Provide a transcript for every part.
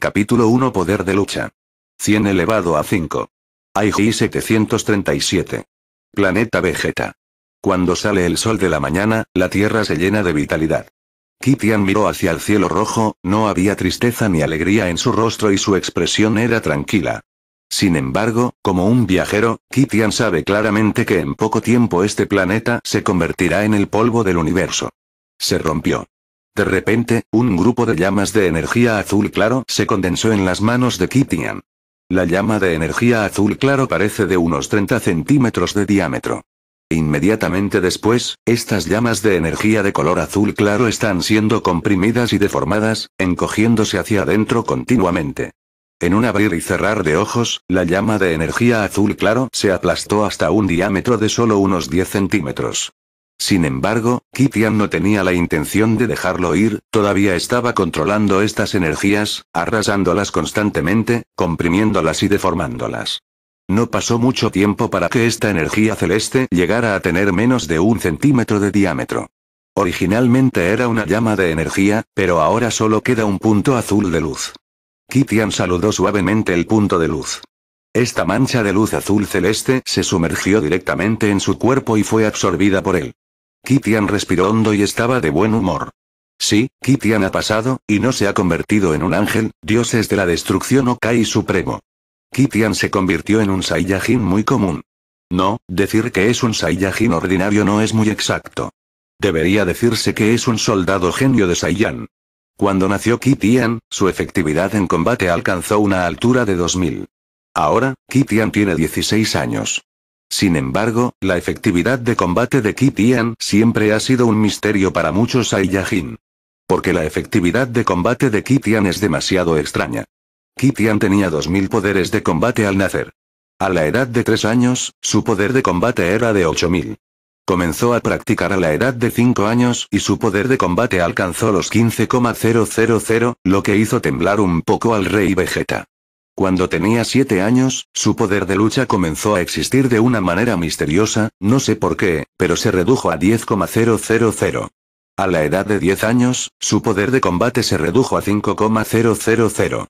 Capítulo 1 Poder de lucha. 100 elevado a 5. IG 737. Planeta Vegeta. Cuando sale el sol de la mañana, la Tierra se llena de vitalidad. Kitian miró hacia el cielo rojo, no había tristeza ni alegría en su rostro y su expresión era tranquila. Sin embargo, como un viajero, Kitian sabe claramente que en poco tiempo este planeta se convertirá en el polvo del universo. Se rompió. De repente, un grupo de llamas de energía azul claro se condensó en las manos de Kitian. La llama de energía azul claro parece de unos 30 centímetros de diámetro. Inmediatamente después, estas llamas de energía de color azul claro están siendo comprimidas y deformadas, encogiéndose hacia adentro continuamente. En un abrir y cerrar de ojos, la llama de energía azul claro se aplastó hasta un diámetro de solo unos 10 centímetros. Sin embargo, Kitian no tenía la intención de dejarlo ir, todavía estaba controlando estas energías, arrasándolas constantemente, comprimiéndolas y deformándolas. No pasó mucho tiempo para que esta energía celeste llegara a tener menos de un centímetro de diámetro. Originalmente era una llama de energía, pero ahora solo queda un punto azul de luz. Kitian saludó suavemente el punto de luz. Esta mancha de luz azul celeste se sumergió directamente en su cuerpo y fue absorbida por él. Kitian respiró hondo y estaba de buen humor. Sí, Kitian ha pasado, y no se ha convertido en un ángel, dioses de la destrucción o Kai supremo. Kitian se convirtió en un Saiyajin muy común. No, decir que es un Saiyajin ordinario no es muy exacto. Debería decirse que es un soldado genio de Saiyan. Cuando nació Kitian, su efectividad en combate alcanzó una altura de 2000. Ahora, Kitian tiene 16 años. Sin embargo, la efectividad de combate de Kitian siempre ha sido un misterio para muchos Saiyajin. Porque la efectividad de combate de Kitian es demasiado extraña. Kitian tenía 2000 poderes de combate al nacer. A la edad de 3 años, su poder de combate era de 8000. Comenzó a practicar a la edad de 5 años y su poder de combate alcanzó los 15,000, lo que hizo temblar un poco al rey Vegeta. Cuando tenía 7 años, su poder de lucha comenzó a existir de una manera misteriosa, no sé por qué, pero se redujo a 10,000. A la edad de 10 años, su poder de combate se redujo a 5,000.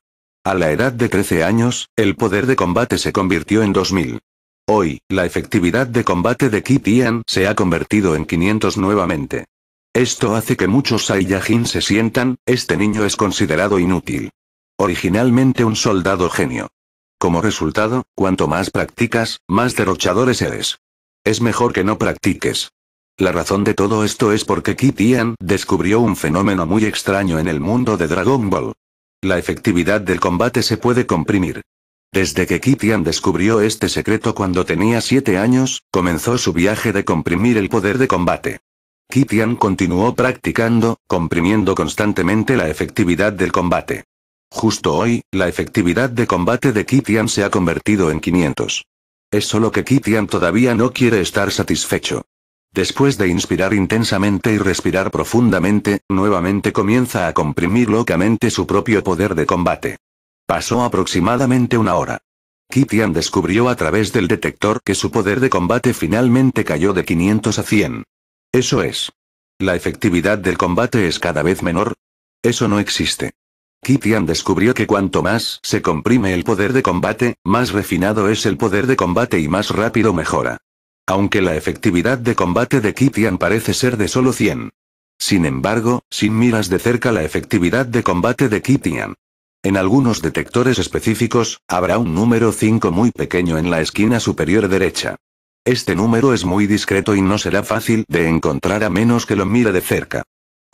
A la edad de 13 años, el poder de combate se convirtió en 2000. Hoy, la efectividad de combate de Kitian se ha convertido en 500 nuevamente. Esto hace que muchos Saiyajin se sientan, este niño es considerado inútil. Originalmente un soldado genio. Como resultado, cuanto más practicas, más derrochadores eres. Es mejor que no practiques. La razón de todo esto es porque Kitian descubrió un fenómeno muy extraño en el mundo de Dragon Ball. La efectividad del combate se puede comprimir. Desde que Kitian descubrió este secreto cuando tenía 7 años, comenzó su viaje de comprimir el poder de combate. Kitian continuó practicando, comprimiendo constantemente la efectividad del combate. Justo hoy, la efectividad de combate de Kitian se ha convertido en 500. Es solo que Kitian todavía no quiere estar satisfecho. Después de inspirar intensamente y respirar profundamente, nuevamente comienza a comprimir locamente su propio poder de combate. Pasó aproximadamente una hora. Kitian descubrió a través del detector que su poder de combate finalmente cayó de 500 a 100. Eso es. La efectividad del combate es cada vez menor. Eso no existe. Kitian descubrió que cuanto más se comprime el poder de combate, más refinado es el poder de combate y más rápido mejora. Aunque la efectividad de combate de Kitian parece ser de solo 100. Sin embargo, sin miras de cerca la efectividad de combate de Kitian. En algunos detectores específicos, habrá un número 5 muy pequeño en la esquina superior derecha. Este número es muy discreto y no será fácil de encontrar a menos que lo mire de cerca.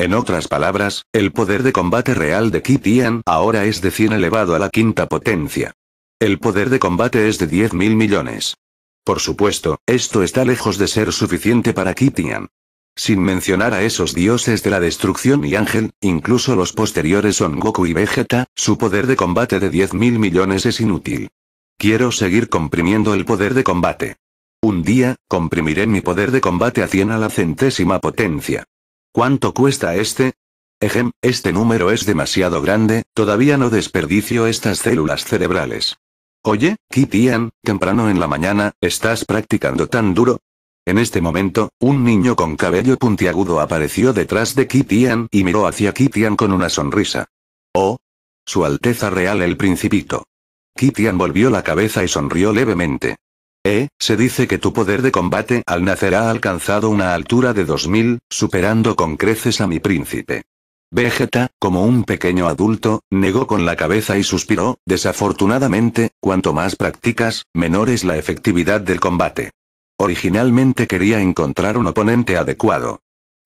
En otras palabras, el poder de combate real de Kitian ahora es de 100 elevado a la quinta potencia. El poder de combate es de 10 mil millones. Por supuesto, esto está lejos de ser suficiente para Kitian. Sin mencionar a esos dioses de la destrucción y ángel, incluso los posteriores son Goku y Vegeta, su poder de combate de 10.000 millones es inútil. Quiero seguir comprimiendo el poder de combate. Un día, comprimiré mi poder de combate a 100 a la centésima potencia. ¿Cuánto cuesta este? Ejem, este número es demasiado grande, todavía no desperdicio estas células cerebrales. Oye, Kitian, temprano en la mañana, ¿estás practicando tan duro? En este momento, un niño con cabello puntiagudo apareció detrás de Kitian y miró hacia Kitian con una sonrisa. Oh. Su Alteza Real el Principito. Kitian volvió la cabeza y sonrió levemente. Eh, se dice que tu poder de combate al nacer ha alcanzado una altura de 2000, superando con creces a mi príncipe. Vegeta, como un pequeño adulto, negó con la cabeza y suspiró, desafortunadamente, cuanto más practicas, menor es la efectividad del combate. Originalmente quería encontrar un oponente adecuado.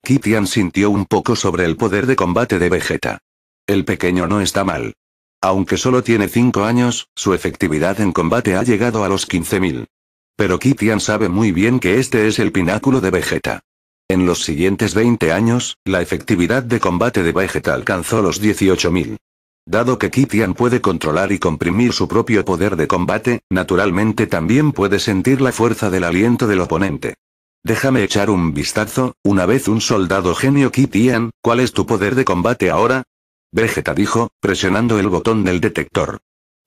Kitian sintió un poco sobre el poder de combate de Vegeta. El pequeño no está mal. Aunque solo tiene 5 años, su efectividad en combate ha llegado a los 15.000. Pero Kitian sabe muy bien que este es el pináculo de Vegeta. En los siguientes 20 años, la efectividad de combate de Vegeta alcanzó los 18.000. Dado que Kitian puede controlar y comprimir su propio poder de combate, naturalmente también puede sentir la fuerza del aliento del oponente. Déjame echar un vistazo, una vez un soldado genio Kitian, ¿cuál es tu poder de combate ahora? Vegeta dijo, presionando el botón del detector.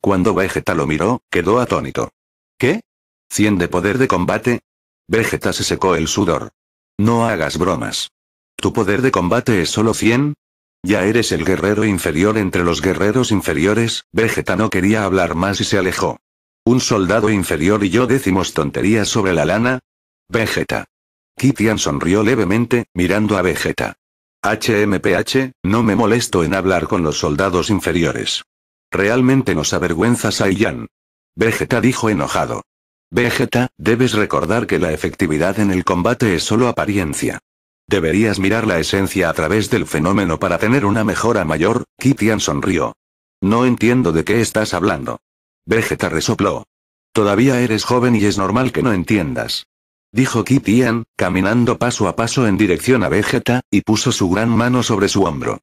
Cuando Vegeta lo miró, quedó atónito. ¿Qué? 100 de poder de combate. Vegeta se secó el sudor. No hagas bromas. ¿Tu poder de combate es solo 100? Ya eres el guerrero inferior entre los guerreros inferiores, Vegeta no quería hablar más y se alejó. Un soldado inferior y yo decimos tonterías sobre la lana. Vegeta. Kitian sonrió levemente, mirando a Vegeta. HMPH, no me molesto en hablar con los soldados inferiores. Realmente nos avergüenzas, Saiyan. Vegeta dijo enojado. Vegeta, debes recordar que la efectividad en el combate es solo apariencia. Deberías mirar la esencia a través del fenómeno para tener una mejora mayor, Kitian sonrió. No entiendo de qué estás hablando. Vegeta resopló. Todavía eres joven y es normal que no entiendas. Dijo Kitian, caminando paso a paso en dirección a Vegeta, y puso su gran mano sobre su hombro.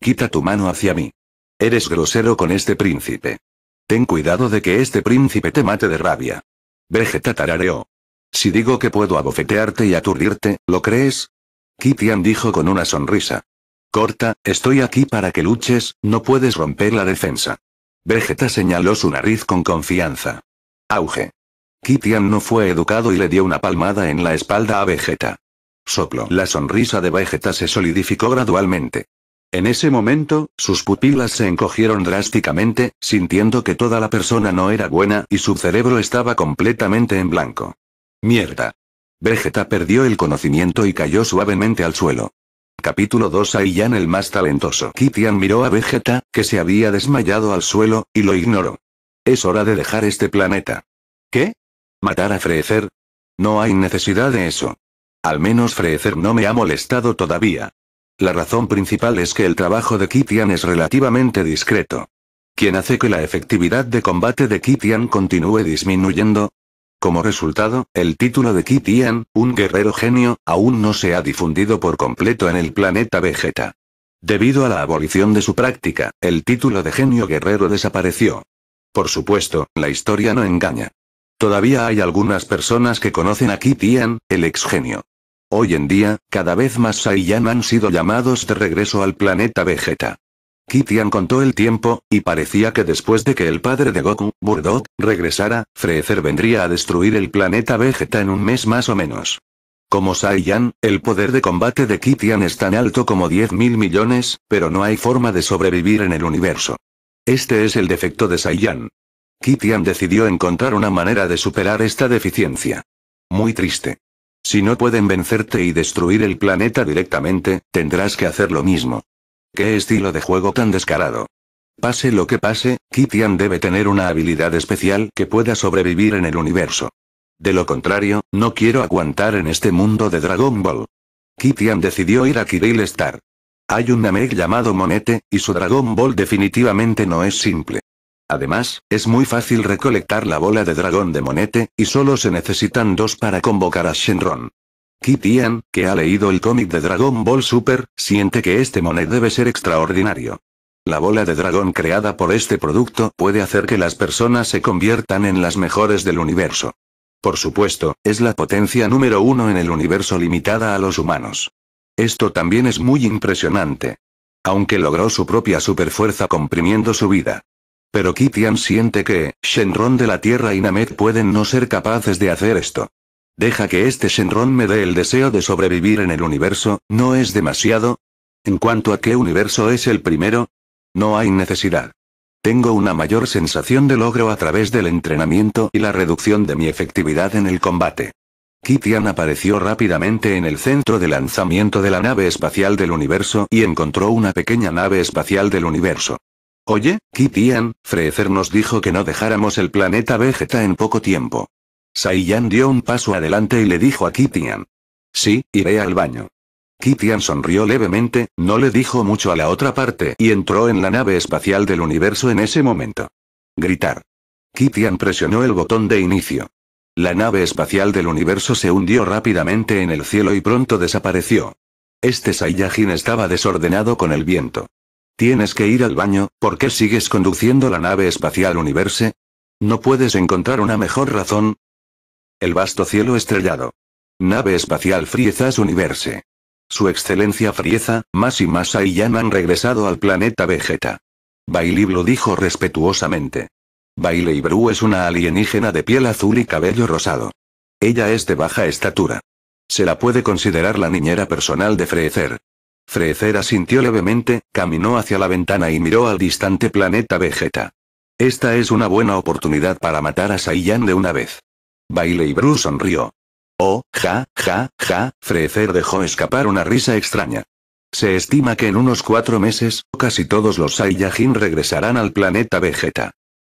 Quita tu mano hacia mí. Eres grosero con este príncipe. Ten cuidado de que este príncipe te mate de rabia. Vegeta tarareó. Si digo que puedo abofetearte y aturdirte, ¿lo crees? Kitian dijo con una sonrisa. Corta, estoy aquí para que luches, no puedes romper la defensa. Vegeta señaló su nariz con confianza. Auge. Kitian no fue educado y le dio una palmada en la espalda a Vegeta. Soplo. La sonrisa de Vegeta se solidificó gradualmente. En ese momento, sus pupilas se encogieron drásticamente, sintiendo que toda la persona no era buena y su cerebro estaba completamente en blanco. Mierda. Vegeta perdió el conocimiento y cayó suavemente al suelo. Capítulo 2 Aiyan el más talentoso. Kitian miró a Vegeta, que se había desmayado al suelo, y lo ignoró. Es hora de dejar este planeta. ¿Qué? ¿Matar a Freezer? No hay necesidad de eso. Al menos Freezer no me ha molestado todavía. La razón principal es que el trabajo de Kitian es relativamente discreto. Quien hace que la efectividad de combate de Kitian continúe disminuyendo? Como resultado, el título de Kitian, un guerrero genio, aún no se ha difundido por completo en el planeta Vegeta. Debido a la abolición de su práctica, el título de genio guerrero desapareció. Por supuesto, la historia no engaña. Todavía hay algunas personas que conocen a Kitian, el ex genio. Hoy en día, cada vez más Saiyan han sido llamados de regreso al planeta Vegeta. Kitian contó el tiempo, y parecía que después de que el padre de Goku, Burdot, regresara, Frezer vendría a destruir el planeta Vegeta en un mes más o menos. Como Saiyan, el poder de combate de Kitian es tan alto como 10 mil millones, pero no hay forma de sobrevivir en el universo. Este es el defecto de Saiyan. Kitian decidió encontrar una manera de superar esta deficiencia. Muy triste. Si no pueden vencerte y destruir el planeta directamente, tendrás que hacer lo mismo. ¡Qué estilo de juego tan descarado! Pase lo que pase, Kitian debe tener una habilidad especial que pueda sobrevivir en el universo. De lo contrario, no quiero aguantar en este mundo de Dragon Ball. Kitian decidió ir a Kirill Star. Hay un Namek llamado Monete, y su Dragon Ball definitivamente no es simple. Además, es muy fácil recolectar la bola de dragón de Monete, y solo se necesitan dos para convocar a Shenron. Kitian, que ha leído el cómic de Dragon Ball Super, siente que este monete debe ser extraordinario. La bola de dragón creada por este producto puede hacer que las personas se conviertan en las mejores del universo. Por supuesto, es la potencia número uno en el universo limitada a los humanos. Esto también es muy impresionante. Aunque logró su propia superfuerza comprimiendo su vida. Pero Kitian siente que, Shenron de la Tierra y Named pueden no ser capaces de hacer esto. Deja que este Shenron me dé el deseo de sobrevivir en el universo, ¿no es demasiado? En cuanto a qué universo es el primero, no hay necesidad. Tengo una mayor sensación de logro a través del entrenamiento y la reducción de mi efectividad en el combate. Kitian apareció rápidamente en el centro de lanzamiento de la nave espacial del universo y encontró una pequeña nave espacial del universo. Oye, Kitian, Freezer nos dijo que no dejáramos el planeta Vegeta en poco tiempo. Saiyan dio un paso adelante y le dijo a Kitian. Sí, iré al baño. Kitian sonrió levemente, no le dijo mucho a la otra parte y entró en la nave espacial del universo en ese momento. Gritar. Kitian presionó el botón de inicio. La nave espacial del universo se hundió rápidamente en el cielo y pronto desapareció. Este Saiyajin estaba desordenado con el viento. Tienes que ir al baño, ¿por qué sigues conduciendo la nave espacial Universe? ¿No puedes encontrar una mejor razón? El vasto cielo estrellado. Nave espacial Friezas Universe. Su excelencia Frieza, más y más y no han regresado al planeta Vegeta. Bailib lo dijo respetuosamente. Bailibru es una alienígena de piel azul y cabello rosado. Ella es de baja estatura. Se la puede considerar la niñera personal de Freezer. Frecer asintió levemente, caminó hacia la ventana y miró al distante planeta Vegeta. Esta es una buena oportunidad para matar a Saiyan de una vez. Bailey Bru sonrió. Oh, ja, ja, ja, Frecer dejó escapar una risa extraña. Se estima que en unos cuatro meses, casi todos los Saiyajin regresarán al planeta Vegeta.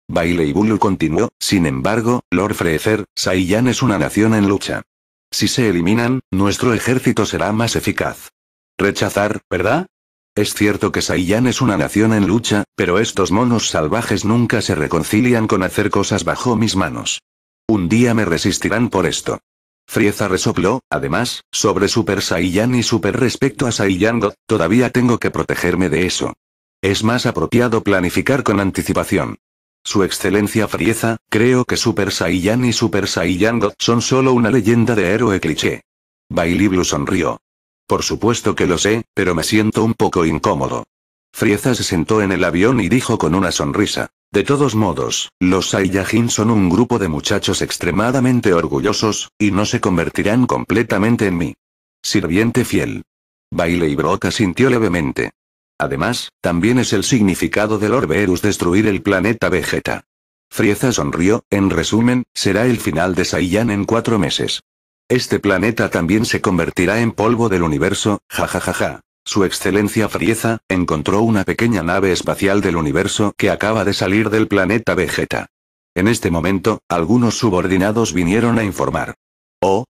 Bailey Bulu continuó, sin embargo, Lord Freezer, Saiyan es una nación en lucha. Si se eliminan, nuestro ejército será más eficaz. Rechazar, ¿verdad? Es cierto que Saiyan es una nación en lucha, pero estos monos salvajes nunca se reconcilian con hacer cosas bajo mis manos. Un día me resistirán por esto. Frieza resopló, además, sobre Super Saiyan y Super respecto a Saiyan God, todavía tengo que protegerme de eso. Es más apropiado planificar con anticipación. Su excelencia Frieza, creo que Super Saiyan y Super Saiyan God son solo una leyenda de héroe cliché. Bailiblu sonrió. Por supuesto que lo sé, pero me siento un poco incómodo. Frieza se sentó en el avión y dijo con una sonrisa. De todos modos, los Saiyajin son un grupo de muchachos extremadamente orgullosos, y no se convertirán completamente en mí. Sirviente fiel. Baile y Broca sintió levemente. Además, también es el significado del Orberus destruir el planeta Vegeta. Frieza sonrió, en resumen, será el final de Saiyan en cuatro meses. Este planeta también se convertirá en polvo del universo, jajajaja. Su excelencia Frieza, encontró una pequeña nave espacial del universo que acaba de salir del planeta Vegeta. En este momento, algunos subordinados vinieron a informar. ¿Oh?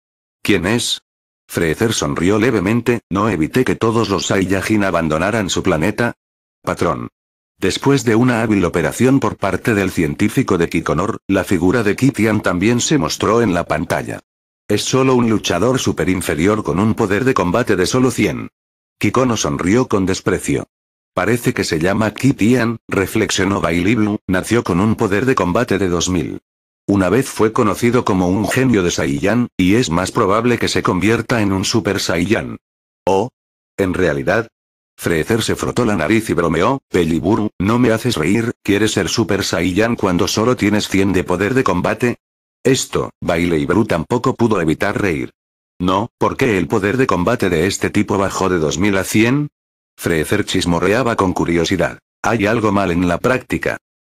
¿Quién es? Frezer sonrió levemente, no evité que todos los Saiyajin abandonaran su planeta. Patrón. Después de una hábil operación por parte del científico de Kikonor, la figura de Kitian también se mostró en la pantalla. Es solo un luchador super inferior con un poder de combate de solo 100. Kikono sonrió con desprecio. Parece que se llama Kitian, reflexionó Bailey nació con un poder de combate de 2000. Una vez fue conocido como un genio de Saiyan, y es más probable que se convierta en un Super Saiyan. ¿O? Oh. ¿En realidad? Frezer se frotó la nariz y bromeó, Peliburu, no me haces reír, ¿quieres ser Super Saiyan cuando solo tienes 100 de poder de combate? Esto, Baile y tampoco pudo evitar reír. No, ¿por qué el poder de combate de este tipo bajó de 2000 a 100? Freezer chismorreaba con curiosidad. Hay algo mal en la práctica.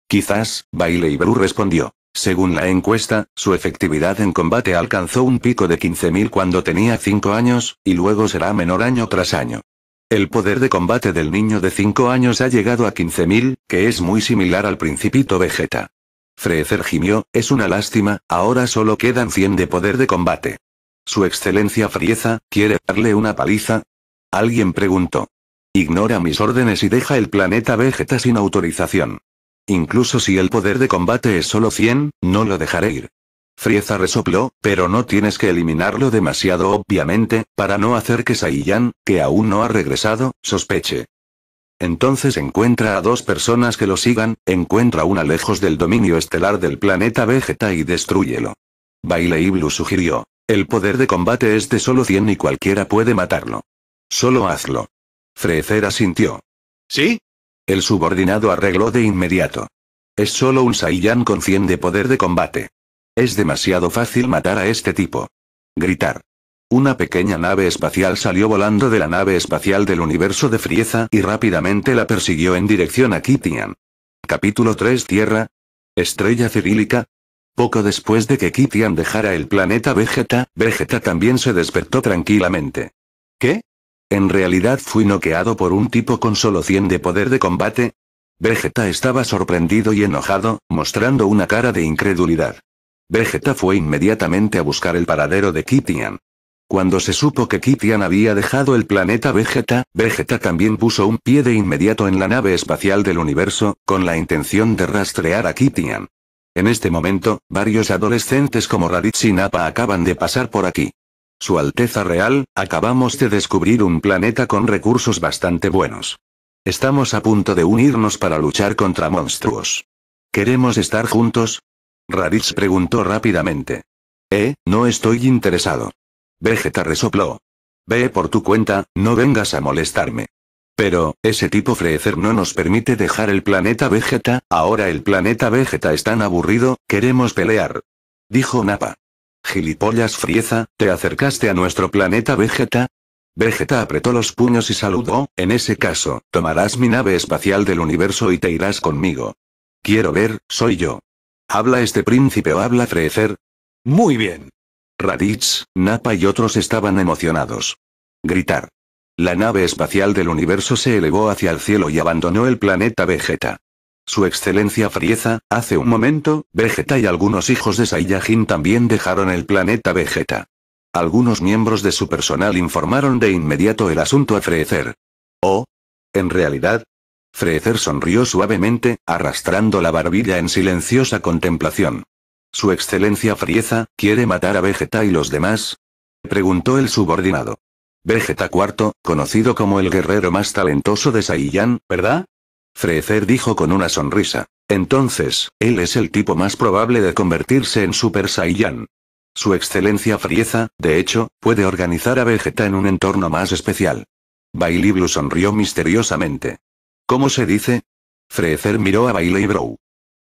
Quizás, Baile y respondió. Según la encuesta, su efectividad en combate alcanzó un pico de 15.000 cuando tenía 5 años, y luego será menor año tras año. El poder de combate del niño de 5 años ha llegado a 15.000, que es muy similar al principito Vegeta frieza gimió, es una lástima, ahora solo quedan 100 de poder de combate. Su excelencia Frieza, ¿quiere darle una paliza? Alguien preguntó. Ignora mis órdenes y deja el planeta Vegeta sin autorización. Incluso si el poder de combate es solo 100, no lo dejaré ir. Frieza resopló, pero no tienes que eliminarlo demasiado obviamente, para no hacer que Saiyan, que aún no ha regresado, sospeche. Entonces encuentra a dos personas que lo sigan, encuentra una lejos del dominio estelar del planeta Vegeta y destruyelo. Bailey sugirió. El poder de combate es de solo 100 y cualquiera puede matarlo. Solo hazlo. Frecer asintió. ¿Sí? El subordinado arregló de inmediato. Es solo un Saiyan con 100 de poder de combate. Es demasiado fácil matar a este tipo. Gritar. Una pequeña nave espacial salió volando de la nave espacial del universo de Frieza y rápidamente la persiguió en dirección a Kitian. Capítulo 3 Tierra. Estrella cirílica. Poco después de que Kitian dejara el planeta Vegeta, Vegeta también se despertó tranquilamente. ¿Qué? En realidad fui noqueado por un tipo con solo 100 de poder de combate. Vegeta estaba sorprendido y enojado, mostrando una cara de incredulidad. Vegeta fue inmediatamente a buscar el paradero de Kitian. Cuando se supo que Kitian había dejado el planeta Vegeta, Vegeta también puso un pie de inmediato en la nave espacial del universo, con la intención de rastrear a Kitian. En este momento, varios adolescentes como Raditz y Nappa acaban de pasar por aquí. Su Alteza Real, acabamos de descubrir un planeta con recursos bastante buenos. Estamos a punto de unirnos para luchar contra monstruos. ¿Queremos estar juntos? Raditz preguntó rápidamente. Eh, no estoy interesado. Vegeta resopló. Ve por tu cuenta, no vengas a molestarme. Pero, ese tipo Freezer no nos permite dejar el planeta Vegeta, ahora el planeta Vegeta es tan aburrido, queremos pelear. Dijo Napa. Gilipollas Frieza, ¿te acercaste a nuestro planeta Vegeta? Vegeta apretó los puños y saludó, en ese caso, tomarás mi nave espacial del universo y te irás conmigo. Quiero ver, soy yo. ¿Habla este príncipe o habla Freezer? Muy bien. Raditz, Napa y otros estaban emocionados. Gritar. La nave espacial del universo se elevó hacia el cielo y abandonó el planeta Vegeta. Su excelencia Frieza, hace un momento, Vegeta y algunos hijos de Saiyajin también dejaron el planeta Vegeta. Algunos miembros de su personal informaron de inmediato el asunto a Freezer. ¿Oh? ¿En realidad? Freezer sonrió suavemente, arrastrando la barbilla en silenciosa contemplación. Su excelencia Frieza, ¿quiere matar a Vegeta y los demás? Preguntó el subordinado. Vegeta IV, conocido como el guerrero más talentoso de Saiyan, ¿verdad? Frezer dijo con una sonrisa. Entonces, él es el tipo más probable de convertirse en Super Saiyan. Su excelencia Frieza, de hecho, puede organizar a Vegeta en un entorno más especial. Bailey Blue sonrió misteriosamente. ¿Cómo se dice? Frezer miró a Bailey Brow.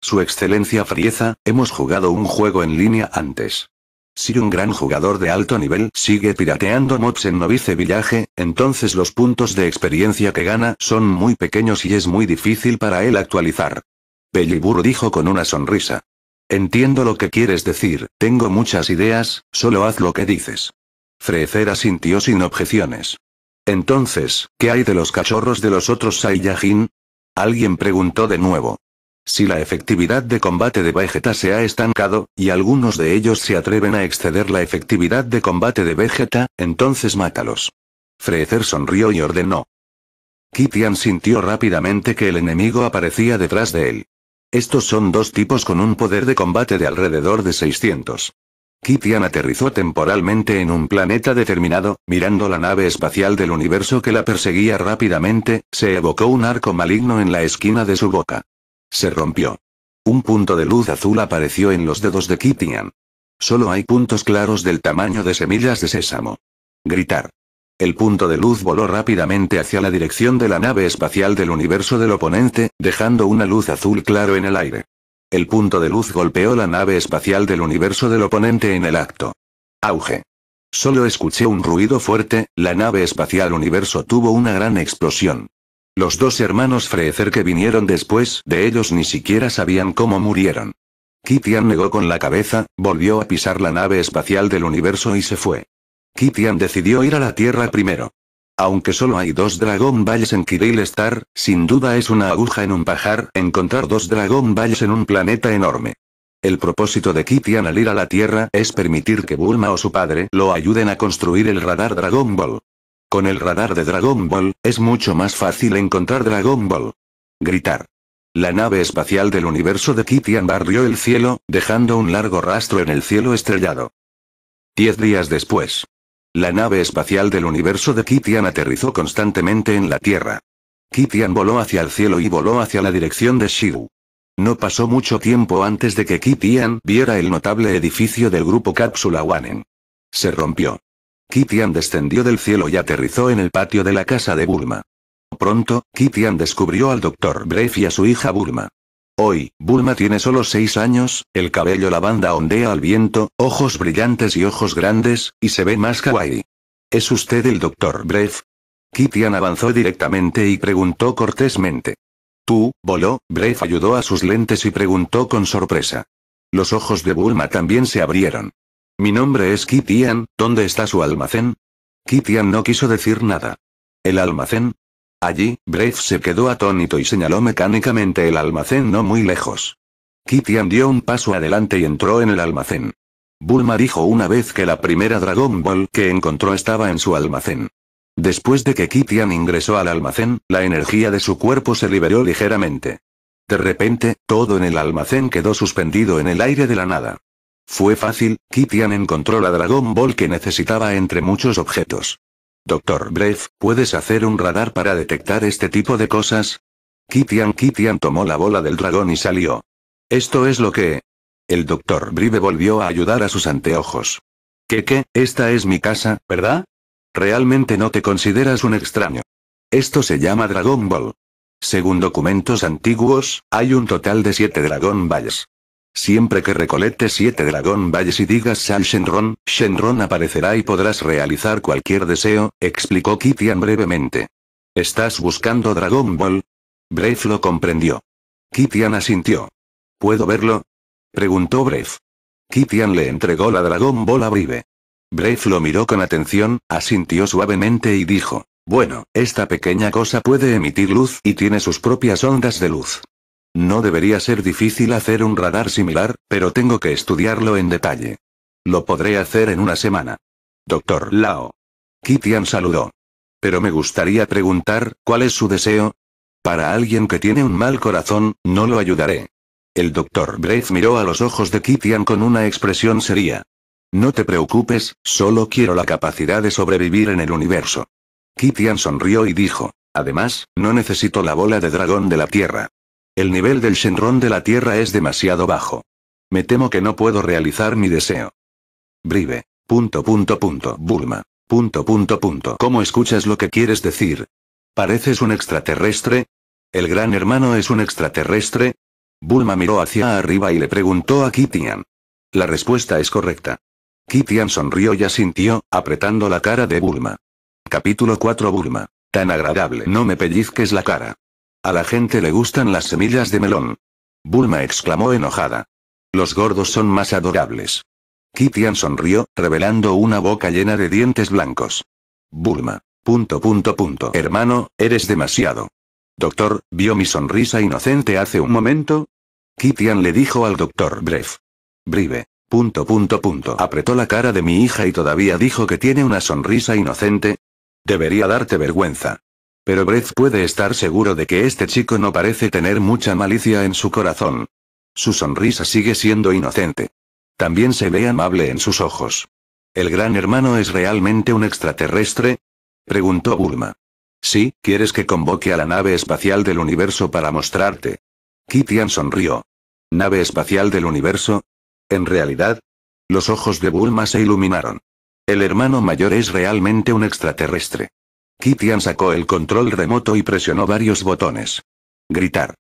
Su excelencia Frieza, hemos jugado un juego en línea antes. Si un gran jugador de alto nivel sigue pirateando mobs en Novice Village, entonces los puntos de experiencia que gana son muy pequeños y es muy difícil para él actualizar. Bellibur dijo con una sonrisa. Entiendo lo que quieres decir, tengo muchas ideas, solo haz lo que dices. Frecera sintió sin objeciones. Entonces, ¿qué hay de los cachorros de los otros Saiyajin? Alguien preguntó de nuevo. Si la efectividad de combate de Vegeta se ha estancado, y algunos de ellos se atreven a exceder la efectividad de combate de Vegeta, entonces mátalos. Freezer sonrió y ordenó. Kitian sintió rápidamente que el enemigo aparecía detrás de él. Estos son dos tipos con un poder de combate de alrededor de 600. Kitian aterrizó temporalmente en un planeta determinado, mirando la nave espacial del universo que la perseguía rápidamente, se evocó un arco maligno en la esquina de su boca. Se rompió. Un punto de luz azul apareció en los dedos de Kitian. Solo hay puntos claros del tamaño de semillas de sésamo. Gritar. El punto de luz voló rápidamente hacia la dirección de la nave espacial del universo del oponente, dejando una luz azul claro en el aire. El punto de luz golpeó la nave espacial del universo del oponente en el acto. Auge. Solo escuché un ruido fuerte, la nave espacial universo tuvo una gran explosión. Los dos hermanos Frecer que vinieron después de ellos ni siquiera sabían cómo murieron. Kitian negó con la cabeza, volvió a pisar la nave espacial del universo y se fue. Kitian decidió ir a la Tierra primero. Aunque solo hay dos Dragon Balls en Kirill Star, sin duda es una aguja en un pajar encontrar dos Dragon Balls en un planeta enorme. El propósito de Kitian al ir a la Tierra es permitir que Bulma o su padre lo ayuden a construir el radar Dragon Ball. Con el radar de Dragon Ball, es mucho más fácil encontrar Dragon Ball. Gritar. La nave espacial del universo de Kitian barrió el cielo, dejando un largo rastro en el cielo estrellado. Diez días después. La nave espacial del universo de Kitian aterrizó constantemente en la Tierra. Kitian voló hacia el cielo y voló hacia la dirección de Shiu. No pasó mucho tiempo antes de que Kitian viera el notable edificio del grupo Cápsula Wanen. Se rompió. Kitian descendió del cielo y aterrizó en el patio de la casa de Bulma. Pronto, Kitian descubrió al doctor Breff y a su hija Bulma. Hoy, Bulma tiene solo seis años, el cabello lavanda ondea al viento, ojos brillantes y ojos grandes, y se ve más kawaii. ¿Es usted el doctor Breff? Kitian avanzó directamente y preguntó cortésmente. Tú, voló, Breff ayudó a sus lentes y preguntó con sorpresa. Los ojos de Bulma también se abrieron. Mi nombre es Kitian, ¿dónde está su almacén? Kitian no quiso decir nada. ¿El almacén? Allí, Brave se quedó atónito y señaló mecánicamente el almacén no muy lejos. Kitian dio un paso adelante y entró en el almacén. Bulma dijo una vez que la primera Dragon Ball que encontró estaba en su almacén. Después de que Kitian ingresó al almacén, la energía de su cuerpo se liberó ligeramente. De repente, todo en el almacén quedó suspendido en el aire de la nada. Fue fácil, Kitian encontró la Dragon Ball que necesitaba entre muchos objetos. Doctor Brave, ¿puedes hacer un radar para detectar este tipo de cosas? Kitian Kitian tomó la bola del dragón y salió. Esto es lo que... El doctor Brive volvió a ayudar a sus anteojos. ¿Qué qué? Esta es mi casa, ¿verdad? Realmente no te consideras un extraño. Esto se llama Dragon Ball. Según documentos antiguos, hay un total de siete Dragon Balls. Siempre que recolectes siete dragón Valles y digas Sal Shenron, Shenron aparecerá y podrás realizar cualquier deseo, explicó Kitian brevemente. ¿Estás buscando Dragon Ball? Brave lo comprendió. Kitian asintió. ¿Puedo verlo? Preguntó Brave. Kitian le entregó la Dragon Ball a Brave. Brave lo miró con atención, asintió suavemente y dijo. Bueno, esta pequeña cosa puede emitir luz y tiene sus propias ondas de luz. No debería ser difícil hacer un radar similar, pero tengo que estudiarlo en detalle. Lo podré hacer en una semana. Doctor Lao. Kitian saludó. Pero me gustaría preguntar, ¿cuál es su deseo? Para alguien que tiene un mal corazón, no lo ayudaré. El doctor Braith miró a los ojos de Kitian con una expresión seria. No te preocupes, solo quiero la capacidad de sobrevivir en el universo. Kitian sonrió y dijo. Además, no necesito la bola de dragón de la Tierra. El nivel del Shenron de la Tierra es demasiado bajo. Me temo que no puedo realizar mi deseo. Brive. Punto punto punto. Bulma. Punto punto punto. ¿Cómo escuchas lo que quieres decir? ¿Pareces un extraterrestre? ¿El gran hermano es un extraterrestre? Bulma miró hacia arriba y le preguntó a Kitian. La respuesta es correcta. Kitian sonrió y asintió, apretando la cara de Bulma. Capítulo 4 Bulma. Tan agradable. No me pellizques la cara. A la gente le gustan las semillas de melón. Bulma exclamó enojada. Los gordos son más adorables. Kitian sonrió, revelando una boca llena de dientes blancos. Bulma. Punto punto punto. Hermano, eres demasiado. Doctor, ¿vio mi sonrisa inocente hace un momento? Kitian le dijo al doctor Bref. Brive. Punto punto punto. Apretó la cara de mi hija y todavía dijo que tiene una sonrisa inocente. Debería darte vergüenza. Pero Brez puede estar seguro de que este chico no parece tener mucha malicia en su corazón. Su sonrisa sigue siendo inocente. También se ve amable en sus ojos. ¿El gran hermano es realmente un extraterrestre? preguntó Bulma. Sí, ¿quieres que convoque a la nave espacial del universo para mostrarte? Kitian sonrió. ¿Nave espacial del universo? En realidad, los ojos de Bulma se iluminaron. El hermano mayor es realmente un extraterrestre. Kitian sacó el control remoto y presionó varios botones. Gritar.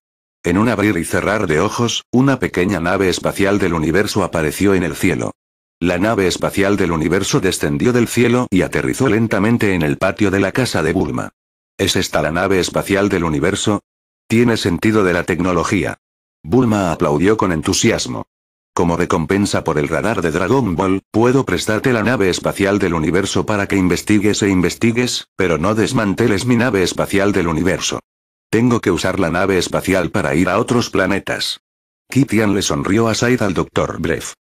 En un abrir y cerrar de ojos, una pequeña nave espacial del universo apareció en el cielo. La nave espacial del universo descendió del cielo y aterrizó lentamente en el patio de la casa de Bulma. ¿Es esta la nave espacial del universo? Tiene sentido de la tecnología. Bulma aplaudió con entusiasmo. Como recompensa por el radar de Dragon Ball, puedo prestarte la nave espacial del universo para que investigues e investigues, pero no desmanteles mi nave espacial del universo. Tengo que usar la nave espacial para ir a otros planetas. Kitian le sonrió a Said al doctor Bref.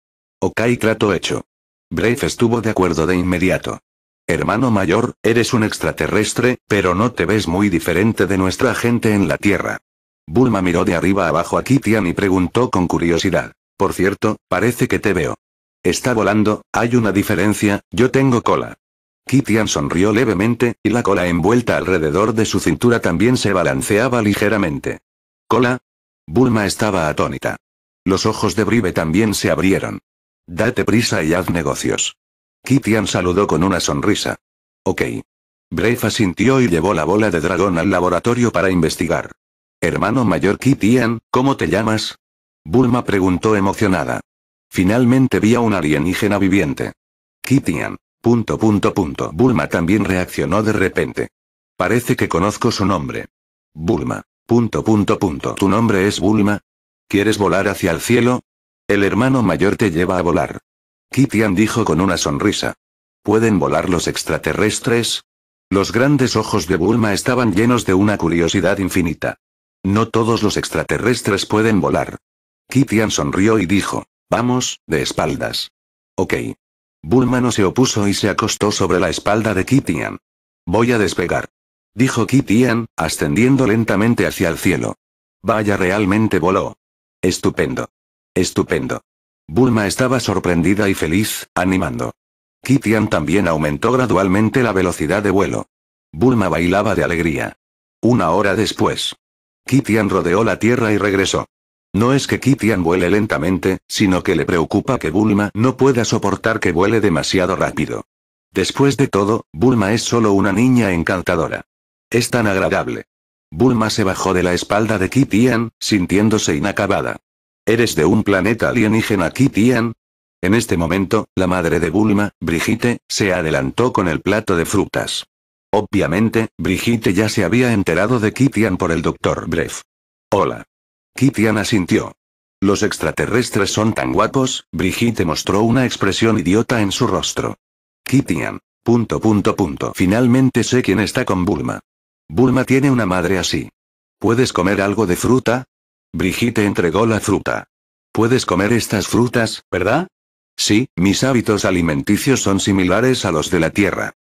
Ok, trato hecho. Bref estuvo de acuerdo de inmediato. Hermano mayor, eres un extraterrestre, pero no te ves muy diferente de nuestra gente en la Tierra. Bulma miró de arriba abajo a Kitian y preguntó con curiosidad. Por cierto, parece que te veo. Está volando, hay una diferencia, yo tengo cola. Kitian sonrió levemente, y la cola envuelta alrededor de su cintura también se balanceaba ligeramente. ¿Cola? Bulma estaba atónita. Los ojos de Bribe también se abrieron. Date prisa y haz negocios. Kitian saludó con una sonrisa. Ok. Brefa asintió y llevó la bola de dragón al laboratorio para investigar. Hermano mayor Kitian, ¿cómo te llamas? Bulma preguntó emocionada. Finalmente vi a un alienígena viviente. Kitian. Punto punto punto. Bulma también reaccionó de repente. Parece que conozco su nombre. Bulma. Punto punto punto. ¿Tu nombre es Bulma? ¿Quieres volar hacia el cielo? El hermano mayor te lleva a volar. Kitian dijo con una sonrisa. ¿Pueden volar los extraterrestres? Los grandes ojos de Bulma estaban llenos de una curiosidad infinita. No todos los extraterrestres pueden volar. Kitian sonrió y dijo. Vamos, de espaldas. Ok. Bulma no se opuso y se acostó sobre la espalda de Kitian. Voy a despegar. Dijo Kitian, ascendiendo lentamente hacia el cielo. Vaya, realmente voló. Estupendo. Estupendo. Bulma estaba sorprendida y feliz, animando. Kitian también aumentó gradualmente la velocidad de vuelo. Bulma bailaba de alegría. Una hora después. Kitian rodeó la Tierra y regresó. No es que Kitian vuele lentamente, sino que le preocupa que Bulma no pueda soportar que vuele demasiado rápido. Después de todo, Bulma es solo una niña encantadora. Es tan agradable. Bulma se bajó de la espalda de Kitian, sintiéndose inacabada. ¿Eres de un planeta alienígena Kitian? En este momento, la madre de Bulma, Brigitte, se adelantó con el plato de frutas. Obviamente, Brigitte ya se había enterado de Kitian por el doctor Breff. Hola. Kitian asintió. Los extraterrestres son tan guapos, Brigitte mostró una expresión idiota en su rostro. Kitian. Punto punto punto. Finalmente sé quién está con Bulma. Bulma tiene una madre así. ¿Puedes comer algo de fruta? Brigitte entregó la fruta. ¿Puedes comer estas frutas, verdad? Sí, mis hábitos alimenticios son similares a los de la Tierra.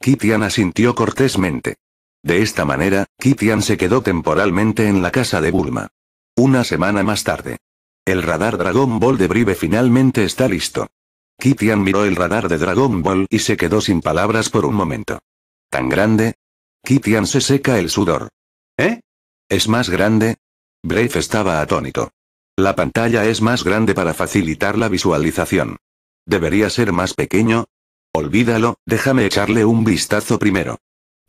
Kitian asintió cortésmente. De esta manera, Kitian se quedó temporalmente en la casa de Bulma. Una semana más tarde. El radar Dragon Ball de Brive finalmente está listo. Kitian miró el radar de Dragon Ball y se quedó sin palabras por un momento. ¿Tan grande? Kitian se seca el sudor. ¿Eh? ¿Es más grande? Brave estaba atónito. La pantalla es más grande para facilitar la visualización. ¿Debería ser más pequeño? Olvídalo, déjame echarle un vistazo primero.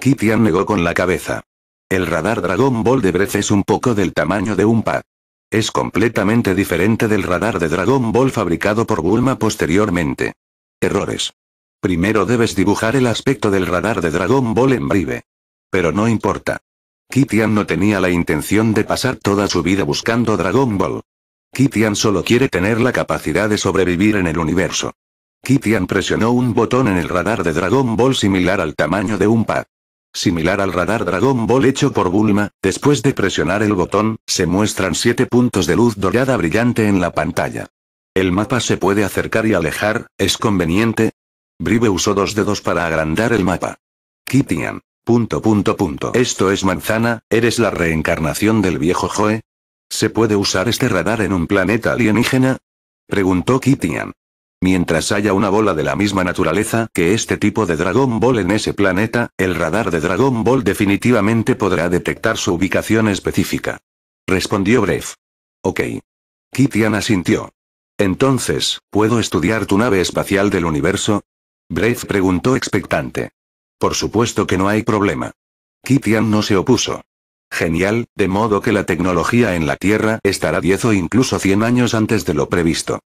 Kitian negó con la cabeza. El radar Dragon Ball de Breath es un poco del tamaño de un pad. Es completamente diferente del radar de Dragon Ball fabricado por Bulma posteriormente. Errores. Primero debes dibujar el aspecto del radar de Dragon Ball en breve. Pero no importa. Kitian no tenía la intención de pasar toda su vida buscando Dragon Ball. Kitian solo quiere tener la capacidad de sobrevivir en el universo. Kitian presionó un botón en el radar de Dragon Ball similar al tamaño de un pad similar al radar Dragon Ball hecho por Bulma, después de presionar el botón, se muestran siete puntos de luz dorada brillante en la pantalla. El mapa se puede acercar y alejar, ¿es conveniente? Bribe usó dos dedos para agrandar el mapa. Kitian. Punto punto punto. Esto es manzana, ¿eres la reencarnación del viejo Joe? ¿Se puede usar este radar en un planeta alienígena? Preguntó Kitian. Mientras haya una bola de la misma naturaleza que este tipo de Dragon Ball en ese planeta, el radar de Dragon Ball definitivamente podrá detectar su ubicación específica. Respondió Bref. Ok. Kitian asintió. Entonces, ¿puedo estudiar tu nave espacial del universo? Bref preguntó expectante. Por supuesto que no hay problema. Kitian no se opuso. Genial, de modo que la tecnología en la Tierra estará 10 o incluso 100 años antes de lo previsto.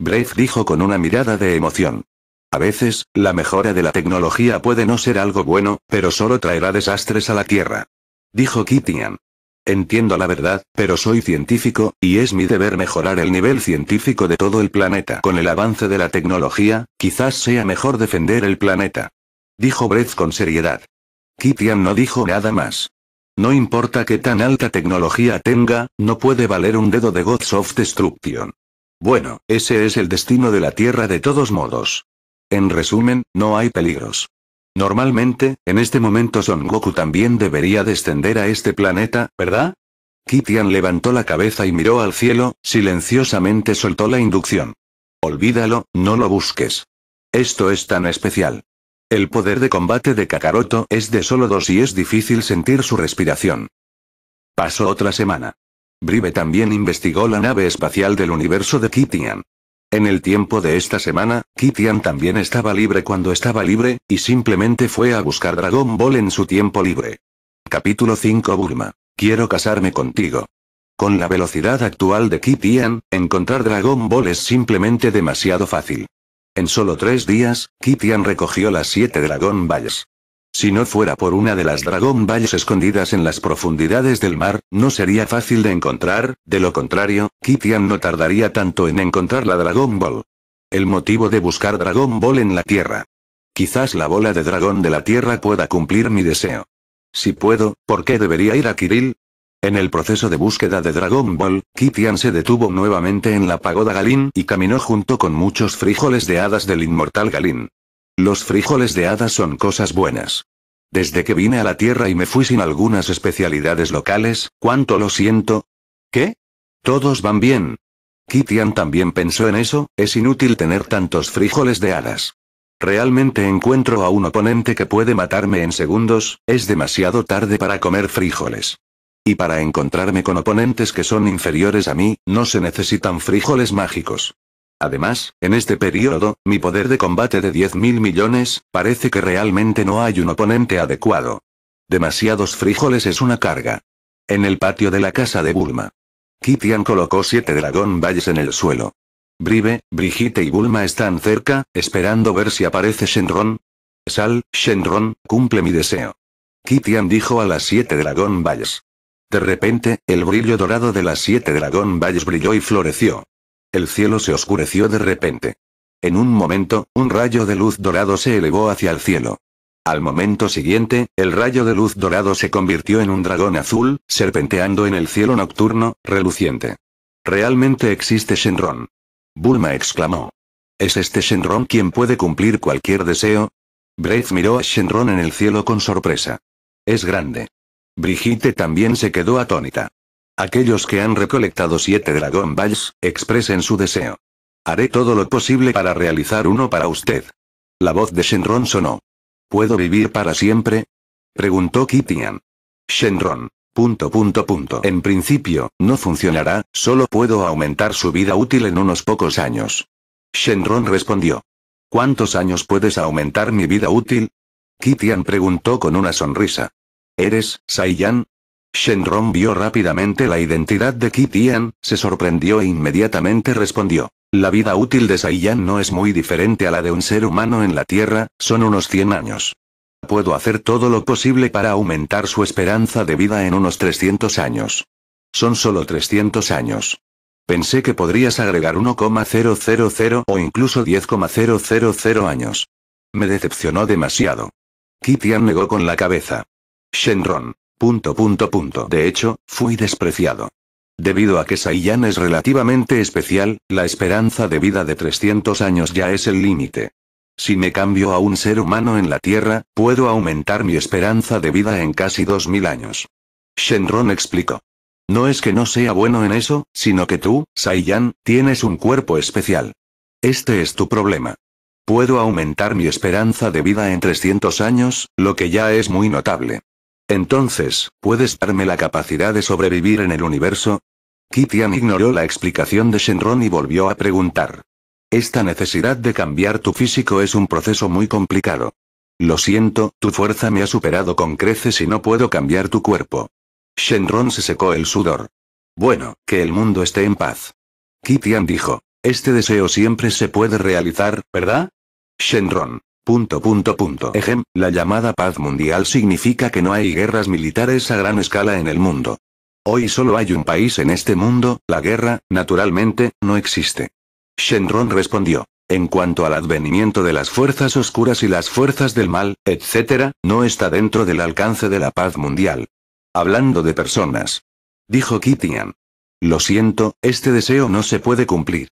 Brave dijo con una mirada de emoción. A veces, la mejora de la tecnología puede no ser algo bueno, pero solo traerá desastres a la Tierra. Dijo Kitian. Entiendo la verdad, pero soy científico, y es mi deber mejorar el nivel científico de todo el planeta. Con el avance de la tecnología, quizás sea mejor defender el planeta. Dijo Brez con seriedad. Kitian no dijo nada más. No importa qué tan alta tecnología tenga, no puede valer un dedo de God's of Destruction. Bueno, ese es el destino de la Tierra de todos modos. En resumen, no hay peligros. Normalmente, en este momento Son Goku también debería descender a este planeta, ¿verdad? Kitian levantó la cabeza y miró al cielo, silenciosamente soltó la inducción. Olvídalo, no lo busques. Esto es tan especial. El poder de combate de Kakaroto es de solo dos y es difícil sentir su respiración. Pasó otra semana. Brive también investigó la nave espacial del universo de Kitian. En el tiempo de esta semana, Kitian también estaba libre cuando estaba libre, y simplemente fue a buscar Dragon Ball en su tiempo libre. Capítulo 5 Burma. Quiero casarme contigo. Con la velocidad actual de Kitian, encontrar Dragon Ball es simplemente demasiado fácil. En solo tres días, Kitian recogió las siete Dragon Balls. Si no fuera por una de las Dragon Balls escondidas en las profundidades del mar, no sería fácil de encontrar, de lo contrario, Kitian no tardaría tanto en encontrar la Dragon Ball. El motivo de buscar Dragon Ball en la Tierra. Quizás la bola de dragón de la Tierra pueda cumplir mi deseo. Si puedo, ¿por qué debería ir a Kirill? En el proceso de búsqueda de Dragon Ball, Kitian se detuvo nuevamente en la pagoda Galín y caminó junto con muchos frijoles de hadas del inmortal Galín. Los frijoles de hadas son cosas buenas. Desde que vine a la Tierra y me fui sin algunas especialidades locales, ¿cuánto lo siento? ¿Qué? Todos van bien. Kitian también pensó en eso, es inútil tener tantos frijoles de hadas. Realmente encuentro a un oponente que puede matarme en segundos, es demasiado tarde para comer frijoles. Y para encontrarme con oponentes que son inferiores a mí, no se necesitan frijoles mágicos. Además, en este periodo, mi poder de combate de 10.000 millones, parece que realmente no hay un oponente adecuado. Demasiados frijoles es una carga. En el patio de la casa de Bulma. Kitian colocó siete dragón valles en el suelo. Brive, Brigitte y Bulma están cerca, esperando ver si aparece Shenron. Sal, Shenron, cumple mi deseo. Kitian dijo a las siete dragón valles. De repente, el brillo dorado de las siete dragón valles brilló y floreció. El cielo se oscureció de repente. En un momento, un rayo de luz dorado se elevó hacia el cielo. Al momento siguiente, el rayo de luz dorado se convirtió en un dragón azul, serpenteando en el cielo nocturno, reluciente. Realmente existe Shenron. Bulma exclamó. ¿Es este Shenron quien puede cumplir cualquier deseo? Breath miró a Shenron en el cielo con sorpresa. Es grande. Brigitte también se quedó atónita. Aquellos que han recolectado siete Dragon Balls, expresen su deseo. Haré todo lo posible para realizar uno para usted. La voz de Shenron sonó. ¿Puedo vivir para siempre? Preguntó Kitian. Shenron. Punto, punto, punto. En principio, no funcionará, solo puedo aumentar su vida útil en unos pocos años. Shenron respondió. ¿Cuántos años puedes aumentar mi vida útil? Kitian preguntó con una sonrisa. ¿Eres, Saiyan? Shenron vio rápidamente la identidad de Kitian, se sorprendió e inmediatamente respondió. La vida útil de Saiyan no es muy diferente a la de un ser humano en la Tierra, son unos 100 años. Puedo hacer todo lo posible para aumentar su esperanza de vida en unos 300 años. Son solo 300 años. Pensé que podrías agregar 1,000 o incluso 10,000 años. Me decepcionó demasiado. Kitian negó con la cabeza. Shenron. Punto punto punto. De hecho, fui despreciado. Debido a que Saiyan es relativamente especial, la esperanza de vida de 300 años ya es el límite. Si me cambio a un ser humano en la Tierra, puedo aumentar mi esperanza de vida en casi 2000 años. Shenron explicó. No es que no sea bueno en eso, sino que tú, Saiyan, tienes un cuerpo especial. Este es tu problema. Puedo aumentar mi esperanza de vida en 300 años, lo que ya es muy notable. Entonces, ¿puedes darme la capacidad de sobrevivir en el universo? Kitian ignoró la explicación de Shenron y volvió a preguntar. Esta necesidad de cambiar tu físico es un proceso muy complicado. Lo siento, tu fuerza me ha superado con creces y no puedo cambiar tu cuerpo. Shenron se secó el sudor. Bueno, que el mundo esté en paz. Kitian dijo. Este deseo siempre se puede realizar, ¿verdad? Shenron. Ejem, la llamada paz mundial significa que no hay guerras militares a gran escala en el mundo. Hoy solo hay un país en este mundo, la guerra, naturalmente, no existe. Shenron respondió. En cuanto al advenimiento de las fuerzas oscuras y las fuerzas del mal, etc., no está dentro del alcance de la paz mundial. Hablando de personas. Dijo Kitian. Lo siento, este deseo no se puede cumplir.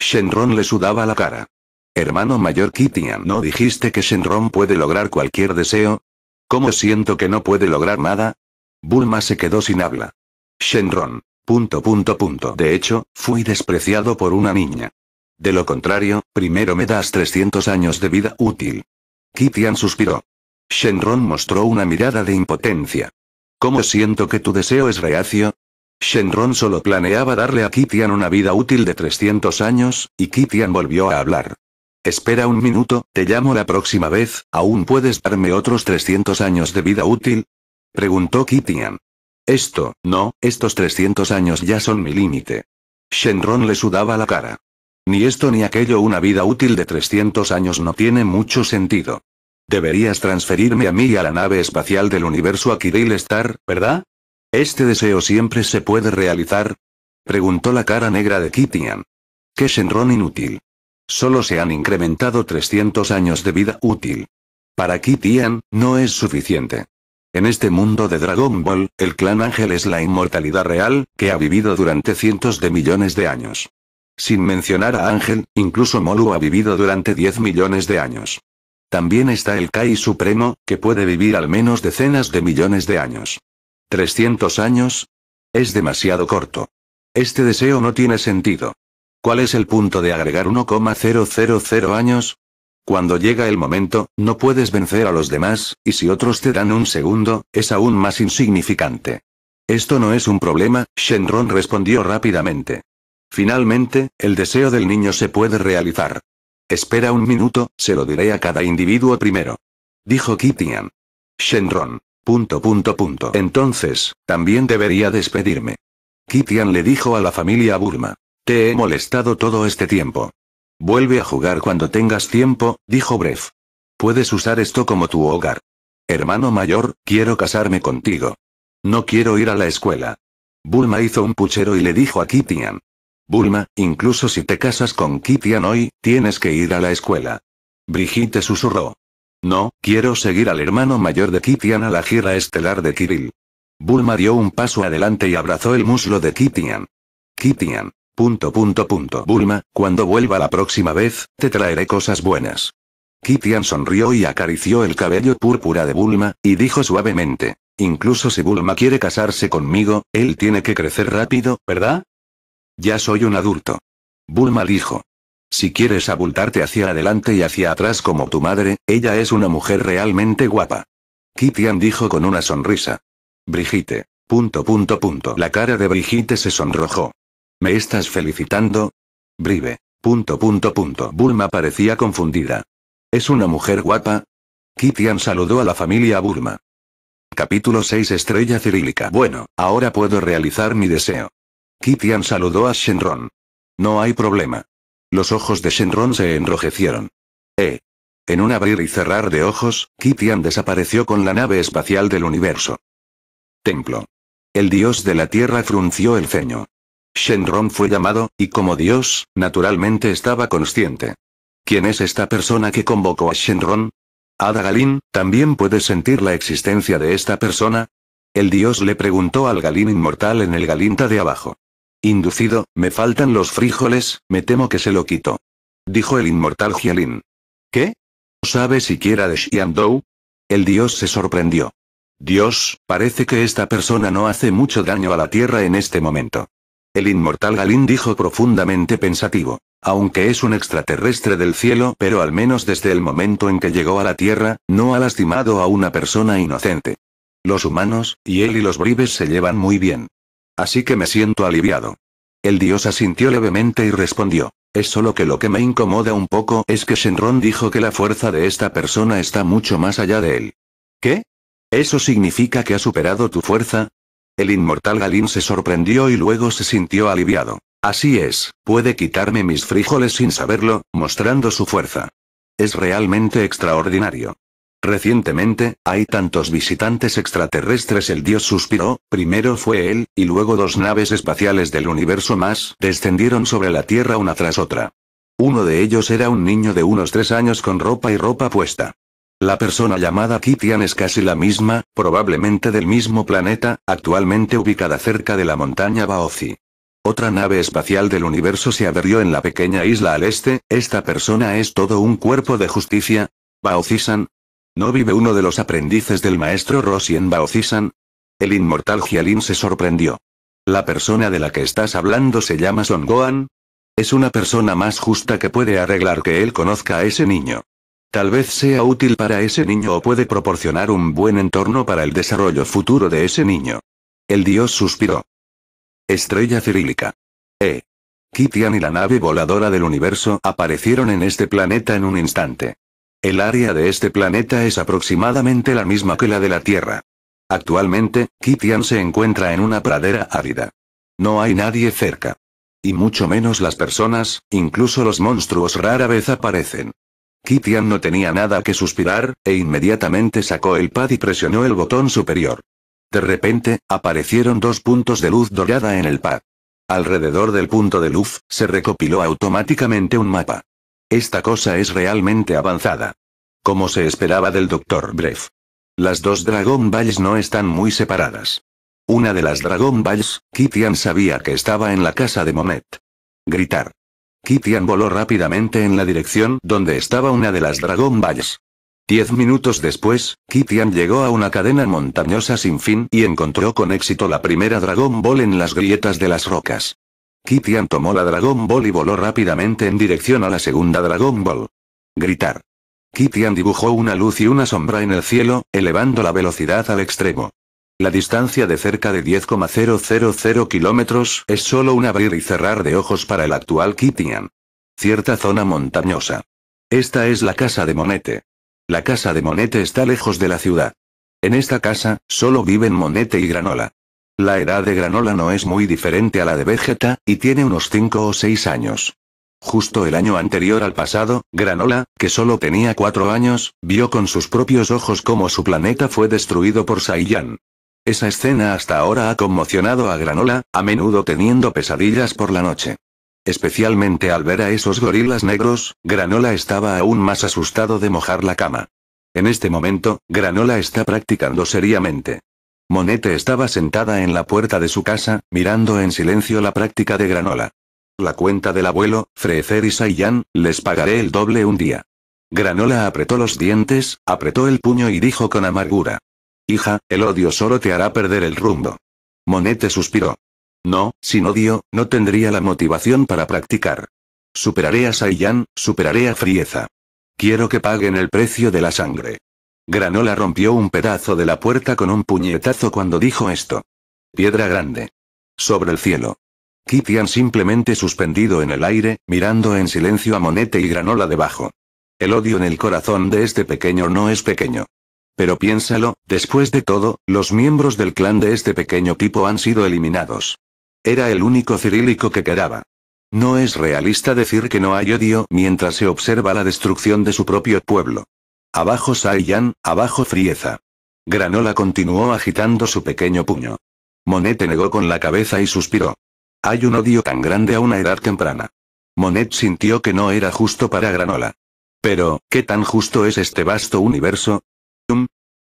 Shenron le sudaba la cara. Hermano mayor Kitian, ¿no dijiste que Shenron puede lograr cualquier deseo? ¿Cómo siento que no puede lograr nada? Bulma se quedó sin habla. Shenron. Punto punto punto. De hecho, fui despreciado por una niña. De lo contrario, primero me das 300 años de vida útil. Kitian suspiró. Shenron mostró una mirada de impotencia. ¿Cómo siento que tu deseo es reacio? Shenron solo planeaba darle a Kitian una vida útil de 300 años, y Kitian volvió a hablar. Espera un minuto, te llamo la próxima vez, ¿aún puedes darme otros 300 años de vida útil? Preguntó Kitian. Esto, no, estos 300 años ya son mi límite. Shenron le sudaba la cara. Ni esto ni aquello, una vida útil de 300 años no tiene mucho sentido. Deberías transferirme a mí y a la nave espacial del universo a Kirill Star, ¿verdad? ¿Este deseo siempre se puede realizar? Preguntó la cara negra de Kitian. ¿Qué Shenron inútil? solo se han incrementado 300 años de vida útil. Para Kitian, no es suficiente. En este mundo de Dragon Ball, el clan Ángel es la inmortalidad real, que ha vivido durante cientos de millones de años. Sin mencionar a Ángel, incluso Molu ha vivido durante 10 millones de años. También está el Kai Supremo, que puede vivir al menos decenas de millones de años. ¿300 años? Es demasiado corto. Este deseo no tiene sentido. ¿Cuál es el punto de agregar 1,000 años? Cuando llega el momento, no puedes vencer a los demás, y si otros te dan un segundo, es aún más insignificante. Esto no es un problema, Shenron respondió rápidamente. Finalmente, el deseo del niño se puede realizar. Espera un minuto, se lo diré a cada individuo primero. Dijo Kitian. Shenron. Punto punto punto. Entonces, también debería despedirme. Kitian le dijo a la familia Burma. Te he molestado todo este tiempo. Vuelve a jugar cuando tengas tiempo, dijo Bref. Puedes usar esto como tu hogar. Hermano mayor, quiero casarme contigo. No quiero ir a la escuela. Bulma hizo un puchero y le dijo a Kitian. Bulma, incluso si te casas con Kitian hoy, tienes que ir a la escuela. Brigitte susurró. No, quiero seguir al hermano mayor de Kitian a la gira estelar de Kirill. Bulma dio un paso adelante y abrazó el muslo de Kitian. Kitian. Punto punto punto Bulma, cuando vuelva la próxima vez, te traeré cosas buenas. Kitian sonrió y acarició el cabello púrpura de Bulma, y dijo suavemente. Incluso si Bulma quiere casarse conmigo, él tiene que crecer rápido, ¿verdad? Ya soy un adulto. Bulma dijo. Si quieres abultarte hacia adelante y hacia atrás como tu madre, ella es una mujer realmente guapa. Kitian dijo con una sonrisa. Brigitte. Punto punto punto. La cara de Brigitte se sonrojó. ¿Me estás felicitando? Bribe. Punto punto punto. Bulma parecía confundida. ¿Es una mujer guapa? Kitian saludó a la familia Bulma. Capítulo 6 Estrella cirílica. Bueno, ahora puedo realizar mi deseo. Kitian saludó a Shenron. No hay problema. Los ojos de Shenron se enrojecieron. Eh. En un abrir y cerrar de ojos, Kitian desapareció con la nave espacial del universo. Templo. El dios de la tierra frunció el ceño. Shenron fue llamado, y como Dios, naturalmente estaba consciente. ¿Quién es esta persona que convocó a Shenron? Ada Galin, ¿también puede sentir la existencia de esta persona? El dios le preguntó al Galín inmortal en el Galinta de abajo. Inducido, me faltan los frijoles, me temo que se lo quito. Dijo el inmortal Gialin. ¿Qué? ¿Sabe siquiera de Xiandou? El dios se sorprendió. Dios, parece que esta persona no hace mucho daño a la tierra en este momento. El inmortal Galín dijo profundamente pensativo. Aunque es un extraterrestre del cielo, pero al menos desde el momento en que llegó a la Tierra, no ha lastimado a una persona inocente. Los humanos, y él y los Bribes se llevan muy bien. Así que me siento aliviado. El dios asintió levemente y respondió. Es solo que lo que me incomoda un poco es que Shenron dijo que la fuerza de esta persona está mucho más allá de él. ¿Qué? ¿Eso significa que ha superado tu fuerza? El inmortal Galín se sorprendió y luego se sintió aliviado. Así es, puede quitarme mis frijoles sin saberlo, mostrando su fuerza. Es realmente extraordinario. Recientemente, hay tantos visitantes extraterrestres el dios suspiró, primero fue él, y luego dos naves espaciales del universo más descendieron sobre la Tierra una tras otra. Uno de ellos era un niño de unos tres años con ropa y ropa puesta. La persona llamada Kitian es casi la misma, probablemente del mismo planeta, actualmente ubicada cerca de la montaña Baozi. Otra nave espacial del universo se averió en la pequeña isla al este, esta persona es todo un cuerpo de justicia. ¿Baozhi-san? ¿No vive uno de los aprendices del maestro Rossi en san El inmortal Jialin se sorprendió. ¿La persona de la que estás hablando se llama Son Gohan? Es una persona más justa que puede arreglar que él conozca a ese niño. Tal vez sea útil para ese niño o puede proporcionar un buen entorno para el desarrollo futuro de ese niño. El dios suspiró. Estrella cirílica. E. Kitian y la nave voladora del universo aparecieron en este planeta en un instante. El área de este planeta es aproximadamente la misma que la de la Tierra. Actualmente, Kitian se encuentra en una pradera árida. No hay nadie cerca. Y mucho menos las personas, incluso los monstruos rara vez aparecen. Kitian no tenía nada que suspirar, e inmediatamente sacó el pad y presionó el botón superior. De repente, aparecieron dos puntos de luz dorada en el pad. Alrededor del punto de luz, se recopiló automáticamente un mapa. Esta cosa es realmente avanzada. Como se esperaba del Dr. Bref. Las dos Dragon Balls no están muy separadas. Una de las Dragon Balls, Kitian sabía que estaba en la casa de Monet. Gritar. Kitian voló rápidamente en la dirección donde estaba una de las Dragon Balls. Diez minutos después, Kitian llegó a una cadena montañosa sin fin y encontró con éxito la primera Dragon Ball en las grietas de las rocas. Kitian tomó la Dragon Ball y voló rápidamente en dirección a la segunda Dragon Ball. Gritar. Kitian dibujó una luz y una sombra en el cielo, elevando la velocidad al extremo. La distancia de cerca de 10,000 kilómetros es solo un abrir y cerrar de ojos para el actual Kitian. Cierta zona montañosa. Esta es la casa de Monete. La casa de Monete está lejos de la ciudad. En esta casa, solo viven Monete y Granola. La edad de Granola no es muy diferente a la de Vegeta, y tiene unos 5 o 6 años. Justo el año anterior al pasado, Granola, que solo tenía 4 años, vio con sus propios ojos cómo su planeta fue destruido por Saiyan. Esa escena hasta ahora ha conmocionado a Granola, a menudo teniendo pesadillas por la noche. Especialmente al ver a esos gorilas negros, Granola estaba aún más asustado de mojar la cama. En este momento, Granola está practicando seriamente. Monete estaba sentada en la puerta de su casa, mirando en silencio la práctica de Granola. La cuenta del abuelo, Frecer y Saiyan, les pagaré el doble un día. Granola apretó los dientes, apretó el puño y dijo con amargura. Hija, el odio solo te hará perder el rumbo. Monete suspiró. No, sin odio, no tendría la motivación para practicar. Superaré a Saiyan, superaré a Frieza. Quiero que paguen el precio de la sangre. Granola rompió un pedazo de la puerta con un puñetazo cuando dijo esto. Piedra grande. Sobre el cielo. Kitian simplemente suspendido en el aire, mirando en silencio a Monete y Granola debajo. El odio en el corazón de este pequeño no es pequeño. Pero piénsalo, después de todo, los miembros del clan de este pequeño tipo han sido eliminados. Era el único cirílico que quedaba. No es realista decir que no hay odio mientras se observa la destrucción de su propio pueblo. Abajo Saiyan, abajo Frieza. Granola continuó agitando su pequeño puño. Monet negó con la cabeza y suspiró. Hay un odio tan grande a una edad temprana. Monet sintió que no era justo para Granola. Pero, ¿qué tan justo es este vasto universo?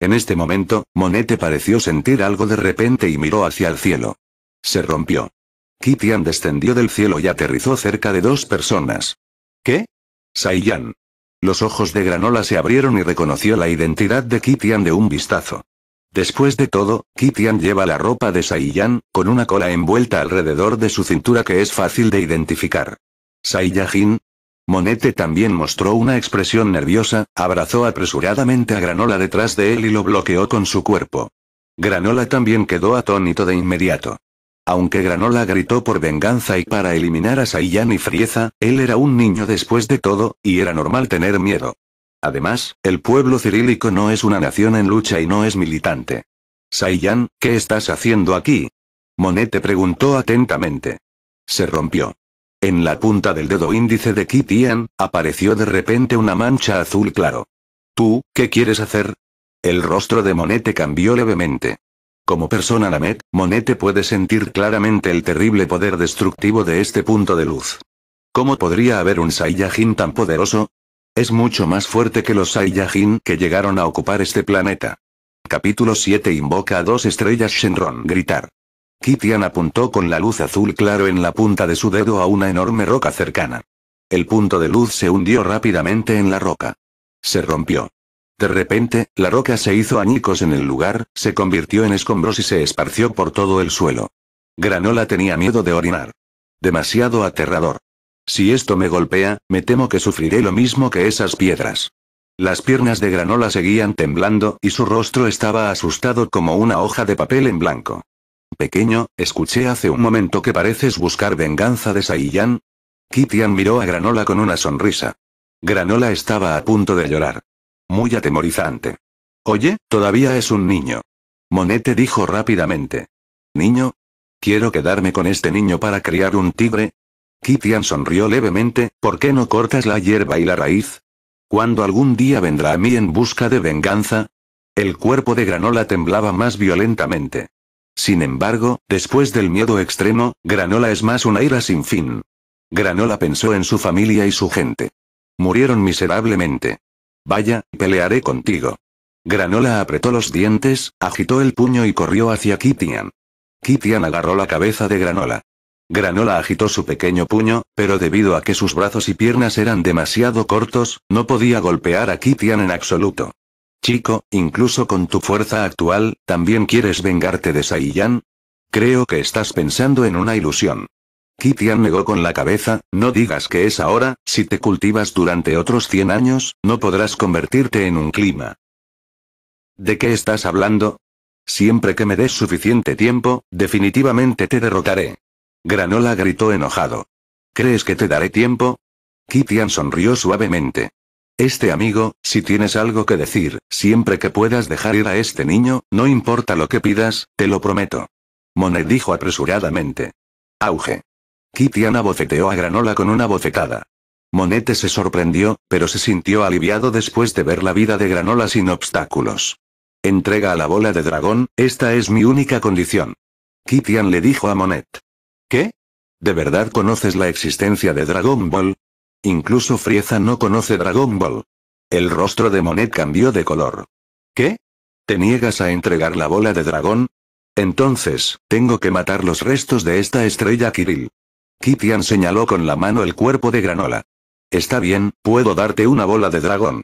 En este momento, Monete pareció sentir algo de repente y miró hacia el cielo. Se rompió. Kitian descendió del cielo y aterrizó cerca de dos personas. ¿Qué? Saiyan. Los ojos de Granola se abrieron y reconoció la identidad de Kitian de un vistazo. Después de todo, Kitian lleva la ropa de Saiyan, con una cola envuelta alrededor de su cintura que es fácil de identificar. Saiyajin, Monete también mostró una expresión nerviosa, abrazó apresuradamente a Granola detrás de él y lo bloqueó con su cuerpo. Granola también quedó atónito de inmediato. Aunque Granola gritó por venganza y para eliminar a Saiyan y Frieza, él era un niño después de todo, y era normal tener miedo. Además, el pueblo cirílico no es una nación en lucha y no es militante. Saiyan, ¿qué estás haciendo aquí? Monete preguntó atentamente. Se rompió. En la punta del dedo índice de Kitian, apareció de repente una mancha azul claro. ¿Tú, qué quieres hacer? El rostro de Monete cambió levemente. Como persona Namek, Monete puede sentir claramente el terrible poder destructivo de este punto de luz. ¿Cómo podría haber un Saiyajin tan poderoso? Es mucho más fuerte que los Saiyajin que llegaron a ocupar este planeta. Capítulo 7 Invoca a dos estrellas Shenron Gritar. Kitian apuntó con la luz azul claro en la punta de su dedo a una enorme roca cercana. El punto de luz se hundió rápidamente en la roca. Se rompió. De repente, la roca se hizo añicos en el lugar, se convirtió en escombros y se esparció por todo el suelo. Granola tenía miedo de orinar. Demasiado aterrador. Si esto me golpea, me temo que sufriré lo mismo que esas piedras. Las piernas de Granola seguían temblando, y su rostro estaba asustado como una hoja de papel en blanco. Pequeño, escuché hace un momento que pareces buscar venganza de Saiyan. Kitian miró a Granola con una sonrisa. Granola estaba a punto de llorar. Muy atemorizante. Oye, todavía es un niño. Monete dijo rápidamente. Niño, ¿Quiero quedarme con este niño para criar un tigre? Kitian sonrió levemente, ¿por qué no cortas la hierba y la raíz? ¿Cuándo algún día vendrá a mí en busca de venganza? El cuerpo de Granola temblaba más violentamente. Sin embargo, después del miedo extremo, Granola es más una ira sin fin. Granola pensó en su familia y su gente. Murieron miserablemente. Vaya, pelearé contigo. Granola apretó los dientes, agitó el puño y corrió hacia Kitian. Kitian agarró la cabeza de Granola. Granola agitó su pequeño puño, pero debido a que sus brazos y piernas eran demasiado cortos, no podía golpear a Kitian en absoluto. Chico, incluso con tu fuerza actual, ¿también quieres vengarte de Saiyan? Creo que estás pensando en una ilusión. Kitian negó con la cabeza, no digas que es ahora, si te cultivas durante otros 100 años, no podrás convertirte en un clima. ¿De qué estás hablando? Siempre que me des suficiente tiempo, definitivamente te derrotaré. Granola gritó enojado. ¿Crees que te daré tiempo? Kitian sonrió suavemente. Este amigo, si tienes algo que decir, siempre que puedas dejar ir a este niño, no importa lo que pidas, te lo prometo. Monet dijo apresuradamente. Auge. Kitiana bofeteó a Granola con una bofetada. Monet se sorprendió, pero se sintió aliviado después de ver la vida de Granola sin obstáculos. Entrega a la bola de dragón, esta es mi única condición. Kitian le dijo a Monet. ¿Qué? ¿De verdad conoces la existencia de Dragon Ball? Incluso Frieza no conoce Dragon Ball. El rostro de Monet cambió de color. ¿Qué? ¿Te niegas a entregar la bola de dragón? Entonces, tengo que matar los restos de esta estrella Kirill. Kitian señaló con la mano el cuerpo de Granola. Está bien, puedo darte una bola de dragón.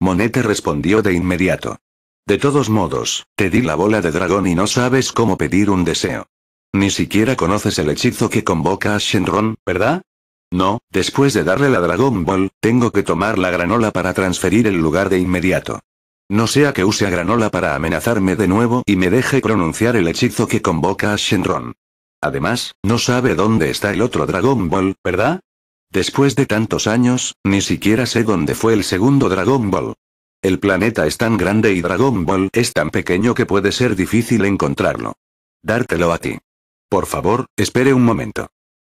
Monet respondió de inmediato. De todos modos, te di la bola de dragón y no sabes cómo pedir un deseo. Ni siquiera conoces el hechizo que convoca a Shenron, ¿verdad? No, después de darle la Dragon Ball, tengo que tomar la granola para transferir el lugar de inmediato. No sea que use a granola para amenazarme de nuevo y me deje pronunciar el hechizo que convoca a Shenron. Además, no sabe dónde está el otro Dragon Ball, ¿verdad? Después de tantos años, ni siquiera sé dónde fue el segundo Dragon Ball. El planeta es tan grande y Dragon Ball es tan pequeño que puede ser difícil encontrarlo. Dártelo a ti. Por favor, espere un momento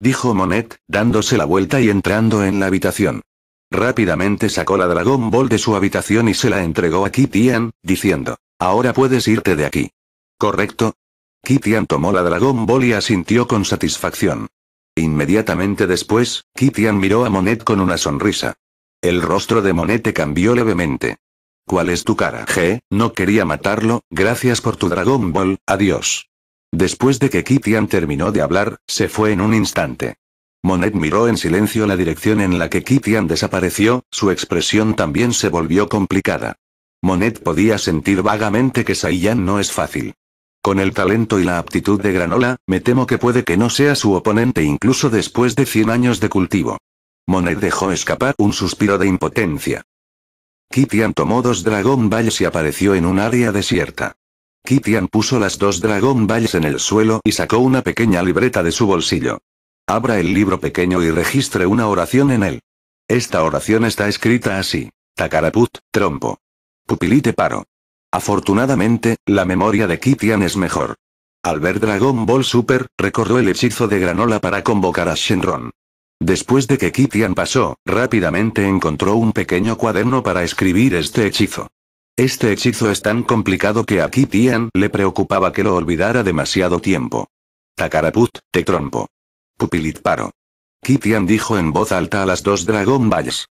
dijo Monet, dándose la vuelta y entrando en la habitación. Rápidamente sacó la Dragon Ball de su habitación y se la entregó a Kitian, diciendo, ahora puedes irte de aquí. ¿Correcto? Kitian tomó la Dragon Ball y asintió con satisfacción. Inmediatamente después, Kitian miró a Monet con una sonrisa. El rostro de Monet cambió levemente. ¿Cuál es tu cara? G, no quería matarlo, gracias por tu Dragon Ball, adiós. Después de que Kitian terminó de hablar, se fue en un instante. Monet miró en silencio la dirección en la que Kitian desapareció, su expresión también se volvió complicada. Monet podía sentir vagamente que Saiyan no es fácil. Con el talento y la aptitud de Granola, me temo que puede que no sea su oponente incluso después de 100 años de cultivo. Monet dejó escapar un suspiro de impotencia. Kitian tomó dos Dragon Balls y apareció en un área desierta. Kitian puso las dos Dragon Balls en el suelo y sacó una pequeña libreta de su bolsillo. Abra el libro pequeño y registre una oración en él. Esta oración está escrita así. Takaraput, trompo. Pupilite paro. Afortunadamente, la memoria de Kitian es mejor. Al ver Dragon Ball Super, recordó el hechizo de Granola para convocar a Shenron. Después de que Kitian pasó, rápidamente encontró un pequeño cuaderno para escribir este hechizo. Este hechizo es tan complicado que a Kitian le preocupaba que lo olvidara demasiado tiempo. Takaraput, te trompo. Pupilit paro. Kitian dijo en voz alta a las dos Dragon Balls.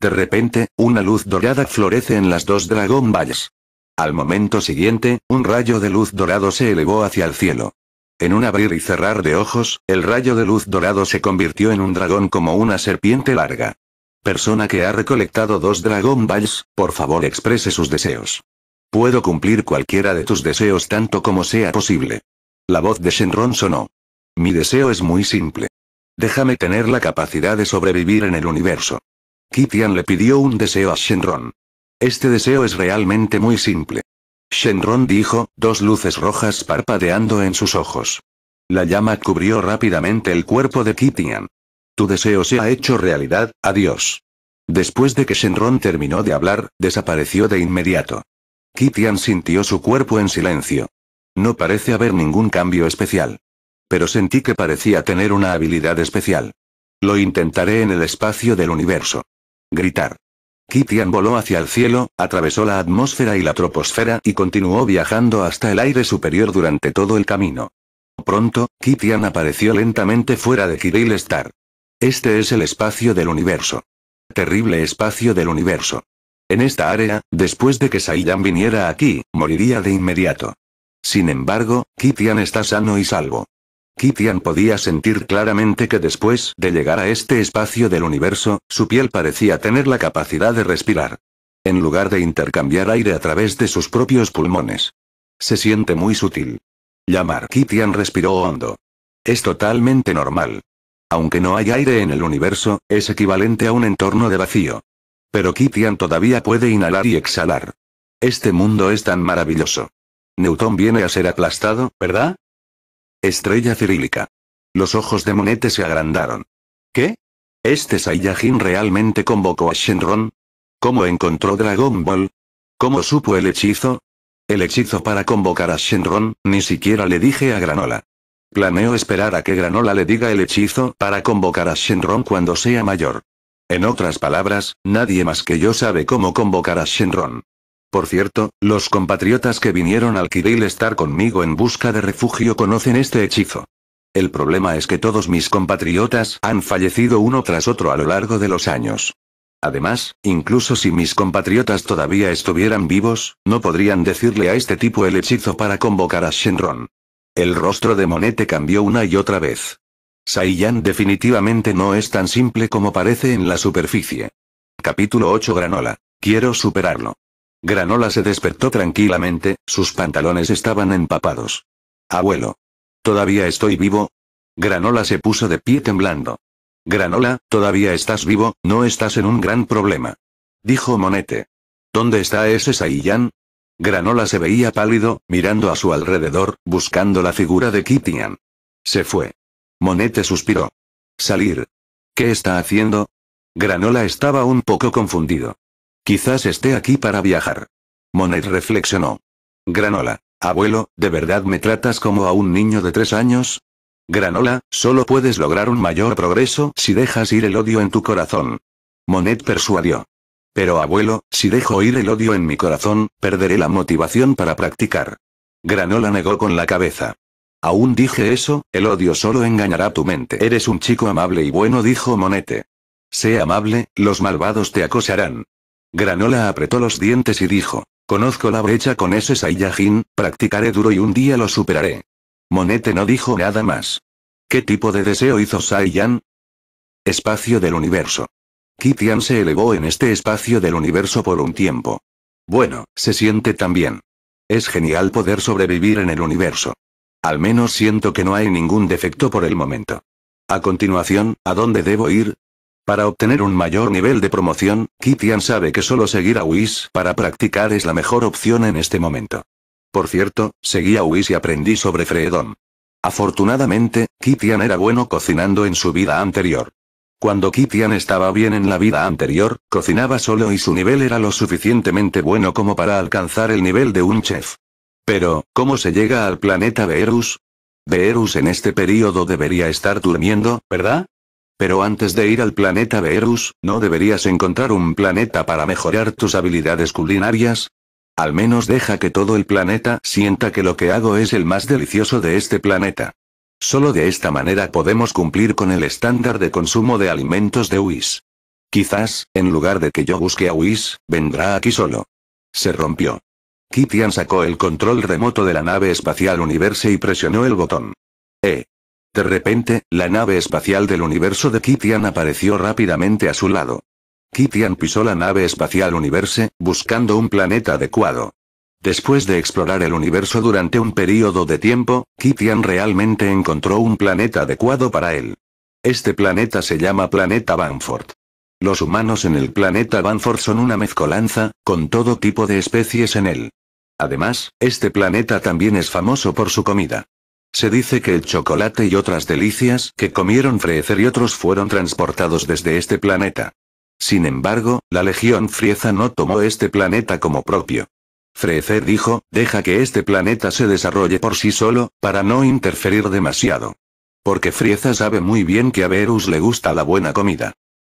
De repente, una luz dorada florece en las dos Dragon Balls. Al momento siguiente, un rayo de luz dorado se elevó hacia el cielo. En un abrir y cerrar de ojos, el rayo de luz dorado se convirtió en un dragón como una serpiente larga. Persona que ha recolectado dos Dragon Balls, por favor exprese sus deseos. Puedo cumplir cualquiera de tus deseos tanto como sea posible. La voz de Shenron sonó. Mi deseo es muy simple. Déjame tener la capacidad de sobrevivir en el universo. Kitian le pidió un deseo a Shenron. Este deseo es realmente muy simple. Shenron dijo, dos luces rojas parpadeando en sus ojos. La llama cubrió rápidamente el cuerpo de Kitian. Tu deseo se ha hecho realidad, adiós. Después de que Shenron terminó de hablar, desapareció de inmediato. Kitian sintió su cuerpo en silencio. No parece haber ningún cambio especial. Pero sentí que parecía tener una habilidad especial. Lo intentaré en el espacio del universo. Gritar. Kitian voló hacia el cielo, atravesó la atmósfera y la troposfera y continuó viajando hasta el aire superior durante todo el camino. Pronto, Kitian apareció lentamente fuera de Kirill Star. Este es el espacio del universo. Terrible espacio del universo. En esta área, después de que Saiyan viniera aquí, moriría de inmediato. Sin embargo, Kitian está sano y salvo. Kitian podía sentir claramente que después de llegar a este espacio del universo, su piel parecía tener la capacidad de respirar. En lugar de intercambiar aire a través de sus propios pulmones. Se siente muy sutil. Llamar Kitian respiró hondo. Es totalmente normal aunque no hay aire en el universo, es equivalente a un entorno de vacío. Pero Kitian todavía puede inhalar y exhalar. Este mundo es tan maravilloso. Newton viene a ser aplastado, ¿verdad? Estrella cirílica. Los ojos de Monete se agrandaron. ¿Qué? ¿Este Saiyajin realmente convocó a Shenron? ¿Cómo encontró Dragon Ball? ¿Cómo supo el hechizo? El hechizo para convocar a Shenron, ni siquiera le dije a Granola. Planeo esperar a que Granola le diga el hechizo para convocar a Shenron cuando sea mayor. En otras palabras, nadie más que yo sabe cómo convocar a Shenron. Por cierto, los compatriotas que vinieron al Kirill estar conmigo en busca de refugio conocen este hechizo. El problema es que todos mis compatriotas han fallecido uno tras otro a lo largo de los años. Además, incluso si mis compatriotas todavía estuvieran vivos, no podrían decirle a este tipo el hechizo para convocar a Shenron. El rostro de Monete cambió una y otra vez. Saiyan definitivamente no es tan simple como parece en la superficie. Capítulo 8 Granola. Quiero superarlo. Granola se despertó tranquilamente, sus pantalones estaban empapados. Abuelo. ¿Todavía estoy vivo? Granola se puso de pie temblando. Granola, todavía estás vivo, no estás en un gran problema. Dijo Monete. ¿Dónde está ese Saiyan? Granola se veía pálido, mirando a su alrededor, buscando la figura de Kitian. Se fue. Monet suspiró. Salir. ¿Qué está haciendo? Granola estaba un poco confundido. Quizás esté aquí para viajar. Monet reflexionó. Granola, abuelo, ¿de verdad me tratas como a un niño de tres años? Granola, solo puedes lograr un mayor progreso si dejas ir el odio en tu corazón. Monet persuadió. Pero abuelo, si dejo ir el odio en mi corazón, perderé la motivación para practicar. Granola negó con la cabeza. Aún dije eso, el odio solo engañará tu mente. Eres un chico amable y bueno, dijo Monete. Sé amable, los malvados te acosarán. Granola apretó los dientes y dijo, conozco la brecha con ese Saiyajin, practicaré duro y un día lo superaré. Monete no dijo nada más. ¿Qué tipo de deseo hizo Saiyan? Espacio del universo. Kitian se elevó en este espacio del universo por un tiempo. Bueno, se siente tan bien. Es genial poder sobrevivir en el universo. Al menos siento que no hay ningún defecto por el momento. A continuación, ¿a dónde debo ir? Para obtener un mayor nivel de promoción, Kitian sabe que solo seguir a Whis para practicar es la mejor opción en este momento. Por cierto, seguí a Whis y aprendí sobre Freedom. Afortunadamente, Kitian era bueno cocinando en su vida anterior. Cuando Kitian estaba bien en la vida anterior, cocinaba solo y su nivel era lo suficientemente bueno como para alcanzar el nivel de un chef. Pero, ¿cómo se llega al planeta Beerus? Beerus en este periodo debería estar durmiendo, ¿verdad? Pero antes de ir al planeta Beerus, ¿no deberías encontrar un planeta para mejorar tus habilidades culinarias? Al menos deja que todo el planeta sienta que lo que hago es el más delicioso de este planeta. Solo de esta manera podemos cumplir con el estándar de consumo de alimentos de UIS. Quizás, en lugar de que yo busque a UIS, vendrá aquí solo. Se rompió. Kitian sacó el control remoto de la nave espacial Universe y presionó el botón. E. De repente, la nave espacial del universo de Kitian apareció rápidamente a su lado. Kitian pisó la nave espacial Universe, buscando un planeta adecuado. Después de explorar el universo durante un periodo de tiempo, Kitian realmente encontró un planeta adecuado para él. Este planeta se llama Planeta Banford. Los humanos en el planeta Banford son una mezcolanza, con todo tipo de especies en él. Además, este planeta también es famoso por su comida. Se dice que el chocolate y otras delicias que comieron Freezer y otros fueron transportados desde este planeta. Sin embargo, la Legión Frieza no tomó este planeta como propio. Frezer dijo, deja que este planeta se desarrolle por sí solo, para no interferir demasiado. Porque Frieza sabe muy bien que a Verus le gusta la buena comida.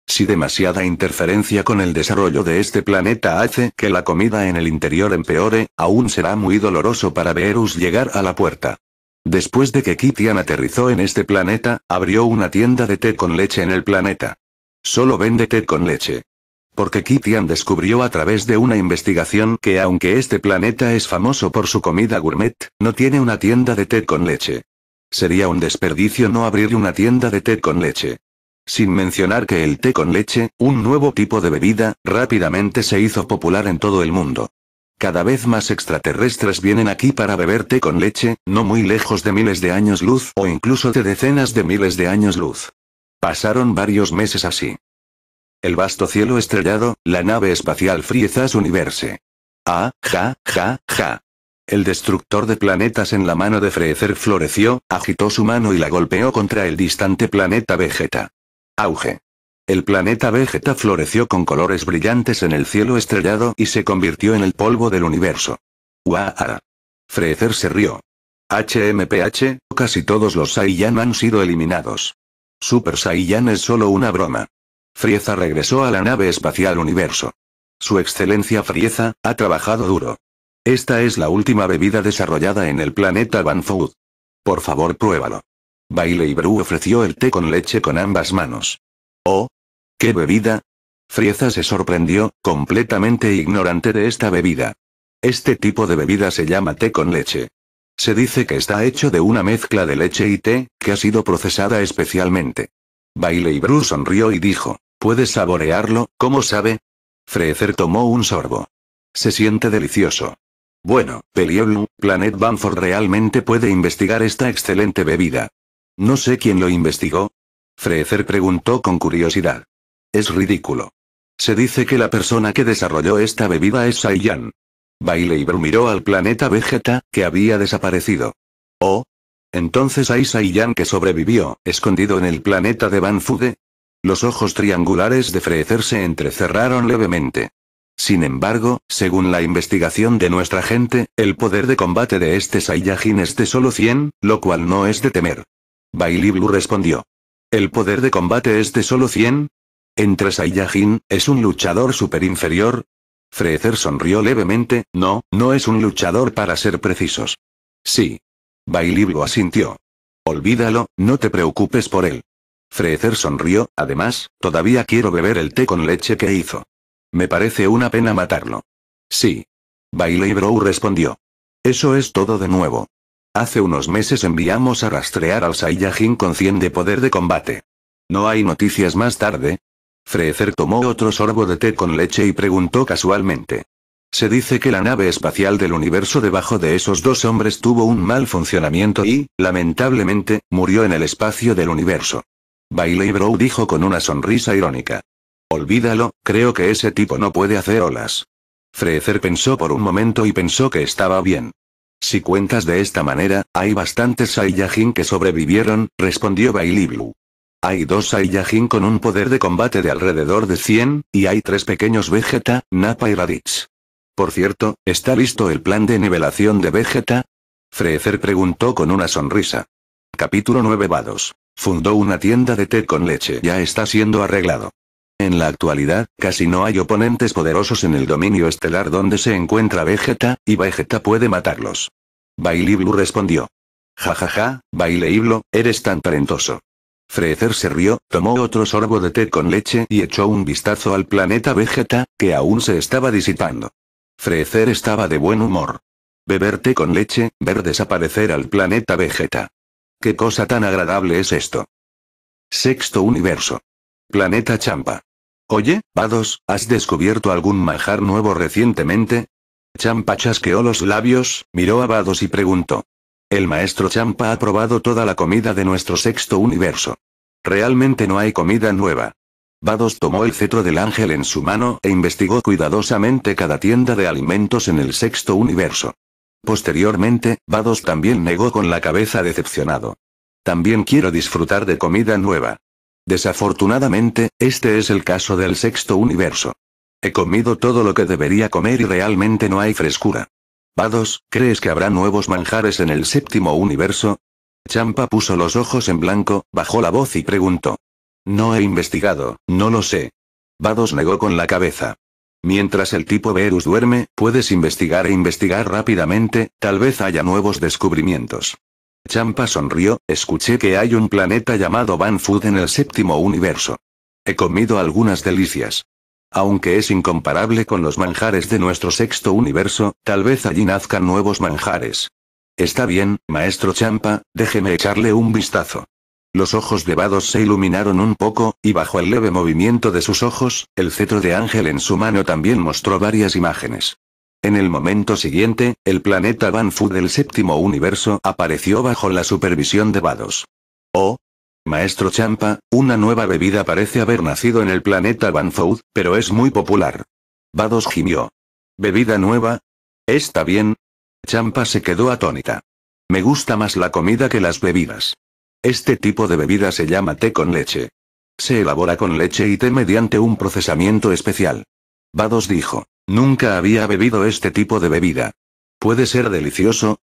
Si demasiada interferencia con el desarrollo de este planeta hace que la comida en el interior empeore, aún será muy doloroso para Verus llegar a la puerta. Después de que Kitian aterrizó en este planeta, abrió una tienda de té con leche en el planeta. Solo vende té con leche. Porque Kitian descubrió a través de una investigación que aunque este planeta es famoso por su comida gourmet, no tiene una tienda de té con leche. Sería un desperdicio no abrir una tienda de té con leche. Sin mencionar que el té con leche, un nuevo tipo de bebida, rápidamente se hizo popular en todo el mundo. Cada vez más extraterrestres vienen aquí para beber té con leche, no muy lejos de miles de años luz o incluso de decenas de miles de años luz. Pasaron varios meses así el vasto cielo estrellado, la nave espacial Friezas Universe. Ah, ja, ja, ja. El destructor de planetas en la mano de Freezer floreció, agitó su mano y la golpeó contra el distante planeta Vegeta. Auge. El planeta Vegeta floreció con colores brillantes en el cielo estrellado y se convirtió en el polvo del universo. ¡Guau! Freezer se rió. HMPH, casi todos los Saiyan han sido eliminados. Super Saiyan es solo una broma. Frieza regresó a la nave espacial Universo. Su excelencia Frieza, ha trabajado duro. Esta es la última bebida desarrollada en el planeta Banfood. Por favor, pruébalo. Bailey Brew ofreció el té con leche con ambas manos. Oh. ¿Qué bebida? Frieza se sorprendió, completamente ignorante de esta bebida. Este tipo de bebida se llama té con leche. Se dice que está hecho de una mezcla de leche y té, que ha sido procesada especialmente. Bailey bru sonrió y dijo. ¿Puedes saborearlo? ¿Cómo sabe? Frezer tomó un sorbo. Se siente delicioso. Bueno, Peliolu, Planet Banford realmente puede investigar esta excelente bebida. No sé quién lo investigó. Frezer preguntó con curiosidad. Es ridículo. Se dice que la persona que desarrolló esta bebida es Saiyan. Baileyber miró al planeta Vegeta, que había desaparecido. Oh. Entonces hay Saiyan que sobrevivió, escondido en el planeta de Banfude, los ojos triangulares de Freezer se entrecerraron levemente. Sin embargo, según la investigación de nuestra gente, el poder de combate de este Saiyajin es de solo 100, lo cual no es de temer. Bailiblu respondió. ¿El poder de combate es de solo 100? ¿Entre Saiyajin, es un luchador super inferior? Freezer sonrió levemente, no, no es un luchador para ser precisos. Sí. Bailiblu asintió. Olvídalo, no te preocupes por él. Frezer sonrió, además, todavía quiero beber el té con leche que hizo. Me parece una pena matarlo. Sí. Bailey Brow respondió. Eso es todo de nuevo. Hace unos meses enviamos a rastrear al Saiyajin con 100 de poder de combate. No hay noticias más tarde. Frezer tomó otro sorbo de té con leche y preguntó casualmente. Se dice que la nave espacial del universo debajo de esos dos hombres tuvo un mal funcionamiento y, lamentablemente, murió en el espacio del universo. Bailey Brow dijo con una sonrisa irónica. Olvídalo, creo que ese tipo no puede hacer olas. Frezer pensó por un momento y pensó que estaba bien. Si cuentas de esta manera, hay bastantes Saiyajin que sobrevivieron, respondió Bailey Blue. Hay dos Saiyajin con un poder de combate de alrededor de 100, y hay tres pequeños Vegeta, Nappa y Raditz. Por cierto, ¿está listo el plan de nivelación de Vegeta? Frezer preguntó con una sonrisa. Capítulo 9 Vados. Fundó una tienda de té con leche. Ya está siendo arreglado. En la actualidad, casi no hay oponentes poderosos en el dominio estelar donde se encuentra Vegeta, y Vegeta puede matarlos. Blue respondió. Jajaja, Baileiblo, eres tan talentoso. Frecer se rió, tomó otro sorbo de té con leche y echó un vistazo al planeta Vegeta, que aún se estaba disipando. Frecer estaba de buen humor. Beber té con leche, ver desaparecer al planeta Vegeta. ¿Qué cosa tan agradable es esto? Sexto universo. Planeta Champa. Oye, Vados, ¿has descubierto algún manjar nuevo recientemente? Champa chasqueó los labios, miró a Vados y preguntó. El maestro Champa ha probado toda la comida de nuestro sexto universo. Realmente no hay comida nueva. Vados tomó el cetro del ángel en su mano e investigó cuidadosamente cada tienda de alimentos en el sexto universo. Posteriormente, Vados también negó con la cabeza decepcionado. También quiero disfrutar de comida nueva. Desafortunadamente, este es el caso del sexto universo. He comido todo lo que debería comer y realmente no hay frescura. Vados, ¿crees que habrá nuevos manjares en el séptimo universo? Champa puso los ojos en blanco, bajó la voz y preguntó. No he investigado, no lo sé. Vados negó con la cabeza. Mientras el tipo Verus duerme, puedes investigar e investigar rápidamente, tal vez haya nuevos descubrimientos. Champa sonrió, escuché que hay un planeta llamado Food en el séptimo universo. He comido algunas delicias. Aunque es incomparable con los manjares de nuestro sexto universo, tal vez allí nazcan nuevos manjares. Está bien, maestro Champa, déjeme echarle un vistazo. Los ojos de Bados se iluminaron un poco, y bajo el leve movimiento de sus ojos, el cetro de Ángel en su mano también mostró varias imágenes. En el momento siguiente, el planeta Banfu del séptimo universo apareció bajo la supervisión de Vados. Oh, Maestro Champa, una nueva bebida parece haber nacido en el planeta Banfood, pero es muy popular. Vados gimió. ¿Bebida nueva? Está bien. Champa se quedó atónita. Me gusta más la comida que las bebidas. Este tipo de bebida se llama té con leche. Se elabora con leche y té mediante un procesamiento especial. Bados dijo, nunca había bebido este tipo de bebida. ¿Puede ser delicioso?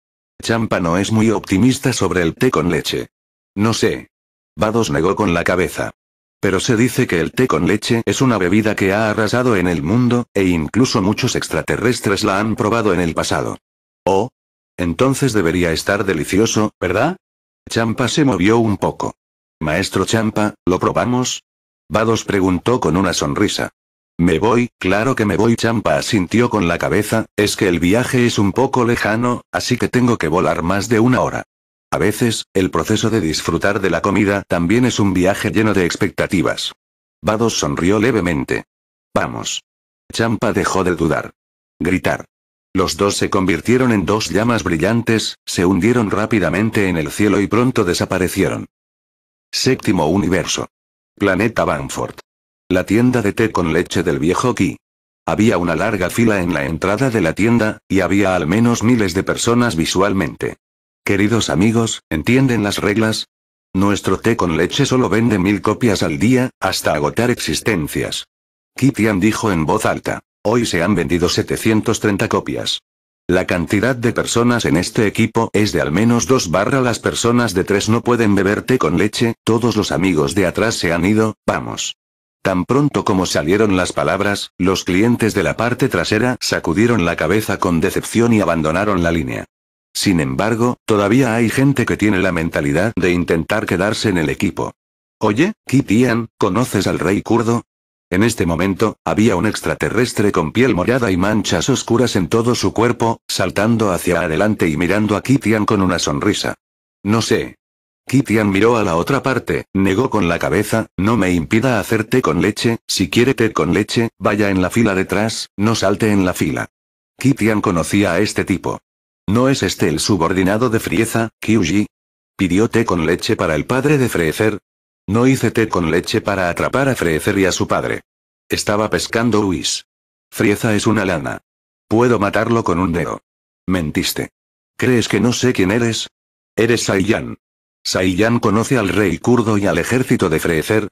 Champa no es muy optimista sobre el té con leche. No sé. Bados negó con la cabeza. Pero se dice que el té con leche es una bebida que ha arrasado en el mundo, e incluso muchos extraterrestres la han probado en el pasado. Oh. Entonces debería estar delicioso, ¿verdad? Champa se movió un poco. Maestro Champa, ¿lo probamos? Vados preguntó con una sonrisa. Me voy, claro que me voy. Champa asintió con la cabeza, es que el viaje es un poco lejano, así que tengo que volar más de una hora. A veces, el proceso de disfrutar de la comida también es un viaje lleno de expectativas. Vados sonrió levemente. Vamos. Champa dejó de dudar. Gritar. Los dos se convirtieron en dos llamas brillantes, se hundieron rápidamente en el cielo y pronto desaparecieron. Séptimo universo. Planeta Banford. La tienda de té con leche del viejo Ki. Había una larga fila en la entrada de la tienda, y había al menos miles de personas visualmente. Queridos amigos, ¿entienden las reglas? Nuestro té con leche solo vende mil copias al día, hasta agotar existencias. Kitian dijo en voz alta. Hoy se han vendido 730 copias. La cantidad de personas en este equipo es de al menos 2 barra las personas de tres no pueden beber té con leche, todos los amigos de atrás se han ido, vamos. Tan pronto como salieron las palabras, los clientes de la parte trasera sacudieron la cabeza con decepción y abandonaron la línea. Sin embargo, todavía hay gente que tiene la mentalidad de intentar quedarse en el equipo. Oye, Kitian, ¿conoces al rey kurdo? En este momento, había un extraterrestre con piel morada y manchas oscuras en todo su cuerpo, saltando hacia adelante y mirando a Kitian con una sonrisa. No sé. Kitian miró a la otra parte, negó con la cabeza, no me impida hacer té con leche, si quiere té con leche, vaya en la fila detrás, no salte en la fila. Kitian conocía a este tipo. ¿No es este el subordinado de Frieza, Kyuji? Pidió té con leche para el padre de Freezer, no hice té con leche para atrapar a Freezer y a su padre. Estaba pescando Luis. Frieza es una lana. Puedo matarlo con un dedo. Mentiste. ¿Crees que no sé quién eres? Eres Saiyan. Saiyan conoce al rey kurdo y al ejército de Freezer.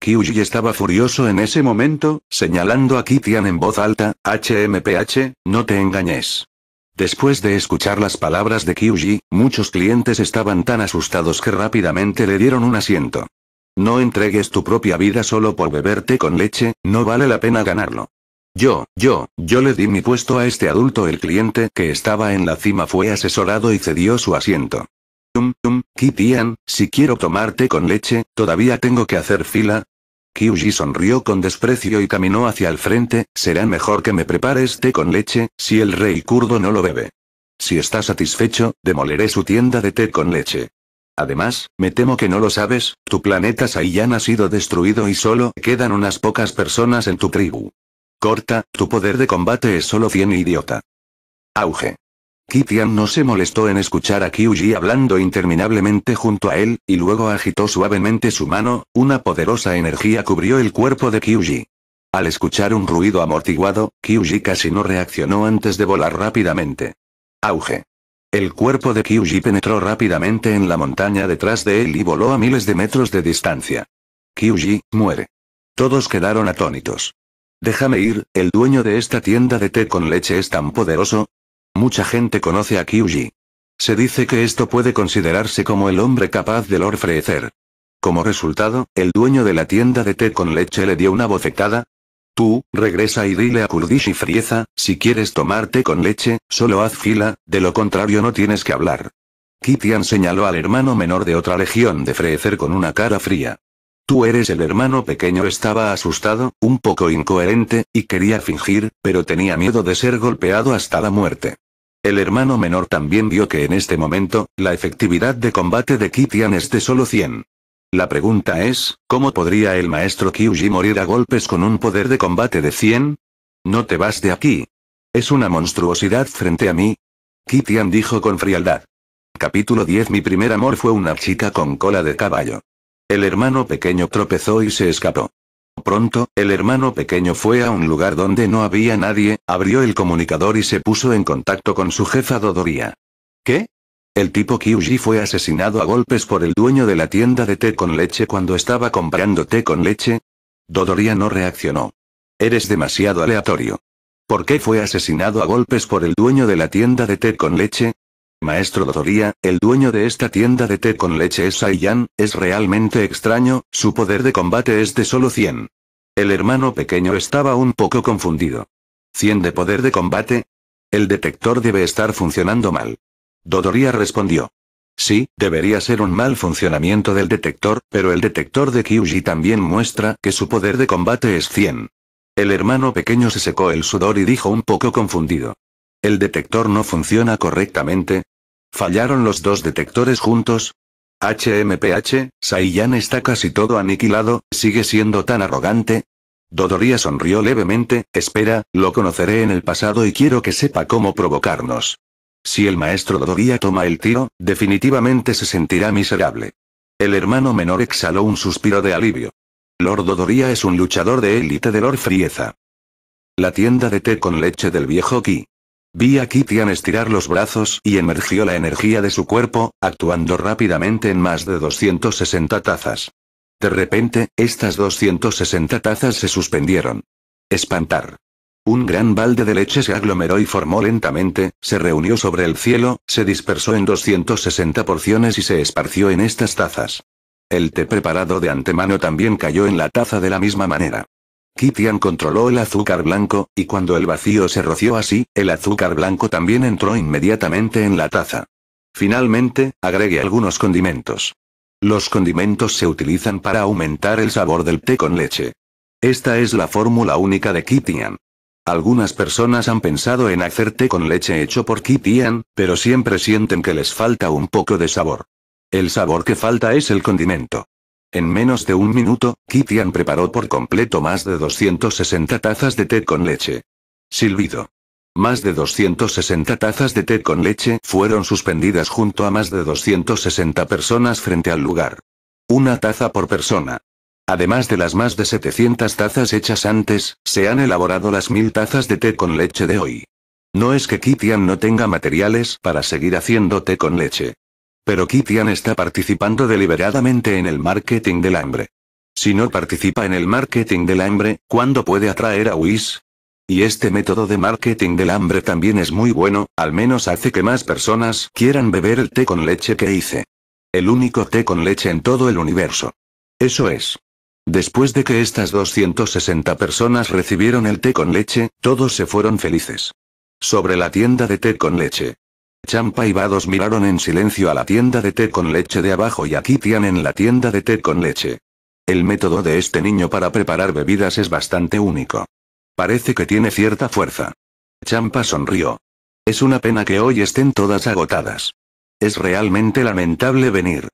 Kyuji estaba furioso en ese momento, señalando a Kitian en voz alta, HMPH, no te engañes. Después de escuchar las palabras de Kyuji, muchos clientes estaban tan asustados que rápidamente le dieron un asiento. No entregues tu propia vida solo por beberte con leche, no vale la pena ganarlo. Yo, yo, yo le di mi puesto a este adulto. El cliente que estaba en la cima fue asesorado y cedió su asiento. Tum tum. Kitian, si quiero tomarte con leche, todavía tengo que hacer fila. Kyuji sonrió con desprecio y caminó hacia el frente, será mejor que me prepares té con leche, si el rey kurdo no lo bebe. Si está satisfecho, demoleré su tienda de té con leche. Además, me temo que no lo sabes, tu planeta Saiyan ha sido destruido y solo quedan unas pocas personas en tu tribu. Corta, tu poder de combate es solo 100 idiota. Auge. Kitian no se molestó en escuchar a Kyuji hablando interminablemente junto a él, y luego agitó suavemente su mano, una poderosa energía cubrió el cuerpo de Kyuji. Al escuchar un ruido amortiguado, Kyuji casi no reaccionó antes de volar rápidamente. Auge. El cuerpo de Kyuji penetró rápidamente en la montaña detrás de él y voló a miles de metros de distancia. Kyuji, muere. Todos quedaron atónitos. Déjame ir, el dueño de esta tienda de té con leche es tan poderoso. Mucha gente conoce a Kyuji. Se dice que esto puede considerarse como el hombre capaz de lo ofrecer. Como resultado, el dueño de la tienda de té con leche le dio una bofetada, Tú, regresa y dile a Kurdish y Frieza, si quieres tomarte con leche, solo haz fila, de lo contrario no tienes que hablar. Kitian señaló al hermano menor de otra legión de frecer con una cara fría. Tú eres el hermano pequeño estaba asustado, un poco incoherente, y quería fingir, pero tenía miedo de ser golpeado hasta la muerte. El hermano menor también vio que en este momento, la efectividad de combate de Kitian es de solo 100. La pregunta es, ¿cómo podría el maestro Kyuji morir a golpes con un poder de combate de 100? No te vas de aquí. Es una monstruosidad frente a mí. Kitian dijo con frialdad. Capítulo 10 Mi primer amor fue una chica con cola de caballo. El hermano pequeño tropezó y se escapó. Pronto, el hermano pequeño fue a un lugar donde no había nadie, abrió el comunicador y se puso en contacto con su jefa Dodoria. ¿Qué? El tipo Kyuji fue asesinado a golpes por el dueño de la tienda de té con leche cuando estaba comprando té con leche. Dodoria no reaccionó. Eres demasiado aleatorio. ¿Por qué fue asesinado a golpes por el dueño de la tienda de té con leche? Maestro Dodoria, el dueño de esta tienda de té con leche es Saiyan, es realmente extraño, su poder de combate es de solo 100. El hermano pequeño estaba un poco confundido. ¿100 de poder de combate? El detector debe estar funcionando mal. Dodoria respondió. Sí, debería ser un mal funcionamiento del detector, pero el detector de Kyuji también muestra que su poder de combate es 100. El hermano pequeño se secó el sudor y dijo un poco confundido. ¿El detector no funciona correctamente? ¿Fallaron los dos detectores juntos? HMPH, Saiyan está casi todo aniquilado, sigue siendo tan arrogante. Dodoria sonrió levemente, espera, lo conoceré en el pasado y quiero que sepa cómo provocarnos. Si el maestro Dodoria toma el tiro, definitivamente se sentirá miserable. El hermano menor exhaló un suspiro de alivio. Lord Dodoria es un luchador de élite de Lord Frieza. La tienda de té con leche del viejo Ki. Vi a Kitian estirar los brazos y emergió la energía de su cuerpo, actuando rápidamente en más de 260 tazas. De repente, estas 260 tazas se suspendieron. Espantar. Un gran balde de leche se aglomeró y formó lentamente, se reunió sobre el cielo, se dispersó en 260 porciones y se esparció en estas tazas. El té preparado de antemano también cayó en la taza de la misma manera. Kitian controló el azúcar blanco, y cuando el vacío se roció así, el azúcar blanco también entró inmediatamente en la taza. Finalmente, agregue algunos condimentos. Los condimentos se utilizan para aumentar el sabor del té con leche. Esta es la fórmula única de Kitian. Algunas personas han pensado en hacer té con leche hecho por Kitian, pero siempre sienten que les falta un poco de sabor. El sabor que falta es el condimento. En menos de un minuto, Kitian preparó por completo más de 260 tazas de té con leche. Silbido. Más de 260 tazas de té con leche fueron suspendidas junto a más de 260 personas frente al lugar. Una taza por persona. Además de las más de 700 tazas hechas antes, se han elaborado las mil tazas de té con leche de hoy. No es que Kitian no tenga materiales para seguir haciendo té con leche. Pero Kitian está participando deliberadamente en el marketing del hambre. Si no participa en el marketing del hambre, ¿cuándo puede atraer a Whis? Y este método de marketing del hambre también es muy bueno, al menos hace que más personas quieran beber el té con leche que hice. El único té con leche en todo el universo. Eso es. Después de que estas 260 personas recibieron el té con leche, todos se fueron felices. Sobre la tienda de té con leche. Champa y Vados miraron en silencio a la tienda de té con leche de abajo y aquí tienen la tienda de té con leche. El método de este niño para preparar bebidas es bastante único. Parece que tiene cierta fuerza. Champa sonrió. Es una pena que hoy estén todas agotadas. Es realmente lamentable venir.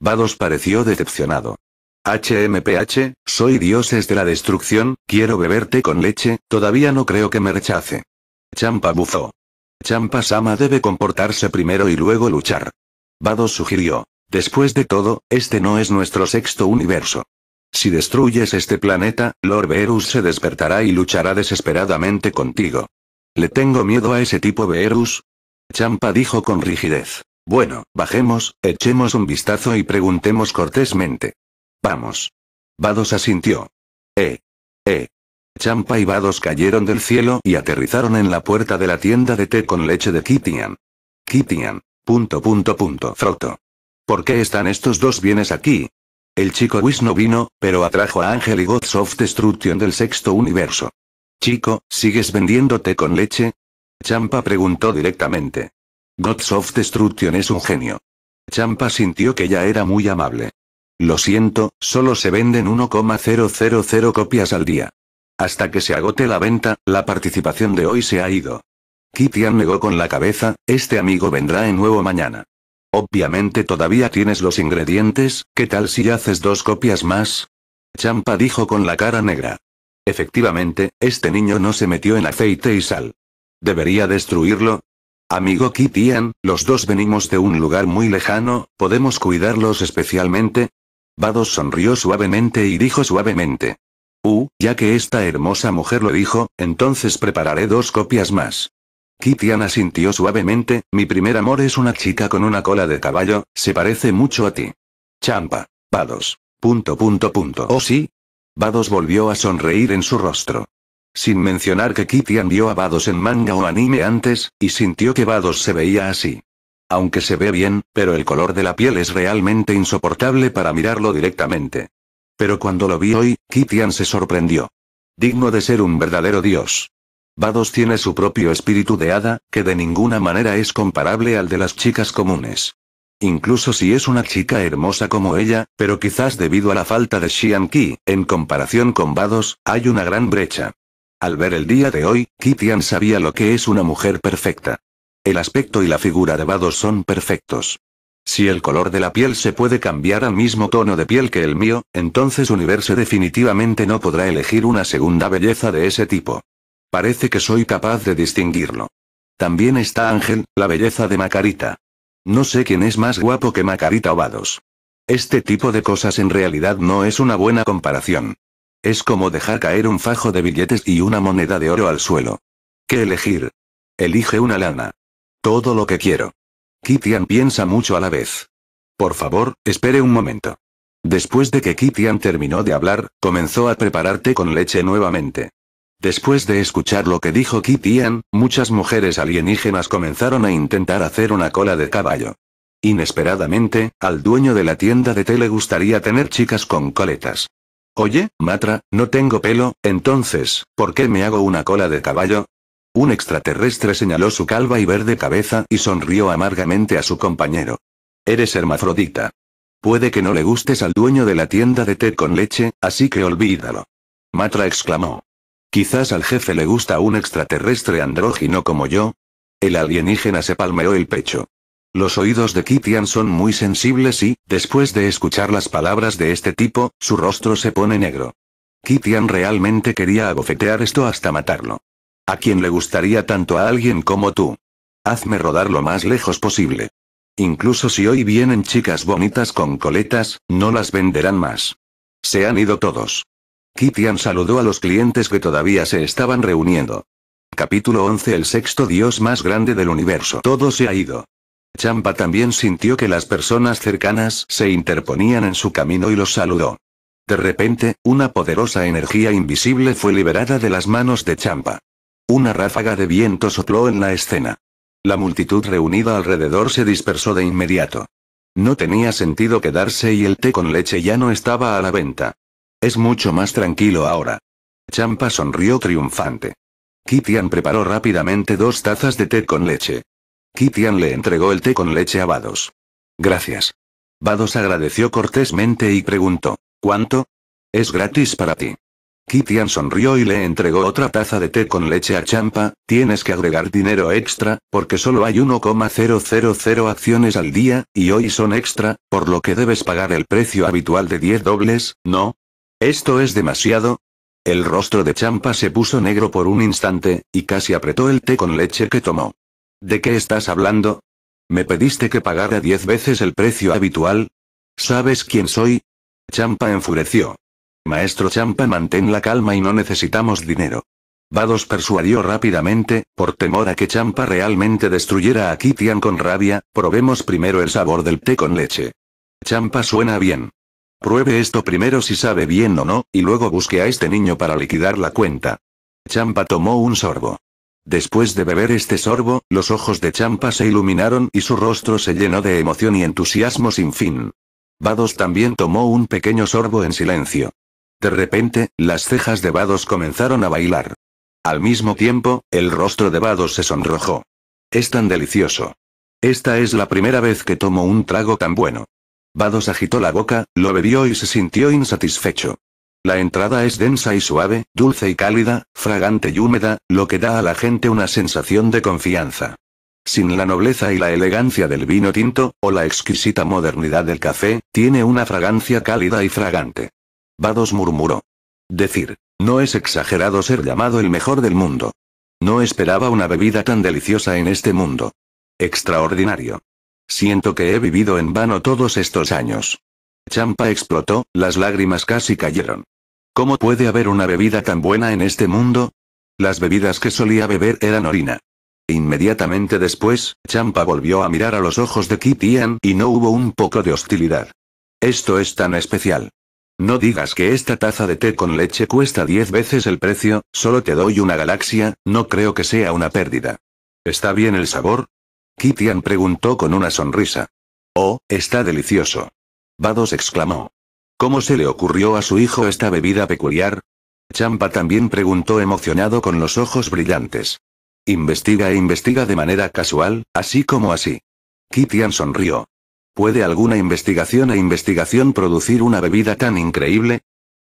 Vados pareció decepcionado. HMPH, soy dioses de la destrucción, quiero beberte con leche, todavía no creo que me rechace. Champa buzó. Champa Sama debe comportarse primero y luego luchar. Vado sugirió. Después de todo, este no es nuestro sexto universo. Si destruyes este planeta, Lord Verus se despertará y luchará desesperadamente contigo. Le tengo miedo a ese tipo Verus. Champa dijo con rigidez. Bueno, bajemos, echemos un vistazo y preguntemos cortésmente. Vamos. Vados asintió. Eh. Eh. Champa y Vados cayeron del cielo y aterrizaron en la puerta de la tienda de té con leche de Kitian. Kitian. Punto punto punto. Froto. ¿Por qué están estos dos bienes aquí? El chico Whis no vino, pero atrajo a Ángel y Godsoft Destruction del sexto universo. Chico, ¿sigues vendiendo té con leche? Champa preguntó directamente. Godsoft Destruction es un genio. Champa sintió que ya era muy amable. Lo siento, solo se venden 1,000 copias al día. Hasta que se agote la venta, la participación de hoy se ha ido. Kitian negó con la cabeza, este amigo vendrá en nuevo mañana. Obviamente todavía tienes los ingredientes, ¿qué tal si haces dos copias más? Champa dijo con la cara negra. Efectivamente, este niño no se metió en aceite y sal. ¿Debería destruirlo? Amigo Kitian, los dos venimos de un lugar muy lejano, ¿podemos cuidarlos especialmente? Vados sonrió suavemente y dijo suavemente. Uh, ya que esta hermosa mujer lo dijo, entonces prepararé dos copias más. Kitian asintió suavemente, mi primer amor es una chica con una cola de caballo, se parece mucho a ti. Champa. Vados. Punto punto punto. ¿Oh sí? Vados volvió a sonreír en su rostro. Sin mencionar que Kitian vio a Vados en manga o anime antes, y sintió que Vados se veía así aunque se ve bien, pero el color de la piel es realmente insoportable para mirarlo directamente. Pero cuando lo vi hoy, Kitian se sorprendió. Digno de ser un verdadero dios. Vados tiene su propio espíritu de hada, que de ninguna manera es comparable al de las chicas comunes. Incluso si es una chica hermosa como ella, pero quizás debido a la falta de Xian Qi, en comparación con Vados, hay una gran brecha. Al ver el día de hoy, Kitian sabía lo que es una mujer perfecta. El aspecto y la figura de Vados son perfectos. Si el color de la piel se puede cambiar al mismo tono de piel que el mío, entonces Universo definitivamente no podrá elegir una segunda belleza de ese tipo. Parece que soy capaz de distinguirlo. También está Ángel, la belleza de Macarita. No sé quién es más guapo que Macarita o Vados. Este tipo de cosas en realidad no es una buena comparación. Es como dejar caer un fajo de billetes y una moneda de oro al suelo. ¿Qué elegir? Elige una lana. Todo lo que quiero. Kitian piensa mucho a la vez. Por favor, espere un momento. Después de que Kitian terminó de hablar, comenzó a prepararte con leche nuevamente. Después de escuchar lo que dijo Kitian, muchas mujeres alienígenas comenzaron a intentar hacer una cola de caballo. Inesperadamente, al dueño de la tienda de té le gustaría tener chicas con coletas. Oye, Matra, no tengo pelo, entonces, ¿por qué me hago una cola de caballo? Un extraterrestre señaló su calva y verde cabeza y sonrió amargamente a su compañero. Eres hermafrodita. Puede que no le gustes al dueño de la tienda de té con leche, así que olvídalo. Matra exclamó. Quizás al jefe le gusta un extraterrestre andrógino como yo. El alienígena se palmeó el pecho. Los oídos de Kitian son muy sensibles y, después de escuchar las palabras de este tipo, su rostro se pone negro. Kitian realmente quería abofetear esto hasta matarlo. A quien le gustaría tanto a alguien como tú. Hazme rodar lo más lejos posible. Incluso si hoy vienen chicas bonitas con coletas, no las venderán más. Se han ido todos. Kitian saludó a los clientes que todavía se estaban reuniendo. Capítulo 11 El sexto dios más grande del universo. Todo se ha ido. Champa también sintió que las personas cercanas se interponían en su camino y los saludó. De repente, una poderosa energía invisible fue liberada de las manos de Champa. Una ráfaga de viento sopló en la escena. La multitud reunida alrededor se dispersó de inmediato. No tenía sentido quedarse y el té con leche ya no estaba a la venta. Es mucho más tranquilo ahora. Champa sonrió triunfante. Kitian preparó rápidamente dos tazas de té con leche. Kitian le entregó el té con leche a Vados. Gracias. Vados agradeció cortésmente y preguntó, ¿cuánto? Es gratis para ti. Kitian sonrió y le entregó otra taza de té con leche a Champa, tienes que agregar dinero extra, porque solo hay 1,000 acciones al día, y hoy son extra, por lo que debes pagar el precio habitual de 10 dobles, ¿no? ¿Esto es demasiado? El rostro de Champa se puso negro por un instante, y casi apretó el té con leche que tomó. ¿De qué estás hablando? ¿Me pediste que pagara 10 veces el precio habitual? ¿Sabes quién soy? Champa enfureció. Maestro Champa mantén la calma y no necesitamos dinero. Vados persuadió rápidamente, por temor a que Champa realmente destruyera a Kitian con rabia, probemos primero el sabor del té con leche. Champa suena bien. Pruebe esto primero si sabe bien o no, y luego busque a este niño para liquidar la cuenta. Champa tomó un sorbo. Después de beber este sorbo, los ojos de Champa se iluminaron y su rostro se llenó de emoción y entusiasmo sin fin. Vados también tomó un pequeño sorbo en silencio. De repente, las cejas de Vados comenzaron a bailar. Al mismo tiempo, el rostro de Vados se sonrojó. Es tan delicioso. Esta es la primera vez que tomo un trago tan bueno. Vados agitó la boca, lo bebió y se sintió insatisfecho. La entrada es densa y suave, dulce y cálida, fragante y húmeda, lo que da a la gente una sensación de confianza. Sin la nobleza y la elegancia del vino tinto, o la exquisita modernidad del café, tiene una fragancia cálida y fragante. Vados murmuró. Decir, no es exagerado ser llamado el mejor del mundo. No esperaba una bebida tan deliciosa en este mundo. Extraordinario. Siento que he vivido en vano todos estos años. Champa explotó, las lágrimas casi cayeron. ¿Cómo puede haber una bebida tan buena en este mundo? Las bebidas que solía beber eran orina. Inmediatamente después, Champa volvió a mirar a los ojos de Kitian y no hubo un poco de hostilidad. Esto es tan especial. No digas que esta taza de té con leche cuesta diez veces el precio, solo te doy una galaxia, no creo que sea una pérdida. ¿Está bien el sabor? Kitian preguntó con una sonrisa. Oh, está delicioso. Vados exclamó. ¿Cómo se le ocurrió a su hijo esta bebida peculiar? Champa también preguntó emocionado con los ojos brillantes. Investiga e investiga de manera casual, así como así. Kitian sonrió. ¿Puede alguna investigación e investigación producir una bebida tan increíble?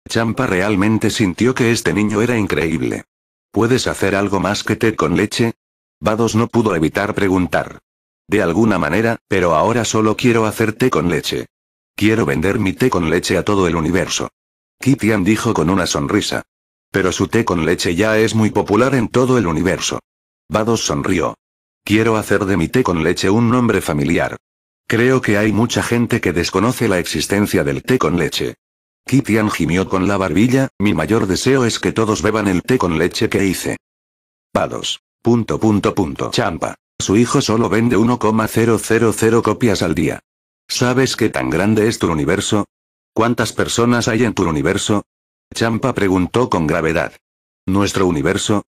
Champa realmente sintió que este niño era increíble. ¿Puedes hacer algo más que té con leche? Vados no pudo evitar preguntar. De alguna manera, pero ahora solo quiero hacer té con leche. Quiero vender mi té con leche a todo el universo. Kitian dijo con una sonrisa. Pero su té con leche ya es muy popular en todo el universo. Vados sonrió. Quiero hacer de mi té con leche un nombre familiar. Creo que hay mucha gente que desconoce la existencia del té con leche. Kitian gimió con la barbilla, mi mayor deseo es que todos beban el té con leche que hice. Pados. Punto punto punto. Champa. Su hijo solo vende 1,000 copias al día. ¿Sabes qué tan grande es tu universo? ¿Cuántas personas hay en tu universo? Champa preguntó con gravedad. ¿Nuestro universo?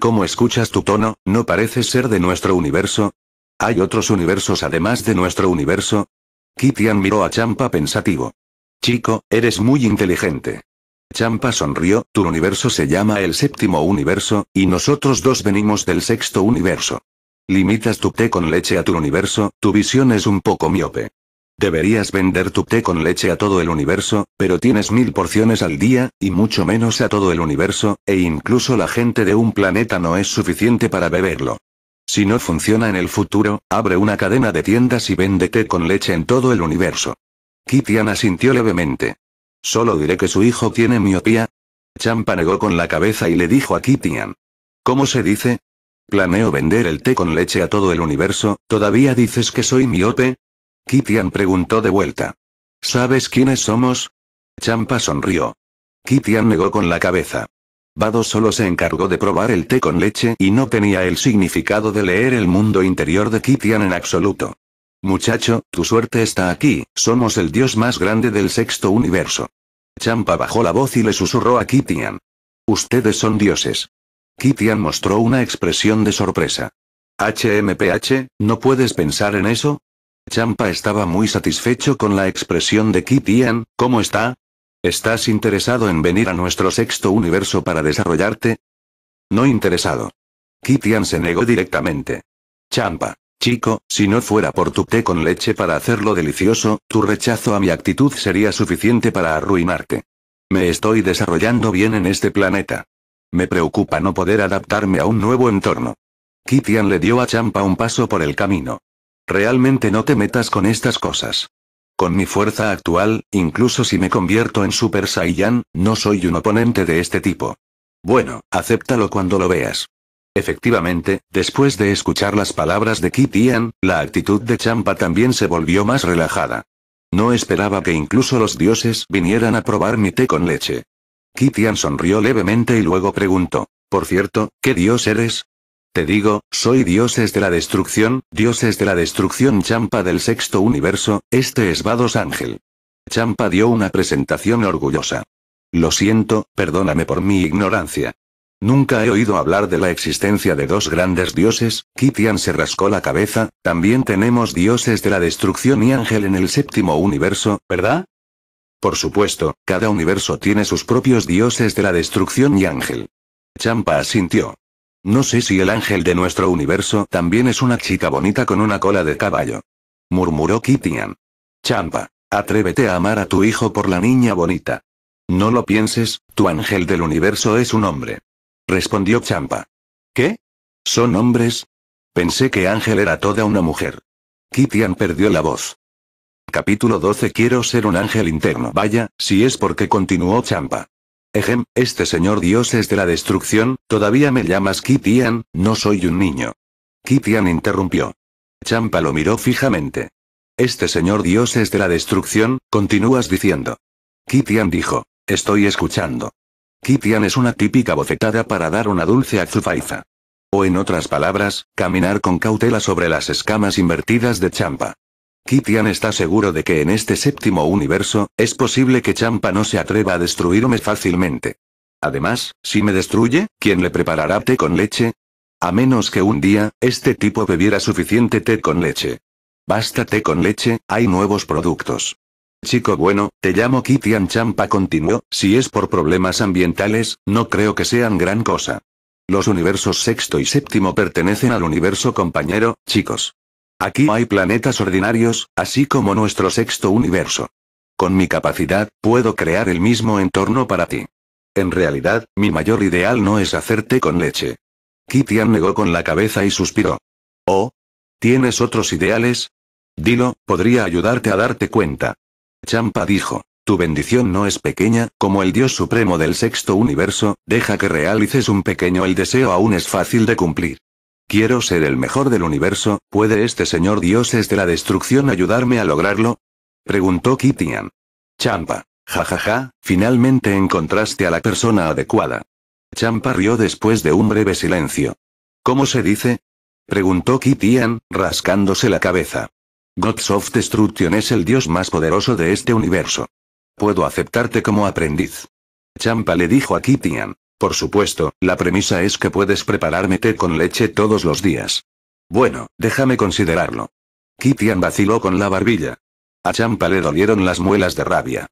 ¿Cómo escuchas tu tono? ¿No parece ser de nuestro universo? ¿Hay otros universos además de nuestro universo? Kitian miró a Champa pensativo. Chico, eres muy inteligente. Champa sonrió, tu universo se llama el séptimo universo, y nosotros dos venimos del sexto universo. Limitas tu té con leche a tu universo, tu visión es un poco miope. Deberías vender tu té con leche a todo el universo, pero tienes mil porciones al día, y mucho menos a todo el universo, e incluso la gente de un planeta no es suficiente para beberlo. Si no funciona en el futuro, abre una cadena de tiendas y vende té con leche en todo el universo. Kitian asintió levemente. Solo diré que su hijo tiene miopía. Champa negó con la cabeza y le dijo a Kitian. ¿Cómo se dice? Planeo vender el té con leche a todo el universo, ¿todavía dices que soy miope? Kitian preguntó de vuelta. ¿Sabes quiénes somos? Champa sonrió. Kitian negó con la cabeza. Bado solo se encargó de probar el té con leche y no tenía el significado de leer el mundo interior de Kitian en absoluto. Muchacho, tu suerte está aquí, somos el dios más grande del sexto universo. Champa bajó la voz y le susurró a Kitian. Ustedes son dioses. Kitian mostró una expresión de sorpresa. HMPH, ¿no puedes pensar en eso? Champa estaba muy satisfecho con la expresión de Kitian, ¿cómo está? ¿Estás interesado en venir a nuestro sexto universo para desarrollarte? No interesado. Kitian se negó directamente. Champa. Chico, si no fuera por tu té con leche para hacerlo delicioso, tu rechazo a mi actitud sería suficiente para arruinarte. Me estoy desarrollando bien en este planeta. Me preocupa no poder adaptarme a un nuevo entorno. Kitian le dio a Champa un paso por el camino. Realmente no te metas con estas cosas. Con mi fuerza actual, incluso si me convierto en Super Saiyan, no soy un oponente de este tipo. Bueno, acéptalo cuando lo veas. Efectivamente, después de escuchar las palabras de Kitian, la actitud de Champa también se volvió más relajada. No esperaba que incluso los dioses vinieran a probar mi té con leche. Kitian sonrió levemente y luego preguntó, por cierto, ¿qué dios eres? Te digo, soy dioses de la destrucción, dioses de la destrucción champa del sexto universo, este es Vados Ángel. Champa dio una presentación orgullosa. Lo siento, perdóname por mi ignorancia. Nunca he oído hablar de la existencia de dos grandes dioses, Kitian se rascó la cabeza, también tenemos dioses de la destrucción y ángel en el séptimo universo, ¿verdad? Por supuesto, cada universo tiene sus propios dioses de la destrucción y ángel. Champa asintió. No sé si el ángel de nuestro universo también es una chica bonita con una cola de caballo. Murmuró Kitian. Champa, atrévete a amar a tu hijo por la niña bonita. No lo pienses, tu ángel del universo es un hombre. Respondió Champa. ¿Qué? ¿Son hombres? Pensé que Ángel era toda una mujer. Kitian perdió la voz. Capítulo 12 Quiero ser un ángel interno. Vaya, si es porque continuó Champa. Ejem, este señor dios es de la destrucción, todavía me llamas Kitian, no soy un niño. Kitian interrumpió. Champa lo miró fijamente. Este señor dios es de la destrucción, continúas diciendo. Kitian dijo. Estoy escuchando. Kitian es una típica bofetada para dar una dulce azufaiza. O en otras palabras, caminar con cautela sobre las escamas invertidas de Champa. Kitian está seguro de que en este séptimo universo, es posible que Champa no se atreva a destruirme fácilmente. Además, si me destruye, ¿quién le preparará té con leche? A menos que un día, este tipo bebiera suficiente té con leche. Basta té con leche, hay nuevos productos. Chico bueno, te llamo Kitian Champa continuó, si es por problemas ambientales, no creo que sean gran cosa. Los universos sexto y séptimo pertenecen al universo compañero, chicos. Aquí hay planetas ordinarios, así como nuestro sexto universo. Con mi capacidad, puedo crear el mismo entorno para ti. En realidad, mi mayor ideal no es hacerte con leche. Kitian negó con la cabeza y suspiró. Oh. ¿Tienes otros ideales? Dilo, podría ayudarte a darte cuenta. Champa dijo. Tu bendición no es pequeña, como el Dios Supremo del sexto universo, deja que realices un pequeño el deseo aún es fácil de cumplir. Quiero ser el mejor del universo, ¿puede este señor dioses de la destrucción ayudarme a lograrlo? Preguntó Kitian. Champa. Jajaja, ja, ja, finalmente encontraste a la persona adecuada. Champa rió después de un breve silencio. ¿Cómo se dice? Preguntó Kitian, rascándose la cabeza. Gods of Destruction es el dios más poderoso de este universo. Puedo aceptarte como aprendiz. Champa le dijo a Kitian. Por supuesto, la premisa es que puedes prepararme té con leche todos los días. Bueno, déjame considerarlo. Kitian vaciló con la barbilla. A Champa le dolieron las muelas de rabia.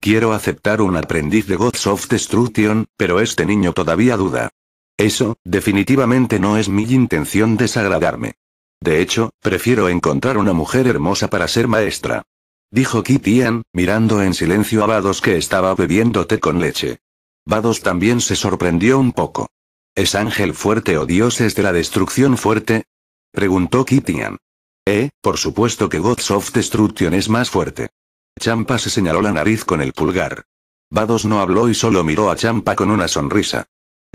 Quiero aceptar un aprendiz de Gods of Destruction, pero este niño todavía duda. Eso, definitivamente no es mi intención desagradarme. De hecho, prefiero encontrar una mujer hermosa para ser maestra. Dijo Kitian, mirando en silencio a Vados que estaba bebiendo té con leche. Vados también se sorprendió un poco. ¿Es ángel fuerte o dioses de la destrucción fuerte? Preguntó Kitian. Eh, por supuesto que Gods of Destruction es más fuerte. Champa se señaló la nariz con el pulgar. Vados no habló y solo miró a Champa con una sonrisa.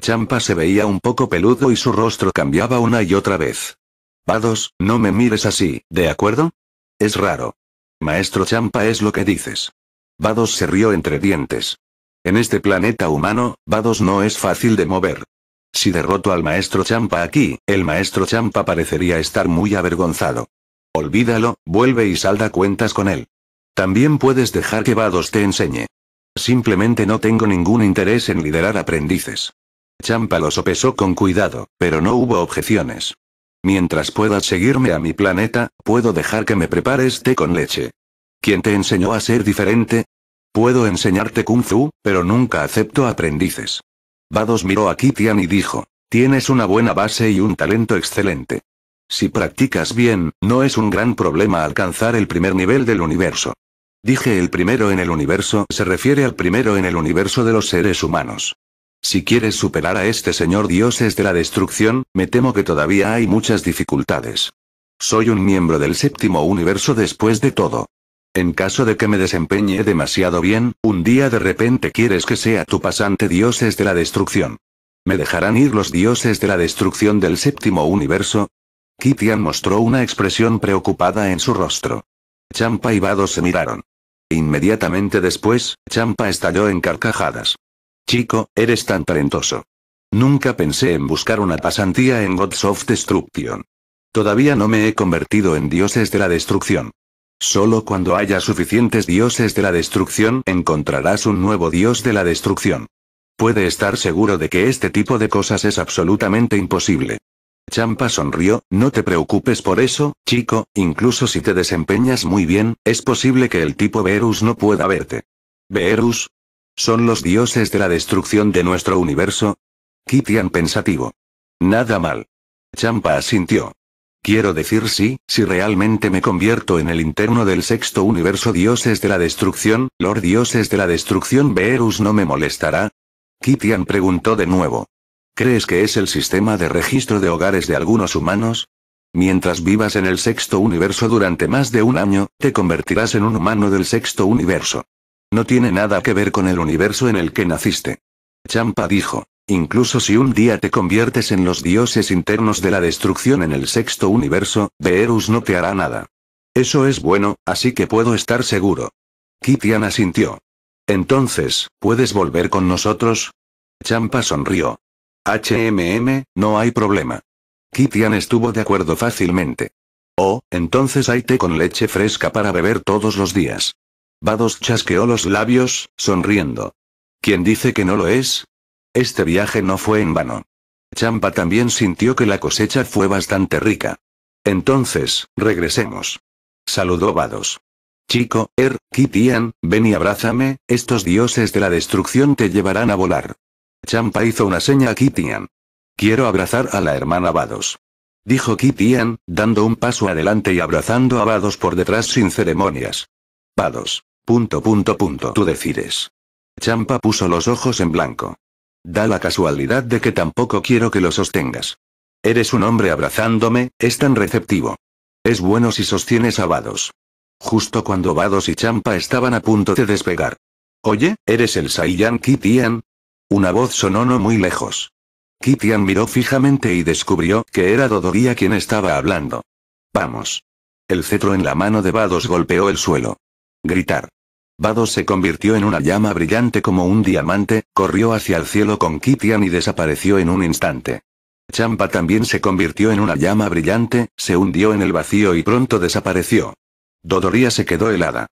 Champa se veía un poco peludo y su rostro cambiaba una y otra vez. Vados, no me mires así, ¿de acuerdo? Es raro. Maestro Champa es lo que dices. Vados se rió entre dientes. En este planeta humano, Vados no es fácil de mover. Si derroto al maestro Champa aquí, el maestro Champa parecería estar muy avergonzado. Olvídalo, vuelve y salda cuentas con él. También puedes dejar que Vados te enseñe. Simplemente no tengo ningún interés en liderar aprendices. Champa lo sopesó con cuidado, pero no hubo objeciones. Mientras puedas seguirme a mi planeta, puedo dejar que me prepares té con leche. ¿Quién te enseñó a ser diferente? Puedo enseñarte kung fu, pero nunca acepto aprendices. Bados miró a Kitian y dijo, tienes una buena base y un talento excelente. Si practicas bien, no es un gran problema alcanzar el primer nivel del universo. Dije el primero en el universo se refiere al primero en el universo de los seres humanos. Si quieres superar a este señor dioses de la destrucción, me temo que todavía hay muchas dificultades. Soy un miembro del séptimo universo después de todo. En caso de que me desempeñe demasiado bien, un día de repente quieres que sea tu pasante dioses de la destrucción. ¿Me dejarán ir los dioses de la destrucción del séptimo universo? Kitian mostró una expresión preocupada en su rostro. Champa y Vado se miraron. Inmediatamente después, Champa estalló en carcajadas. Chico, eres tan talentoso. Nunca pensé en buscar una pasantía en Gods of Destruction. Todavía no me he convertido en dioses de la destrucción. Solo cuando haya suficientes dioses de la destrucción encontrarás un nuevo dios de la destrucción. Puede estar seguro de que este tipo de cosas es absolutamente imposible. Champa sonrió, no te preocupes por eso, chico, incluso si te desempeñas muy bien, es posible que el tipo Verus no pueda verte. ¿Verus? ¿Son los dioses de la destrucción de nuestro universo? Kitian pensativo. Nada mal. Champa asintió. Quiero decir sí, si realmente me convierto en el interno del sexto universo dioses de la destrucción, Lord dioses de la destrucción Beerus no me molestará. Kitian preguntó de nuevo. ¿Crees que es el sistema de registro de hogares de algunos humanos? Mientras vivas en el sexto universo durante más de un año, te convertirás en un humano del sexto universo. No tiene nada que ver con el universo en el que naciste. Champa dijo. Incluso si un día te conviertes en los dioses internos de la destrucción en el sexto universo, Beerus no te hará nada. Eso es bueno, así que puedo estar seguro. Kitian asintió. Entonces, ¿puedes volver con nosotros? Champa sonrió. HMM, no hay problema. Kitian estuvo de acuerdo fácilmente. Oh, entonces hay té con leche fresca para beber todos los días. Vados chasqueó los labios, sonriendo. ¿Quién dice que no lo es? Este viaje no fue en vano. Champa también sintió que la cosecha fue bastante rica. Entonces, regresemos. Saludó Vados. Chico, Er, Kitian, ven y abrázame, estos dioses de la destrucción te llevarán a volar. Champa hizo una seña a Kitian. Quiero abrazar a la hermana Vados. Dijo Kitian, dando un paso adelante y abrazando a Vados por detrás sin ceremonias. Vados. Punto punto punto. Tú decides. Champa puso los ojos en blanco. Da la casualidad de que tampoco quiero que lo sostengas. Eres un hombre abrazándome, es tan receptivo. Es bueno si sostienes a Vados. Justo cuando Vados y Champa estaban a punto de despegar. Oye, ¿eres el Saiyan Kitian? Una voz sonó no muy lejos. Kitian miró fijamente y descubrió que era Dodoría quien estaba hablando. Vamos. El cetro en la mano de Vados golpeó el suelo. Gritar. Bado se convirtió en una llama brillante como un diamante, corrió hacia el cielo con Kitian y desapareció en un instante. Champa también se convirtió en una llama brillante, se hundió en el vacío y pronto desapareció. Dodoria se quedó helada.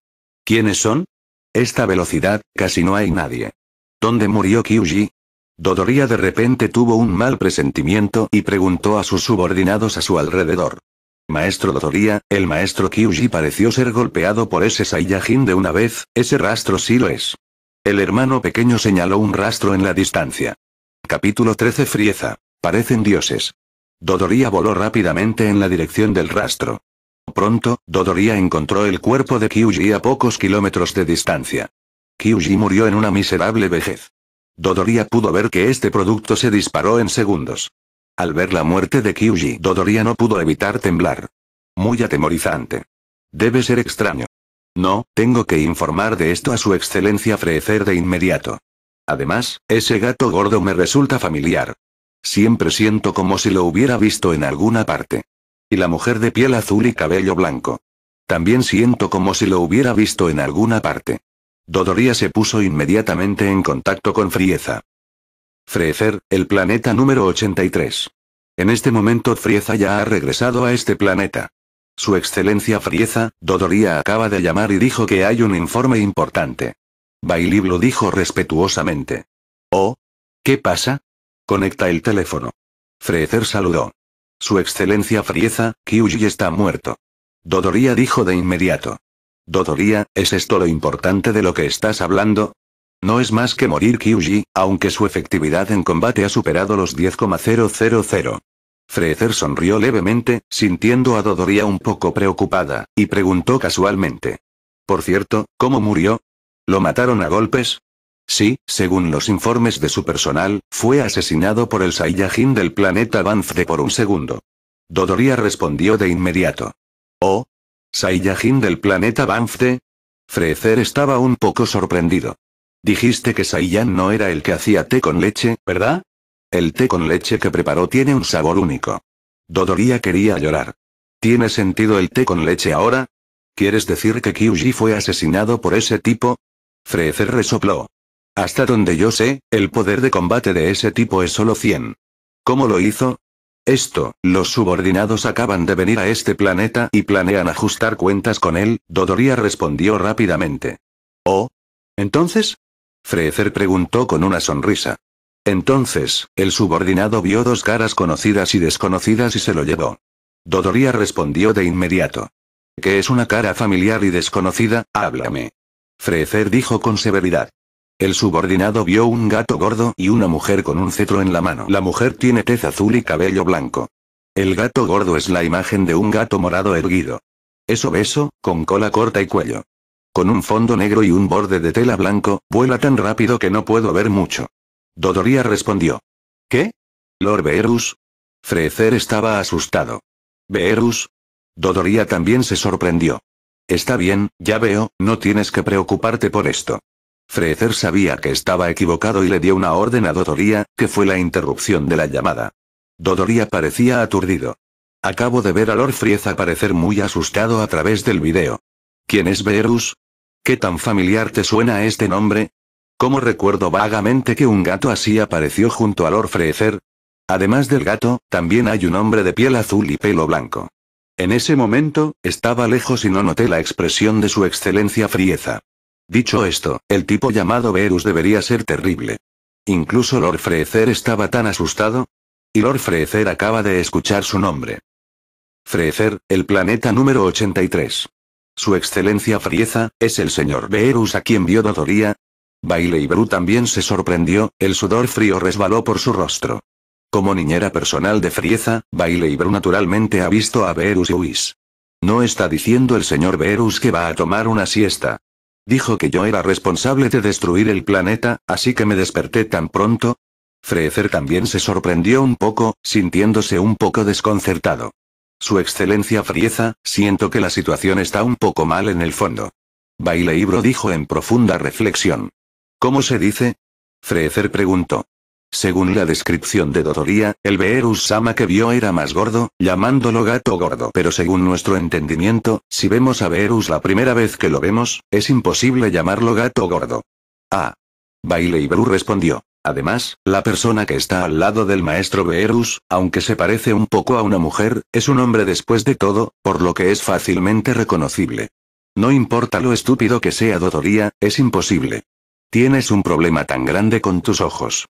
¿Quiénes son? Esta velocidad, casi no hay nadie. ¿Dónde murió Kyuji? Dodoria de repente tuvo un mal presentimiento y preguntó a sus subordinados a su alrededor maestro Dodoria, el maestro Kyuji pareció ser golpeado por ese Saiyajin de una vez, ese rastro sí lo es. El hermano pequeño señaló un rastro en la distancia. Capítulo 13 Frieza. Parecen dioses. Dodoria voló rápidamente en la dirección del rastro. Pronto, Dodoria encontró el cuerpo de Kyuji a pocos kilómetros de distancia. Kyuji murió en una miserable vejez. Dodoria pudo ver que este producto se disparó en segundos. Al ver la muerte de Kyuji Dodoria no pudo evitar temblar. Muy atemorizante. Debe ser extraño. No, tengo que informar de esto a su excelencia Frecer de inmediato. Además, ese gato gordo me resulta familiar. Siempre siento como si lo hubiera visto en alguna parte. Y la mujer de piel azul y cabello blanco. También siento como si lo hubiera visto en alguna parte. Dodoria se puso inmediatamente en contacto con Frieza. Freezer, el planeta número 83. En este momento Frieza ya ha regresado a este planeta. Su excelencia Frieza, Dodoria acaba de llamar y dijo que hay un informe importante. Bailib lo dijo respetuosamente. Oh. ¿Qué pasa? Conecta el teléfono. Freezer saludó. Su excelencia Frieza, Kyuji está muerto. Dodoria dijo de inmediato. Dodoria, ¿es esto lo importante de lo que estás hablando? No es más que morir Kyuji, aunque su efectividad en combate ha superado los 10,000. Freezer sonrió levemente, sintiendo a Dodoria un poco preocupada, y preguntó casualmente. Por cierto, ¿cómo murió? ¿Lo mataron a golpes? Sí, según los informes de su personal, fue asesinado por el Saiyajin del planeta Banzde por un segundo. Dodoria respondió de inmediato. ¿Oh? ¿Saiyajin del planeta Banzde? Freezer estaba un poco sorprendido. Dijiste que Saiyan no era el que hacía té con leche, ¿verdad? El té con leche que preparó tiene un sabor único. Dodoria quería llorar. ¿Tiene sentido el té con leche ahora? ¿Quieres decir que Kyuji fue asesinado por ese tipo? Freezer resopló. Hasta donde yo sé, el poder de combate de ese tipo es solo 100. ¿Cómo lo hizo? Esto, los subordinados acaban de venir a este planeta y planean ajustar cuentas con él, Dodoria respondió rápidamente. ¿Oh? ¿Entonces? Freezer preguntó con una sonrisa. Entonces, el subordinado vio dos caras conocidas y desconocidas y se lo llevó. Dodoria respondió de inmediato. ¿Qué es una cara familiar y desconocida? Háblame. Freezer dijo con severidad. El subordinado vio un gato gordo y una mujer con un cetro en la mano. La mujer tiene tez azul y cabello blanco. El gato gordo es la imagen de un gato morado erguido. Es obeso, con cola corta y cuello con un fondo negro y un borde de tela blanco, vuela tan rápido que no puedo ver mucho. Dodoria respondió. ¿Qué? Lord Beerus. Frecer estaba asustado. Beerus. Dodoria también se sorprendió. Está bien, ya veo, no tienes que preocuparte por esto. Frecer sabía que estaba equivocado y le dio una orden a Dodoria, que fue la interrupción de la llamada. Dodoria parecía aturdido. Acabo de ver a Lord Frieza aparecer muy asustado a través del video. ¿Quién es Beerus? ¿Qué tan familiar te suena este nombre? ¿Cómo recuerdo vagamente que un gato así apareció junto al orfreecer? Además del gato, también hay un hombre de piel azul y pelo blanco. En ese momento, estaba lejos y no noté la expresión de su excelencia frieza. Dicho esto, el tipo llamado Verus debería ser terrible. Incluso Lord Freezer estaba tan asustado. Y Lord Freezer acaba de escuchar su nombre. Freezer, el planeta número 83. Su excelencia Frieza, es el señor Beerus a quien vio Dodoría. Baile y Bru también se sorprendió, el sudor frío resbaló por su rostro. Como niñera personal de Frieza, Baile y Bru naturalmente ha visto a Beerus y No está diciendo el señor Beerus que va a tomar una siesta. Dijo que yo era responsable de destruir el planeta, así que me desperté tan pronto. Freezer también se sorprendió un poco, sintiéndose un poco desconcertado. Su excelencia Frieza, siento que la situación está un poco mal en el fondo. Baileibro dijo en profunda reflexión. ¿Cómo se dice? Frecer preguntó. Según la descripción de Dodoria, el Beerus Sama que vio era más gordo, llamándolo gato gordo. Pero según nuestro entendimiento, si vemos a Beerus la primera vez que lo vemos, es imposible llamarlo gato gordo. Ah. Baileibru respondió. Además, la persona que está al lado del maestro Beerus, aunque se parece un poco a una mujer, es un hombre después de todo, por lo que es fácilmente reconocible. No importa lo estúpido que sea Dodoría, es imposible. Tienes un problema tan grande con tus ojos.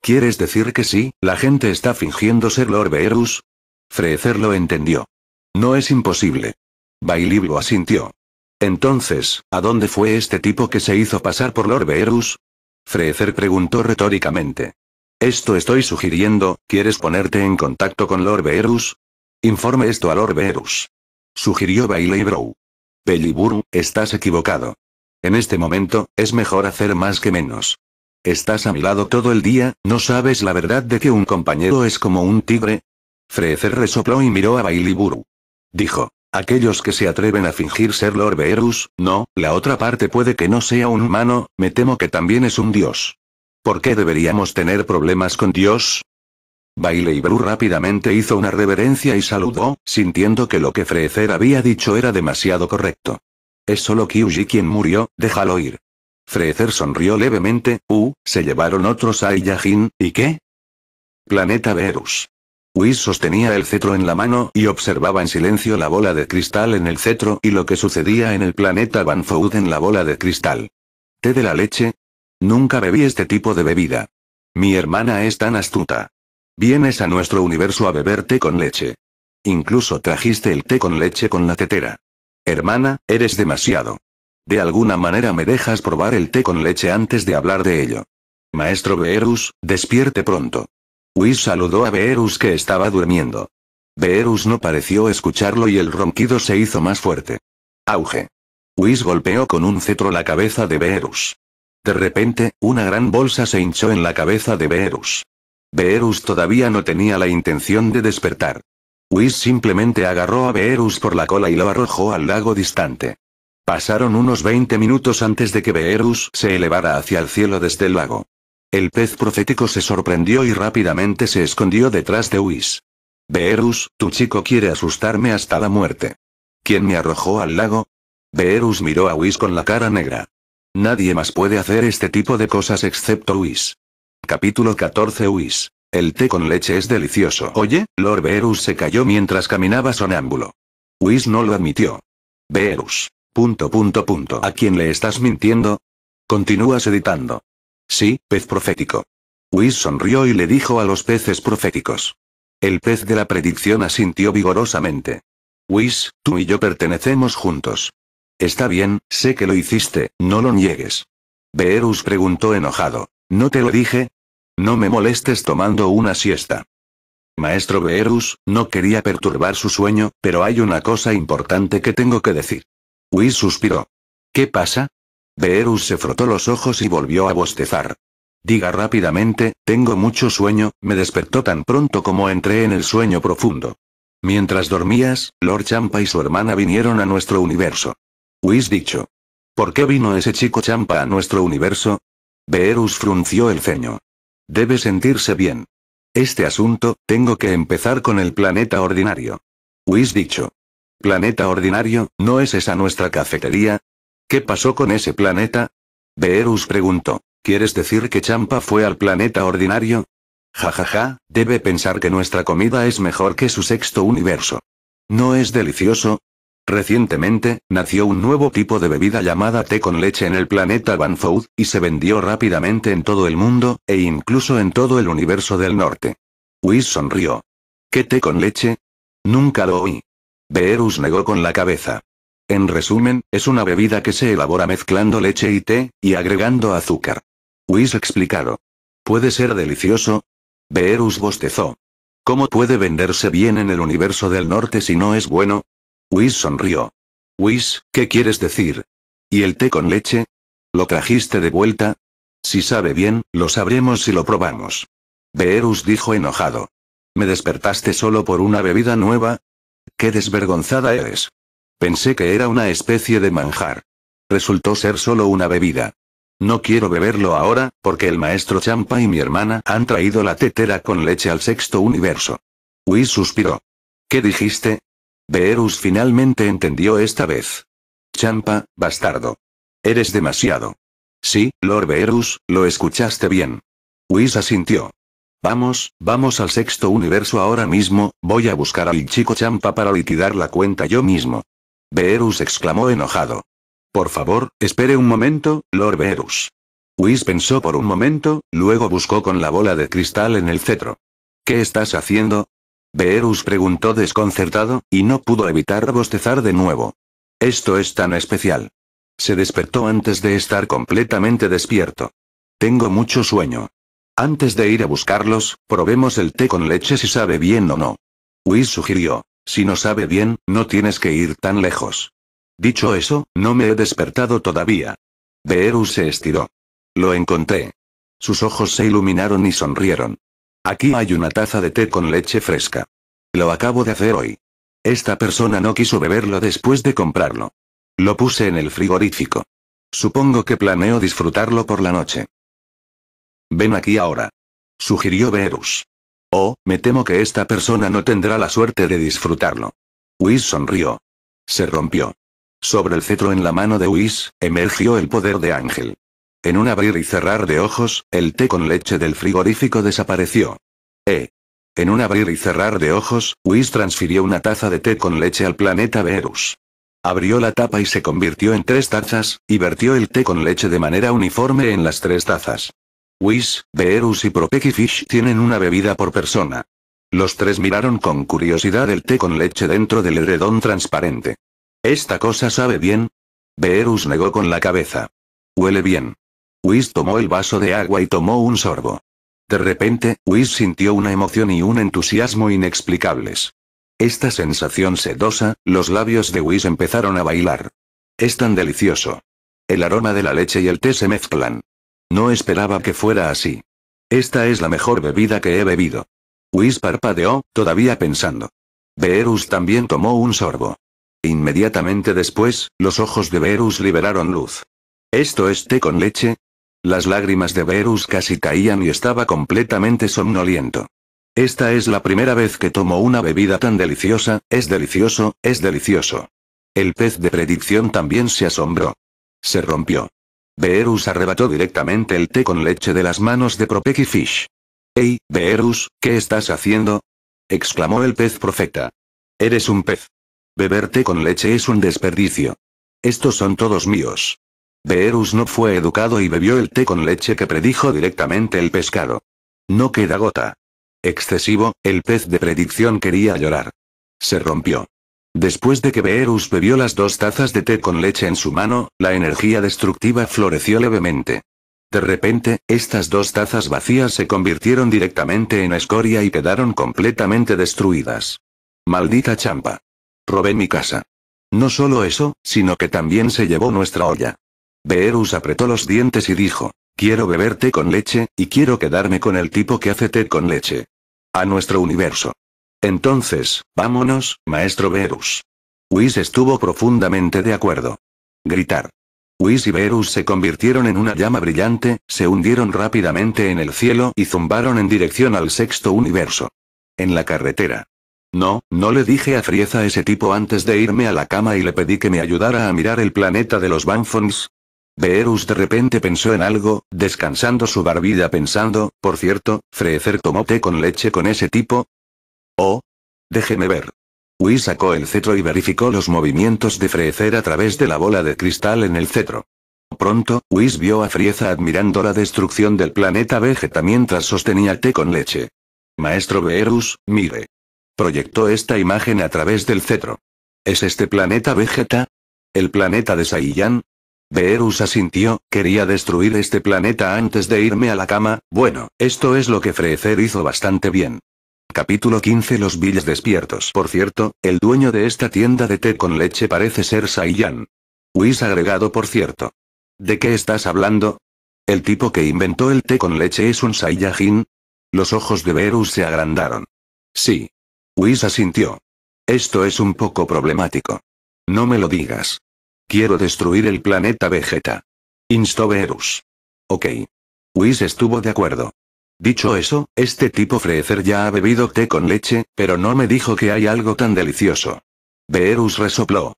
¿Quieres decir que sí, la gente está fingiendo ser Lord Beerus? Frecer lo entendió. No es imposible. Bailib lo asintió. Entonces, ¿a dónde fue este tipo que se hizo pasar por Lord Beerus? Freecer preguntó retóricamente. Esto estoy sugiriendo, ¿quieres ponerte en contacto con Lord Beerus? Informe esto a Lord Beerus. Sugirió Bailey Brow. estás equivocado. En este momento, es mejor hacer más que menos. Estás a mi lado todo el día, ¿no sabes la verdad de que un compañero es como un tigre? Freezer resopló y miró a Bailey Dijo. Aquellos que se atreven a fingir ser Lord Beerus, no, la otra parte puede que no sea un humano, me temo que también es un dios. ¿Por qué deberíamos tener problemas con Dios? Bailey y rápidamente hizo una reverencia y saludó, sintiendo que lo que Freezer había dicho era demasiado correcto. Es solo Kyuji quien murió, déjalo ir. Freezer sonrió levemente, uh, se llevaron otros a Iyajin, ¿y qué? Planeta Verus. Whis sostenía el cetro en la mano y observaba en silencio la bola de cristal en el cetro y lo que sucedía en el planeta Banfoud en la bola de cristal. ¿Té de la leche? Nunca bebí este tipo de bebida. Mi hermana es tan astuta. Vienes a nuestro universo a beber té con leche. Incluso trajiste el té con leche con la tetera. Hermana, eres demasiado. De alguna manera me dejas probar el té con leche antes de hablar de ello. Maestro Beerus, despierte pronto. Whis saludó a Beerus que estaba durmiendo. Beerus no pareció escucharlo y el ronquido se hizo más fuerte. Auge. Whis golpeó con un cetro la cabeza de Beerus. De repente, una gran bolsa se hinchó en la cabeza de Beerus. Beerus todavía no tenía la intención de despertar. Whis simplemente agarró a Beerus por la cola y lo arrojó al lago distante. Pasaron unos 20 minutos antes de que Beerus se elevara hacia el cielo desde el lago. El pez profético se sorprendió y rápidamente se escondió detrás de Whis. Beerus, tu chico quiere asustarme hasta la muerte. ¿Quién me arrojó al lago? Beerus miró a Whis con la cara negra. Nadie más puede hacer este tipo de cosas excepto Whis. Capítulo 14 Whis. El té con leche es delicioso. Oye, Lord Beerus se cayó mientras caminaba sonámbulo. Whis no lo admitió. Beerus. Punto punto punto. ¿A quién le estás mintiendo? Continúas editando. Sí, pez profético. Whis sonrió y le dijo a los peces proféticos. El pez de la predicción asintió vigorosamente. Whis, tú y yo pertenecemos juntos. Está bien, sé que lo hiciste, no lo niegues. Beerus preguntó enojado. ¿No te lo dije? No me molestes tomando una siesta. Maestro Beerus, no quería perturbar su sueño, pero hay una cosa importante que tengo que decir. Whis suspiró. ¿Qué pasa? Beerus se frotó los ojos y volvió a bostezar. Diga rápidamente, tengo mucho sueño, me despertó tan pronto como entré en el sueño profundo. Mientras dormías, Lord Champa y su hermana vinieron a nuestro universo. Whis dicho. ¿Por qué vino ese chico Champa a nuestro universo? Beerus frunció el ceño. Debe sentirse bien. Este asunto, tengo que empezar con el planeta ordinario. Whis dicho. Planeta ordinario, ¿no es esa nuestra cafetería? ¿Qué pasó con ese planeta? Beerus preguntó. ¿Quieres decir que Champa fue al planeta ordinario? Jajaja, ja, ja, debe pensar que nuestra comida es mejor que su sexto universo. ¿No es delicioso? Recientemente, nació un nuevo tipo de bebida llamada té con leche en el planeta Banfood, y se vendió rápidamente en todo el mundo, e incluso en todo el universo del norte. Whis sonrió. ¿Qué té con leche? Nunca lo oí. Beerus negó con la cabeza. En resumen, es una bebida que se elabora mezclando leche y té, y agregando azúcar. Whis explicado. ¿Puede ser delicioso? Beerus bostezó. ¿Cómo puede venderse bien en el universo del norte si no es bueno? Whis sonrió. Whis, ¿qué quieres decir? ¿Y el té con leche? ¿Lo trajiste de vuelta? Si sabe bien, lo sabremos si lo probamos. Beerus dijo enojado. ¿Me despertaste solo por una bebida nueva? ¡Qué desvergonzada eres! Pensé que era una especie de manjar. Resultó ser solo una bebida. No quiero beberlo ahora, porque el maestro Champa y mi hermana han traído la tetera con leche al sexto universo. Whis suspiró. ¿Qué dijiste? Beerus finalmente entendió esta vez. Champa, bastardo. Eres demasiado. Sí, Lord Beerus, lo escuchaste bien. Whis asintió. Vamos, vamos al sexto universo ahora mismo, voy a buscar al chico Champa para liquidar la cuenta yo mismo. Beerus exclamó enojado. Por favor, espere un momento, Lord Beerus. Whis pensó por un momento, luego buscó con la bola de cristal en el cetro. ¿Qué estás haciendo? Beerus preguntó desconcertado, y no pudo evitar bostezar de nuevo. Esto es tan especial. Se despertó antes de estar completamente despierto. Tengo mucho sueño. Antes de ir a buscarlos, probemos el té con leche si sabe bien o no. Whis sugirió. Si no sabe bien, no tienes que ir tan lejos. Dicho eso, no me he despertado todavía. Beerus se estiró. Lo encontré. Sus ojos se iluminaron y sonrieron. Aquí hay una taza de té con leche fresca. Lo acabo de hacer hoy. Esta persona no quiso beberlo después de comprarlo. Lo puse en el frigorífico. Supongo que planeo disfrutarlo por la noche. Ven aquí ahora. Sugirió Verus. Oh, me temo que esta persona no tendrá la suerte de disfrutarlo. Whis sonrió. Se rompió. Sobre el cetro en la mano de Whis, emergió el poder de Ángel. En un abrir y cerrar de ojos, el té con leche del frigorífico desapareció. Eh. En un abrir y cerrar de ojos, Whis transfirió una taza de té con leche al planeta Verus. Abrió la tapa y se convirtió en tres tazas, y vertió el té con leche de manera uniforme en las tres tazas. Whis, Beerus y Propeki Fish tienen una bebida por persona. Los tres miraron con curiosidad el té con leche dentro del heredón transparente. ¿Esta cosa sabe bien? Beerus negó con la cabeza. Huele bien. Whis tomó el vaso de agua y tomó un sorbo. De repente, Whis sintió una emoción y un entusiasmo inexplicables. Esta sensación sedosa, los labios de Whis empezaron a bailar. Es tan delicioso. El aroma de la leche y el té se mezclan. No esperaba que fuera así. Esta es la mejor bebida que he bebido. Whis parpadeó, todavía pensando. Beerus también tomó un sorbo. Inmediatamente después, los ojos de Beerus liberaron luz. ¿Esto es té con leche? Las lágrimas de Beerus casi caían y estaba completamente somnoliento. Esta es la primera vez que tomo una bebida tan deliciosa, es delicioso, es delicioso. El pez de predicción también se asombró. Se rompió. Beerus arrebató directamente el té con leche de las manos de Propeki Fish. «¡Ey, Beerus, ¿qué estás haciendo?» exclamó el pez profeta. «Eres un pez. Beber té con leche es un desperdicio. Estos son todos míos». Beerus no fue educado y bebió el té con leche que predijo directamente el pescado. No queda gota. Excesivo, el pez de predicción quería llorar. Se rompió. Después de que Beerus bebió las dos tazas de té con leche en su mano, la energía destructiva floreció levemente. De repente, estas dos tazas vacías se convirtieron directamente en escoria y quedaron completamente destruidas. Maldita champa. Robé mi casa. No solo eso, sino que también se llevó nuestra olla. Beerus apretó los dientes y dijo, quiero beber té con leche, y quiero quedarme con el tipo que hace té con leche. A nuestro universo. Entonces, vámonos, maestro Verus. Whis estuvo profundamente de acuerdo. Gritar. Whis y Verus se convirtieron en una llama brillante, se hundieron rápidamente en el cielo y zumbaron en dirección al sexto universo. En la carretera. No, no le dije a Frieza ese tipo antes de irme a la cama y le pedí que me ayudara a mirar el planeta de los Banfons. Verus de repente pensó en algo, descansando su barbilla pensando, por cierto, Freezer tomó té con leche con ese tipo, Oh. Déjeme ver. Whis sacó el cetro y verificó los movimientos de Frecer a través de la bola de cristal en el cetro. Pronto, Whis vio a Frieza admirando la destrucción del planeta Vegeta mientras sostenía té con leche. Maestro Beerus, mire. Proyectó esta imagen a través del cetro. ¿Es este planeta Vegeta? ¿El planeta de Saiyan? Beerus asintió, quería destruir este planeta antes de irme a la cama, bueno, esto es lo que Frecer hizo bastante bien. Capítulo 15 Los Bills despiertos Por cierto, el dueño de esta tienda de té con leche parece ser Saiyan. Whis agregado por cierto. ¿De qué estás hablando? ¿El tipo que inventó el té con leche es un Saiyajin? Los ojos de Verus se agrandaron. Sí. Whis asintió. Esto es un poco problemático. No me lo digas. Quiero destruir el planeta Vegeta. Instó Verus. Ok. Whis estuvo de acuerdo. Dicho eso, este tipo Freezer ya ha bebido té con leche, pero no me dijo que hay algo tan delicioso. Beerus resopló.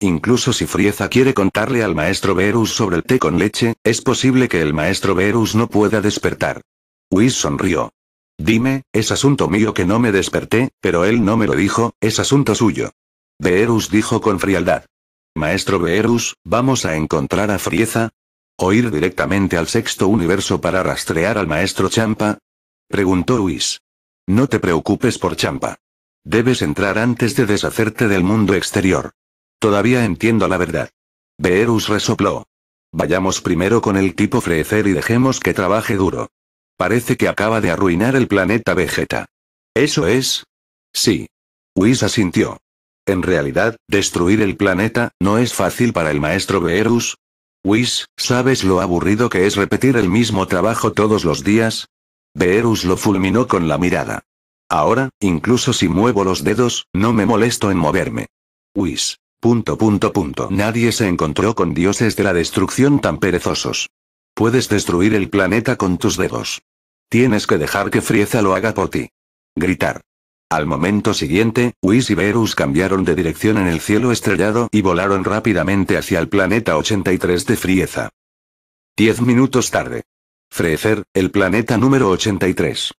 Incluso si Frieza quiere contarle al maestro Beerus sobre el té con leche, es posible que el maestro Beerus no pueda despertar. Whis sonrió. Dime, es asunto mío que no me desperté, pero él no me lo dijo, es asunto suyo. Beerus dijo con frialdad. Maestro Beerus, ¿vamos a encontrar a Frieza? ¿O ir directamente al sexto universo para rastrear al maestro Champa? Preguntó Luis. No te preocupes por Champa. Debes entrar antes de deshacerte del mundo exterior. Todavía entiendo la verdad. Beerus resopló. Vayamos primero con el tipo Frecer y dejemos que trabaje duro. Parece que acaba de arruinar el planeta Vegeta. ¿Eso es? Sí. Whis asintió. En realidad, destruir el planeta, no es fácil para el maestro Beerus, Whis, ¿sabes lo aburrido que es repetir el mismo trabajo todos los días? Beerus lo fulminó con la mirada. Ahora, incluso si muevo los dedos, no me molesto en moverme. Whis. Punto punto punto. Nadie se encontró con dioses de la destrucción tan perezosos. Puedes destruir el planeta con tus dedos. Tienes que dejar que Frieza lo haga por ti. Gritar. Al momento siguiente, Whis y Verus cambiaron de dirección en el cielo estrellado y volaron rápidamente hacia el planeta 83 de Frieza. Diez minutos tarde. Freezer, el planeta número 83.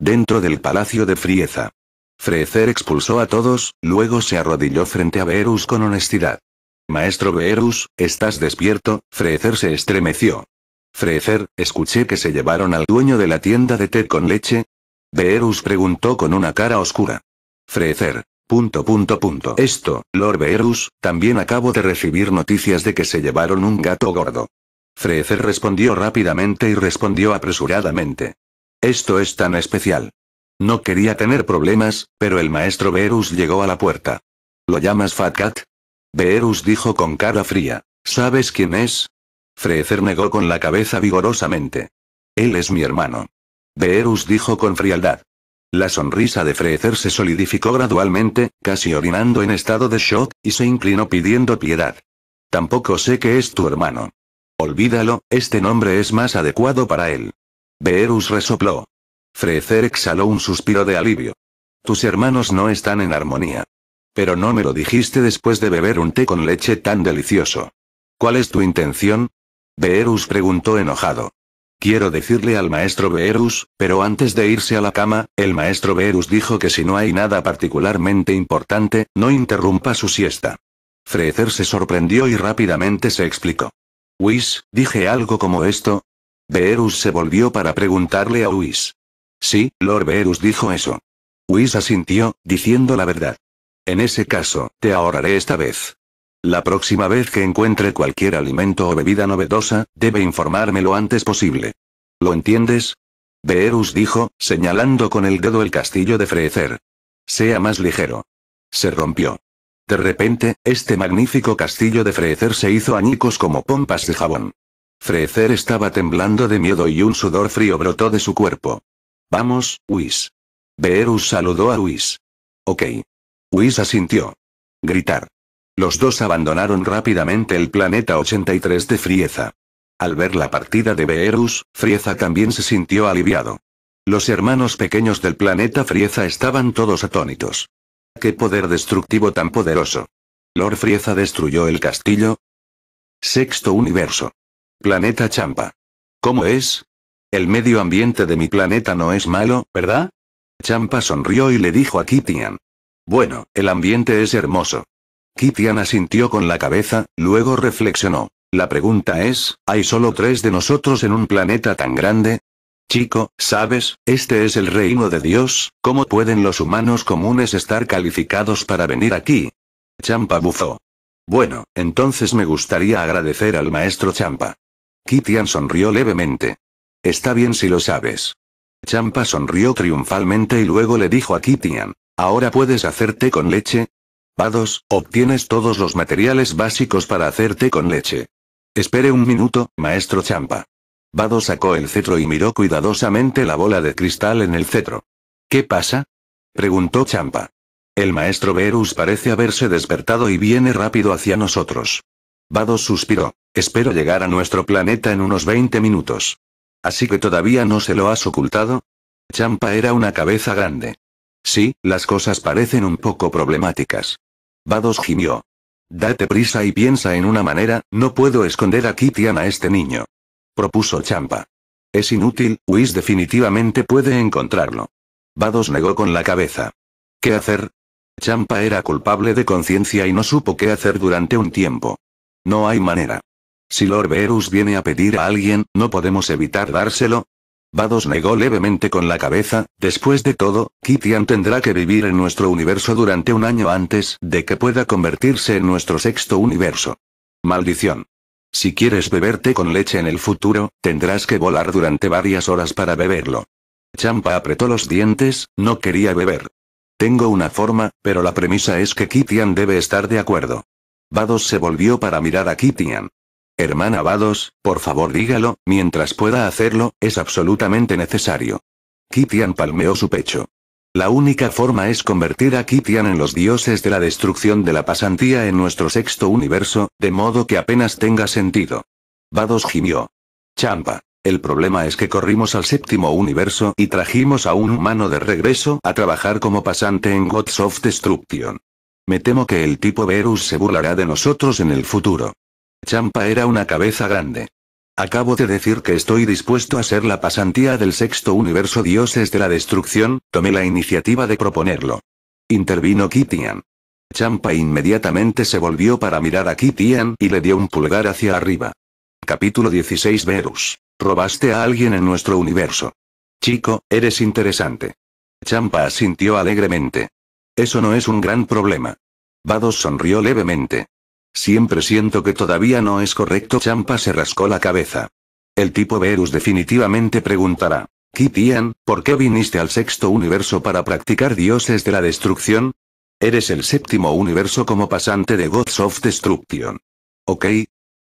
Dentro del palacio de Frieza. Freezer expulsó a todos, luego se arrodilló frente a Verus con honestidad. Maestro Verus, ¿estás despierto? Freezer se estremeció. Freezer, escuché que se llevaron al dueño de la tienda de té con leche, Beerus preguntó con una cara oscura. Frecer. Punto punto punto. Esto, Lord Beerus, también acabo de recibir noticias de que se llevaron un gato gordo. Frecer respondió rápidamente y respondió apresuradamente. Esto es tan especial. No quería tener problemas, pero el maestro Beerus llegó a la puerta. ¿Lo llamas Fatcat. Cat? Beerus dijo con cara fría. ¿Sabes quién es? Frecer negó con la cabeza vigorosamente. Él es mi hermano. Beerus dijo con frialdad. La sonrisa de Freezer se solidificó gradualmente, casi orinando en estado de shock, y se inclinó pidiendo piedad. Tampoco sé que es tu hermano. Olvídalo, este nombre es más adecuado para él. Beerus resopló. Freezer exhaló un suspiro de alivio. Tus hermanos no están en armonía. Pero no me lo dijiste después de beber un té con leche tan delicioso. ¿Cuál es tu intención? Beerus preguntó enojado. Quiero decirle al maestro Beerus, pero antes de irse a la cama, el maestro Beerus dijo que si no hay nada particularmente importante, no interrumpa su siesta. Freezer se sorprendió y rápidamente se explicó. Whis, dije algo como esto. Beerus se volvió para preguntarle a Whis. Sí, Lord Beerus dijo eso. Whis asintió, diciendo la verdad. En ese caso, te ahorraré esta vez. La próxima vez que encuentre cualquier alimento o bebida novedosa, debe informarme lo antes posible. ¿Lo entiendes? Beerus dijo, señalando con el dedo el castillo de Frecer. Sea más ligero. Se rompió. De repente, este magnífico castillo de Frecer se hizo añicos como pompas de jabón. Frecer estaba temblando de miedo y un sudor frío brotó de su cuerpo. Vamos, Whis. Beerus saludó a Whis. Ok. Whis asintió. Gritar. Los dos abandonaron rápidamente el planeta 83 de Frieza. Al ver la partida de Beerus, Frieza también se sintió aliviado. Los hermanos pequeños del planeta Frieza estaban todos atónitos. ¿Qué poder destructivo tan poderoso? ¿Lord Frieza destruyó el castillo? Sexto universo. Planeta Champa. ¿Cómo es? El medio ambiente de mi planeta no es malo, ¿verdad? Champa sonrió y le dijo a Kitian. Bueno, el ambiente es hermoso. Kitian asintió con la cabeza, luego reflexionó. La pregunta es, ¿hay solo tres de nosotros en un planeta tan grande? Chico, ¿sabes? Este es el reino de Dios, ¿cómo pueden los humanos comunes estar calificados para venir aquí? Champa buzó. Bueno, entonces me gustaría agradecer al maestro Champa. Kitian sonrió levemente. Está bien si lo sabes. Champa sonrió triunfalmente y luego le dijo a Kitian, ahora puedes hacerte con leche, Vados, obtienes todos los materiales básicos para hacerte con leche. Espere un minuto, maestro Champa. Vados sacó el cetro y miró cuidadosamente la bola de cristal en el cetro. ¿Qué pasa? preguntó Champa. El maestro Verus parece haberse despertado y viene rápido hacia nosotros. Vados suspiró. Espero llegar a nuestro planeta en unos 20 minutos. Así que todavía no se lo has ocultado. Champa era una cabeza grande. Sí, las cosas parecen un poco problemáticas. Vados gimió. Date prisa y piensa en una manera, no puedo esconder aquí Kitian a este niño. Propuso Champa. Es inútil, Whis definitivamente puede encontrarlo. Vados negó con la cabeza. ¿Qué hacer? Champa era culpable de conciencia y no supo qué hacer durante un tiempo. No hay manera. Si Lord Verus viene a pedir a alguien, no podemos evitar dárselo, Vados negó levemente con la cabeza, después de todo, Kitian tendrá que vivir en nuestro universo durante un año antes de que pueda convertirse en nuestro sexto universo. Maldición. Si quieres beberte con leche en el futuro, tendrás que volar durante varias horas para beberlo. Champa apretó los dientes, no quería beber. Tengo una forma, pero la premisa es que Kitian debe estar de acuerdo. Vados se volvió para mirar a Kitian. Hermana Vados, por favor dígalo, mientras pueda hacerlo, es absolutamente necesario. Kitian palmeó su pecho. La única forma es convertir a Kitian en los dioses de la destrucción de la pasantía en nuestro sexto universo, de modo que apenas tenga sentido. Vados gimió. Champa. El problema es que corrimos al séptimo universo y trajimos a un humano de regreso a trabajar como pasante en Gods of Destruction. Me temo que el tipo Verus se burlará de nosotros en el futuro. Champa era una cabeza grande. Acabo de decir que estoy dispuesto a ser la pasantía del sexto universo Dioses de la Destrucción, tomé la iniciativa de proponerlo. Intervino Kitian. Champa inmediatamente se volvió para mirar a Kitian y le dio un pulgar hacia arriba. Capítulo 16 Verus. Robaste a alguien en nuestro universo. Chico, eres interesante. Champa asintió alegremente. Eso no es un gran problema. Vados sonrió levemente. Siempre siento que todavía no es correcto. Champa se rascó la cabeza. El tipo Verus definitivamente preguntará. Kitian, ¿por qué viniste al sexto universo para practicar dioses de la destrucción? Eres el séptimo universo como pasante de Gods of Destruction. ¿Ok?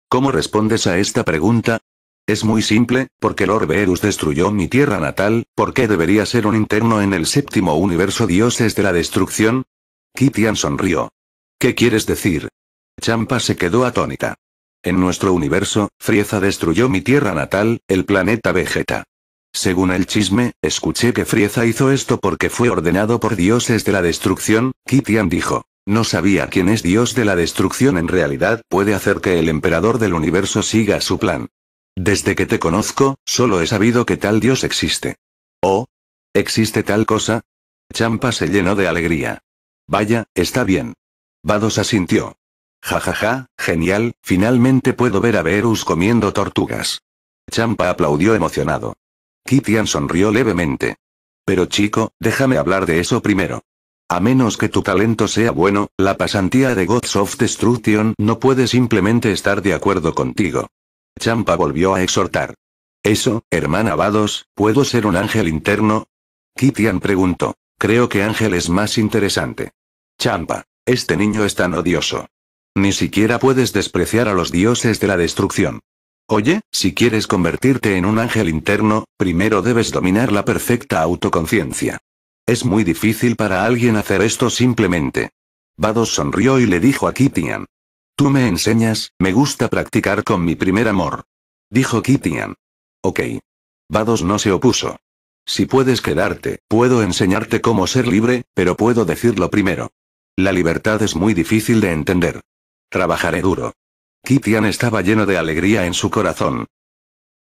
¿Cómo respondes a esta pregunta? Es muy simple, porque Lord Verus destruyó mi tierra natal, ¿por qué debería ser un interno en el séptimo universo dioses de la destrucción? Kitian sonrió. ¿Qué quieres decir? Champa se quedó atónita. En nuestro universo, Frieza destruyó mi tierra natal, el planeta Vegeta. Según el chisme, escuché que Frieza hizo esto porque fue ordenado por dioses de la destrucción, Kitian dijo. No sabía quién es dios de la destrucción en realidad, puede hacer que el emperador del universo siga su plan. Desde que te conozco, solo he sabido que tal dios existe. ¿Oh? ¿Existe tal cosa? Champa se llenó de alegría. Vaya, está bien. Vados asintió. Jajaja, ja, ja, genial, finalmente puedo ver a Verus comiendo tortugas. Champa aplaudió emocionado. Kitian sonrió levemente. Pero chico, déjame hablar de eso primero. A menos que tu talento sea bueno, la pasantía de Gods of Destruction no puede simplemente estar de acuerdo contigo. Champa volvió a exhortar. Eso, hermana Vados, ¿puedo ser un ángel interno? Kitian preguntó. Creo que ángel es más interesante. Champa, este niño es tan odioso. Ni siquiera puedes despreciar a los dioses de la destrucción. Oye, si quieres convertirte en un ángel interno, primero debes dominar la perfecta autoconciencia. Es muy difícil para alguien hacer esto simplemente. Vados sonrió y le dijo a Kitian. Tú me enseñas, me gusta practicar con mi primer amor. Dijo Kitian. Ok. Vados no se opuso. Si puedes quedarte, puedo enseñarte cómo ser libre, pero puedo decirlo primero. La libertad es muy difícil de entender. Trabajaré duro. Kitian estaba lleno de alegría en su corazón.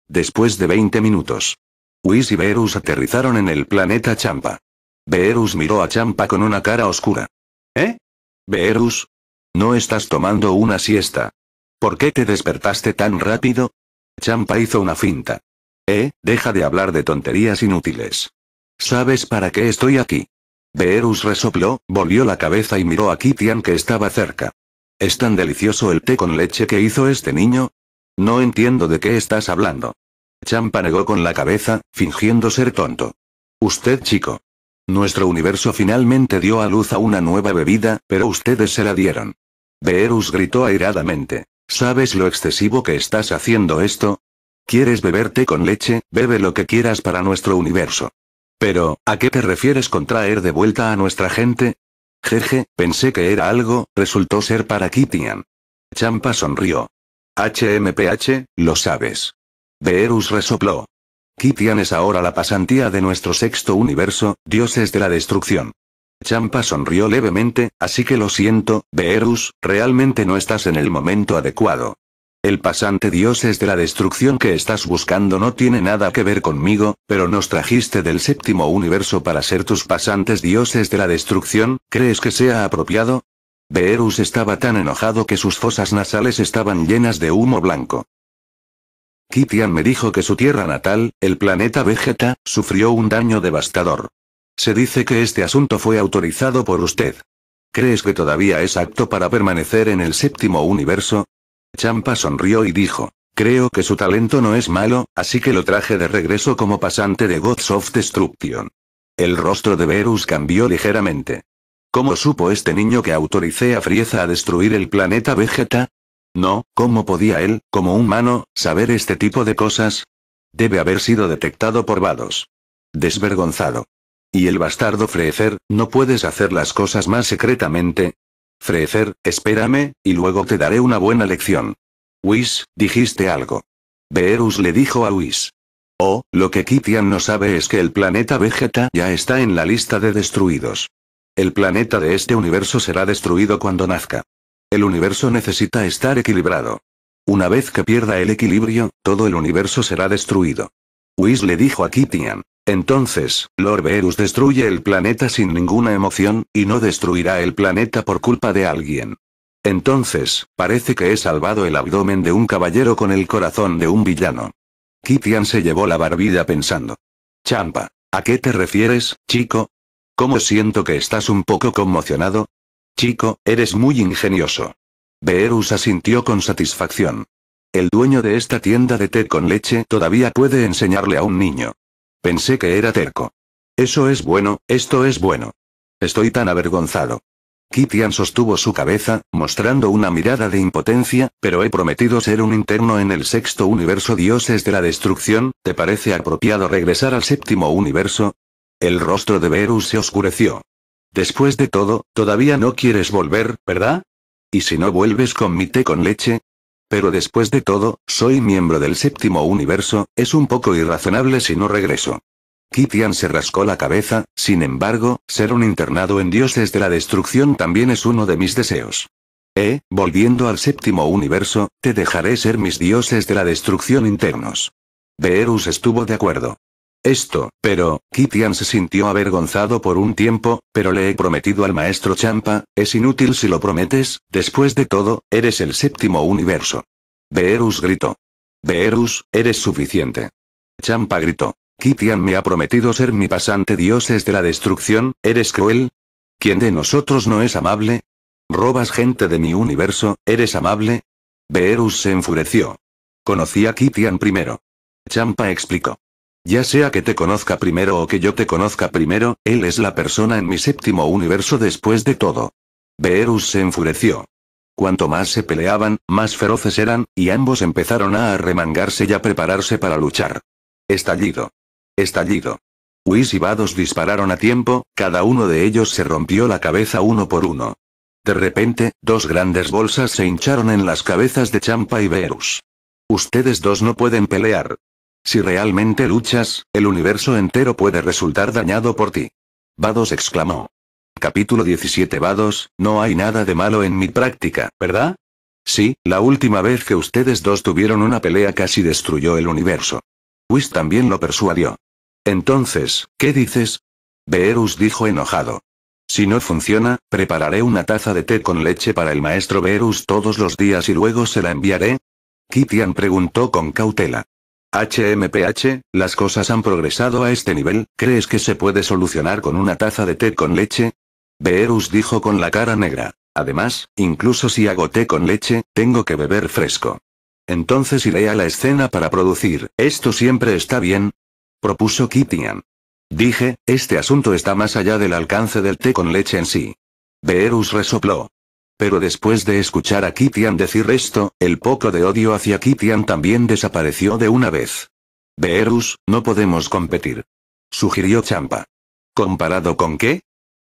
Después de 20 minutos, Whis y Beerus aterrizaron en el planeta Champa. Beerus miró a Champa con una cara oscura. ¿Eh? Verus. ¿No estás tomando una siesta? ¿Por qué te despertaste tan rápido? Champa hizo una finta. Eh, deja de hablar de tonterías inútiles. ¿Sabes para qué estoy aquí? Verus resopló, volvió la cabeza y miró a Kitian que estaba cerca. ¿Es tan delicioso el té con leche que hizo este niño? No entiendo de qué estás hablando. Champa negó con la cabeza, fingiendo ser tonto. Usted chico. Nuestro universo finalmente dio a luz a una nueva bebida, pero ustedes se la dieron. Beerus gritó airadamente. ¿Sabes lo excesivo que estás haciendo esto? ¿Quieres beber té con leche? Bebe lo que quieras para nuestro universo. Pero, ¿a qué te refieres con traer de vuelta a nuestra gente? Jeje, pensé que era algo, resultó ser para Kitian. Champa sonrió. HMPH, lo sabes. Beerus resopló. Kitian es ahora la pasantía de nuestro sexto universo, dioses de la destrucción. Champa sonrió levemente, así que lo siento, Beerus, realmente no estás en el momento adecuado. El pasante dioses de la destrucción que estás buscando no tiene nada que ver conmigo, pero nos trajiste del séptimo universo para ser tus pasantes dioses de la destrucción, ¿crees que sea apropiado? Beerus estaba tan enojado que sus fosas nasales estaban llenas de humo blanco. Kitian me dijo que su tierra natal, el planeta Vegeta, sufrió un daño devastador. Se dice que este asunto fue autorizado por usted. ¿Crees que todavía es apto para permanecer en el séptimo universo? Champa sonrió y dijo. Creo que su talento no es malo, así que lo traje de regreso como pasante de Gods of Destruction. El rostro de Verus cambió ligeramente. ¿Cómo supo este niño que autoricé a Frieza a destruir el planeta Vegeta? No, ¿cómo podía él, como humano, saber este tipo de cosas? Debe haber sido detectado por Vados. Desvergonzado. Y el bastardo Freezer, ¿no puedes hacer las cosas más secretamente? Frecer, espérame, y luego te daré una buena lección. Whis, dijiste algo. Beerus le dijo a Whis. Oh, lo que Kitian no sabe es que el planeta Vegeta ya está en la lista de destruidos. El planeta de este universo será destruido cuando nazca. El universo necesita estar equilibrado. Una vez que pierda el equilibrio, todo el universo será destruido. Whis le dijo a Kitian. Entonces, Lord Verus destruye el planeta sin ninguna emoción, y no destruirá el planeta por culpa de alguien. Entonces, parece que he salvado el abdomen de un caballero con el corazón de un villano. Kitian se llevó la barbilla pensando. Champa, ¿a qué te refieres, chico? ¿Cómo siento que estás un poco conmocionado? Chico, eres muy ingenioso. Beerus asintió con satisfacción. El dueño de esta tienda de té con leche todavía puede enseñarle a un niño. Pensé que era terco. Eso es bueno, esto es bueno. Estoy tan avergonzado. Kitian sostuvo su cabeza, mostrando una mirada de impotencia, pero he prometido ser un interno en el sexto universo dioses de la destrucción, ¿te parece apropiado regresar al séptimo universo? El rostro de Verus se oscureció. Después de todo, todavía no quieres volver, ¿verdad? ¿Y si no vuelves con mi té con leche? Pero después de todo, soy miembro del séptimo universo, es un poco irrazonable si no regreso. Kitian se rascó la cabeza, sin embargo, ser un internado en dioses de la destrucción también es uno de mis deseos. Eh, volviendo al séptimo universo, te dejaré ser mis dioses de la destrucción internos. Beerus estuvo de acuerdo esto, pero, Kitian se sintió avergonzado por un tiempo, pero le he prometido al maestro Champa, es inútil si lo prometes, después de todo, eres el séptimo universo. Beerus gritó. Beerus, eres suficiente. Champa gritó. Kitian me ha prometido ser mi pasante dioses de la destrucción, ¿eres cruel? ¿Quién de nosotros no es amable? ¿Robas gente de mi universo, eres amable? Beerus se enfureció. Conocí a Kitian primero. Champa explicó. Ya sea que te conozca primero o que yo te conozca primero, él es la persona en mi séptimo universo después de todo. Beerus se enfureció. Cuanto más se peleaban, más feroces eran, y ambos empezaron a arremangarse y a prepararse para luchar. Estallido. Estallido. Whis y Vados dispararon a tiempo, cada uno de ellos se rompió la cabeza uno por uno. De repente, dos grandes bolsas se hincharon en las cabezas de Champa y Beerus. Ustedes dos no pueden pelear, si realmente luchas, el universo entero puede resultar dañado por ti. Vados exclamó. Capítulo 17 Vados, no hay nada de malo en mi práctica, ¿verdad? Sí, la última vez que ustedes dos tuvieron una pelea casi destruyó el universo. Whis también lo persuadió. Entonces, ¿qué dices? Beerus dijo enojado. Si no funciona, prepararé una taza de té con leche para el maestro Beerus todos los días y luego se la enviaré. Kitian preguntó con cautela. HMPH, las cosas han progresado a este nivel, ¿crees que se puede solucionar con una taza de té con leche? Beerus dijo con la cara negra. Además, incluso si hago té con leche, tengo que beber fresco. Entonces iré a la escena para producir, ¿esto siempre está bien? Propuso Kitian. Dije, este asunto está más allá del alcance del té con leche en sí. Beerus resopló. Pero después de escuchar a Kitian decir esto, el poco de odio hacia Kitian también desapareció de una vez. Beerus, no podemos competir. Sugirió Champa. ¿Comparado con qué?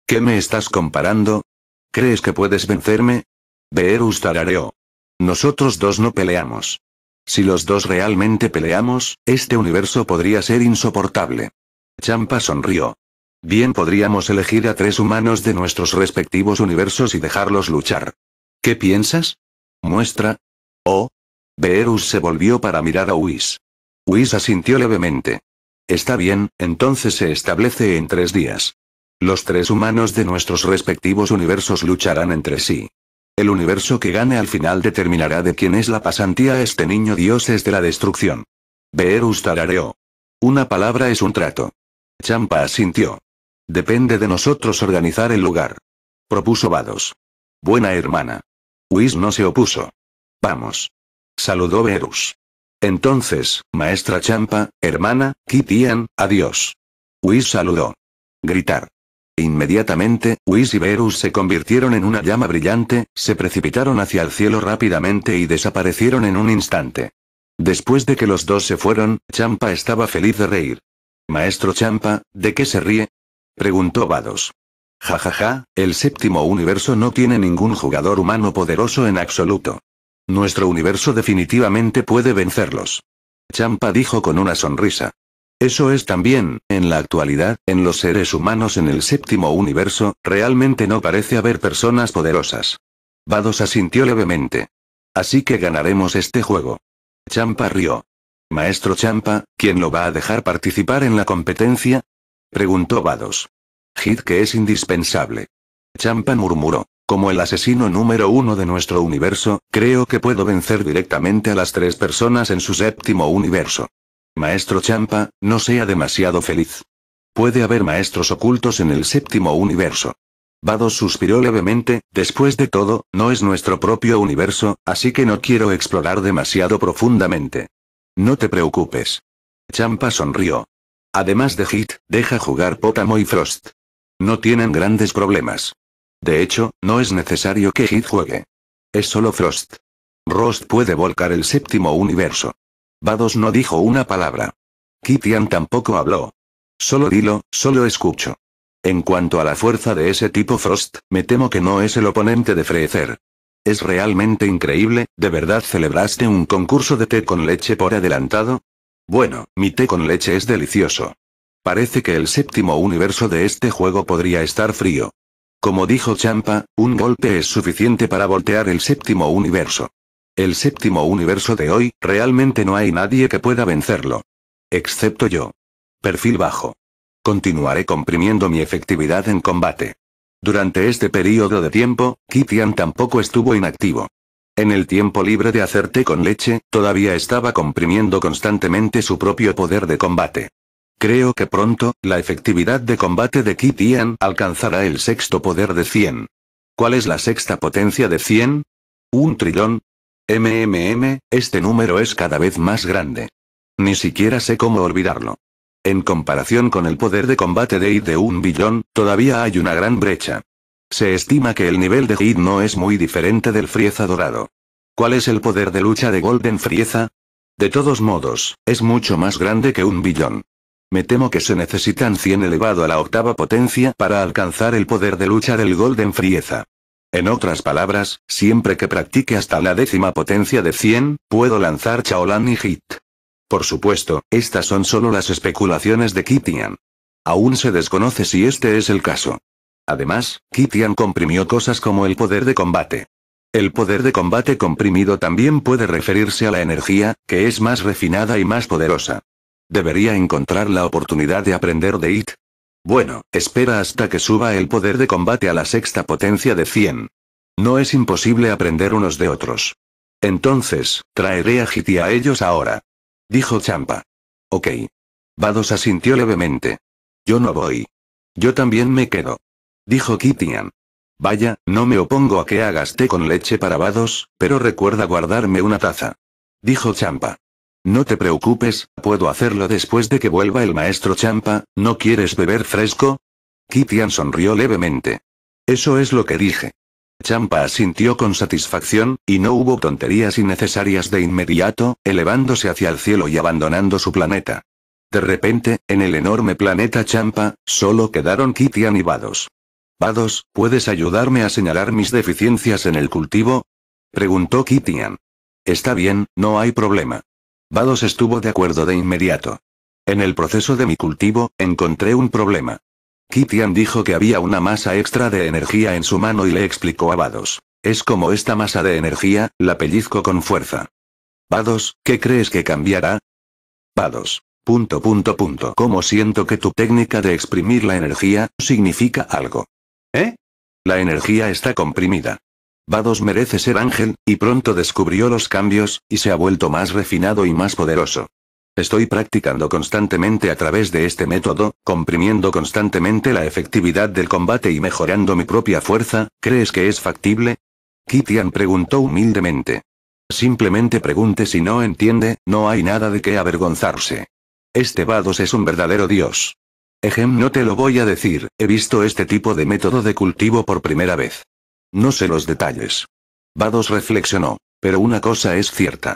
¿Qué me estás comparando? ¿Crees que puedes vencerme? Beerus tarareó. Nosotros dos no peleamos. Si los dos realmente peleamos, este universo podría ser insoportable. Champa sonrió. Bien podríamos elegir a tres humanos de nuestros respectivos universos y dejarlos luchar. ¿Qué piensas? Muestra. Oh. Beerus se volvió para mirar a Whis. Whis asintió levemente. Está bien, entonces se establece en tres días. Los tres humanos de nuestros respectivos universos lucharán entre sí. El universo que gane al final determinará de quién es la pasantía a este niño dioses de la destrucción. Beerus tarareó. Una palabra es un trato. Champa asintió. Depende de nosotros organizar el lugar. Propuso Vados. Buena hermana. Whis no se opuso. Vamos. Saludó Verus. Entonces, maestra Champa, hermana, Kitian, adiós. Whis saludó. Gritar. Inmediatamente, Whis y Verus se convirtieron en una llama brillante, se precipitaron hacia el cielo rápidamente y desaparecieron en un instante. Después de que los dos se fueron, Champa estaba feliz de reír. Maestro Champa, ¿de qué se ríe? Preguntó Vados. Jajaja, el séptimo universo no tiene ningún jugador humano poderoso en absoluto. Nuestro universo definitivamente puede vencerlos. Champa dijo con una sonrisa. Eso es también, en la actualidad, en los seres humanos en el séptimo universo, realmente no parece haber personas poderosas. Vados asintió levemente. Así que ganaremos este juego. Champa rió. Maestro Champa, ¿quién lo va a dejar participar en la competencia? Preguntó Vados. Hit que es indispensable. Champa murmuró. Como el asesino número uno de nuestro universo, creo que puedo vencer directamente a las tres personas en su séptimo universo. Maestro Champa, no sea demasiado feliz. Puede haber maestros ocultos en el séptimo universo. Vados suspiró levemente, después de todo, no es nuestro propio universo, así que no quiero explorar demasiado profundamente. No te preocupes. Champa sonrió. Además de Hit, deja jugar Potamo y Frost. No tienen grandes problemas. De hecho, no es necesario que Hit juegue. Es solo Frost. Rost puede volcar el séptimo universo. Vados no dijo una palabra. Kitian tampoco habló. Solo dilo, solo escucho. En cuanto a la fuerza de ese tipo Frost, me temo que no es el oponente de Freezer. Es realmente increíble, ¿de verdad celebraste un concurso de té con leche por adelantado? Bueno, mi té con leche es delicioso. Parece que el séptimo universo de este juego podría estar frío. Como dijo Champa, un golpe es suficiente para voltear el séptimo universo. El séptimo universo de hoy, realmente no hay nadie que pueda vencerlo. Excepto yo. Perfil bajo. Continuaré comprimiendo mi efectividad en combate. Durante este periodo de tiempo, Kitian tampoco estuvo inactivo. En el tiempo libre de hacerte con leche, todavía estaba comprimiendo constantemente su propio poder de combate. Creo que pronto, la efectividad de combate de Kitian alcanzará el sexto poder de 100. ¿Cuál es la sexta potencia de 100? ¿Un trillón? MMM, este número es cada vez más grande. Ni siquiera sé cómo olvidarlo. En comparación con el poder de combate de I de un billón, todavía hay una gran brecha. Se estima que el nivel de Hit no es muy diferente del Frieza dorado. ¿Cuál es el poder de lucha de Golden Frieza? De todos modos, es mucho más grande que un billón. Me temo que se necesitan 100 elevado a la octava potencia para alcanzar el poder de lucha del Golden Frieza. En otras palabras, siempre que practique hasta la décima potencia de 100, puedo lanzar chaolan y Hit. Por supuesto, estas son solo las especulaciones de Kitian. Aún se desconoce si este es el caso. Además, Kitian comprimió cosas como el poder de combate. El poder de combate comprimido también puede referirse a la energía, que es más refinada y más poderosa. Debería encontrar la oportunidad de aprender de IT. Bueno, espera hasta que suba el poder de combate a la sexta potencia de 100. No es imposible aprender unos de otros. Entonces, traeré a Hiti a ellos ahora. Dijo Champa. Ok. Vados asintió levemente. Yo no voy. Yo también me quedo dijo Kitian. Vaya, no me opongo a que hagas té con leche para vados, pero recuerda guardarme una taza. Dijo Champa. No te preocupes, puedo hacerlo después de que vuelva el maestro Champa, ¿no quieres beber fresco? Kitian sonrió levemente. Eso es lo que dije. Champa asintió con satisfacción, y no hubo tonterías innecesarias de inmediato, elevándose hacia el cielo y abandonando su planeta. De repente, en el enorme planeta Champa, solo quedaron Kitian y Vados. Vados, ¿puedes ayudarme a señalar mis deficiencias en el cultivo? preguntó Kitian. Está bien, no hay problema. Vados estuvo de acuerdo de inmediato. En el proceso de mi cultivo, encontré un problema. Kitian dijo que había una masa extra de energía en su mano y le explicó a Vados. Es como esta masa de energía, la pellizco con fuerza. Vados, ¿qué crees que cambiará? Vados. Punto punto punto. Como siento que tu técnica de exprimir la energía, significa algo. ¿Eh? La energía está comprimida. Vados merece ser ángel, y pronto descubrió los cambios, y se ha vuelto más refinado y más poderoso. Estoy practicando constantemente a través de este método, comprimiendo constantemente la efectividad del combate y mejorando mi propia fuerza, ¿crees que es factible? Kitian preguntó humildemente. Simplemente pregunte si no entiende, no hay nada de qué avergonzarse. Este Vados es un verdadero dios. Ejem, no te lo voy a decir, he visto este tipo de método de cultivo por primera vez. No sé los detalles. Vados reflexionó, pero una cosa es cierta.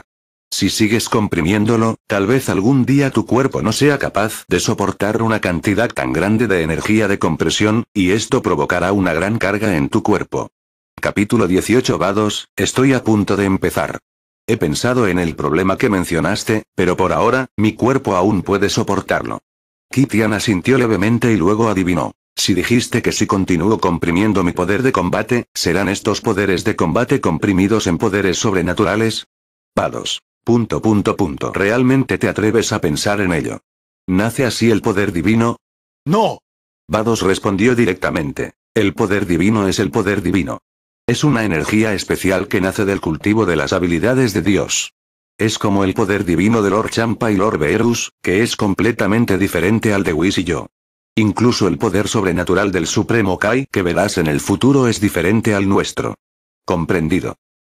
Si sigues comprimiéndolo, tal vez algún día tu cuerpo no sea capaz de soportar una cantidad tan grande de energía de compresión, y esto provocará una gran carga en tu cuerpo. Capítulo 18 Vados, estoy a punto de empezar. He pensado en el problema que mencionaste, pero por ahora, mi cuerpo aún puede soportarlo. Kitian asintió levemente y luego adivinó. Si dijiste que si continúo comprimiendo mi poder de combate, ¿serán estos poderes de combate comprimidos en poderes sobrenaturales? Vados. Punto punto punto. ¿Realmente te atreves a pensar en ello? ¿Nace así el poder divino? No. Vados respondió directamente. El poder divino es el poder divino. Es una energía especial que nace del cultivo de las habilidades de Dios. Es como el poder divino de Lord Champa y Lord Beerus, que es completamente diferente al de Whis y yo. Incluso el poder sobrenatural del Supremo Kai que verás en el futuro es diferente al nuestro. Comprendido.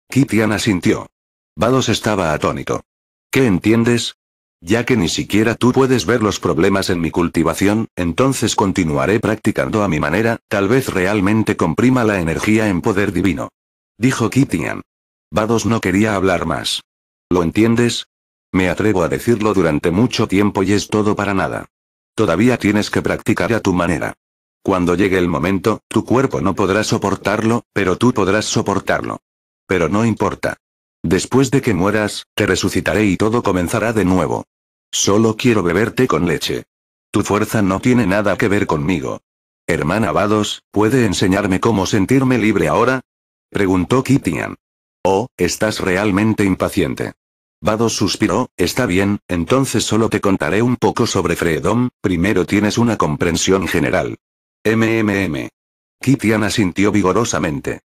Kitian asintió. Vados estaba atónito. ¿Qué entiendes? Ya que ni siquiera tú puedes ver los problemas en mi cultivación, entonces continuaré practicando a mi manera, tal vez realmente comprima la energía en poder divino. Dijo Kitian. Vados no quería hablar más. ¿Lo entiendes? Me atrevo a decirlo durante mucho tiempo y es todo para nada. Todavía tienes que practicar a tu manera. Cuando llegue el momento, tu cuerpo no podrá soportarlo, pero tú podrás soportarlo. Pero no importa. Después de que mueras, te resucitaré y todo comenzará de nuevo. Solo quiero beberte con leche. Tu fuerza no tiene nada que ver conmigo. Hermana Vados, ¿puede enseñarme cómo sentirme libre ahora? Preguntó Kitian. Oh, estás realmente impaciente. Vados suspiró, está bien, entonces solo te contaré un poco sobre Freedom, primero tienes una comprensión general. MMM. Kitiana sintió vigorosamente.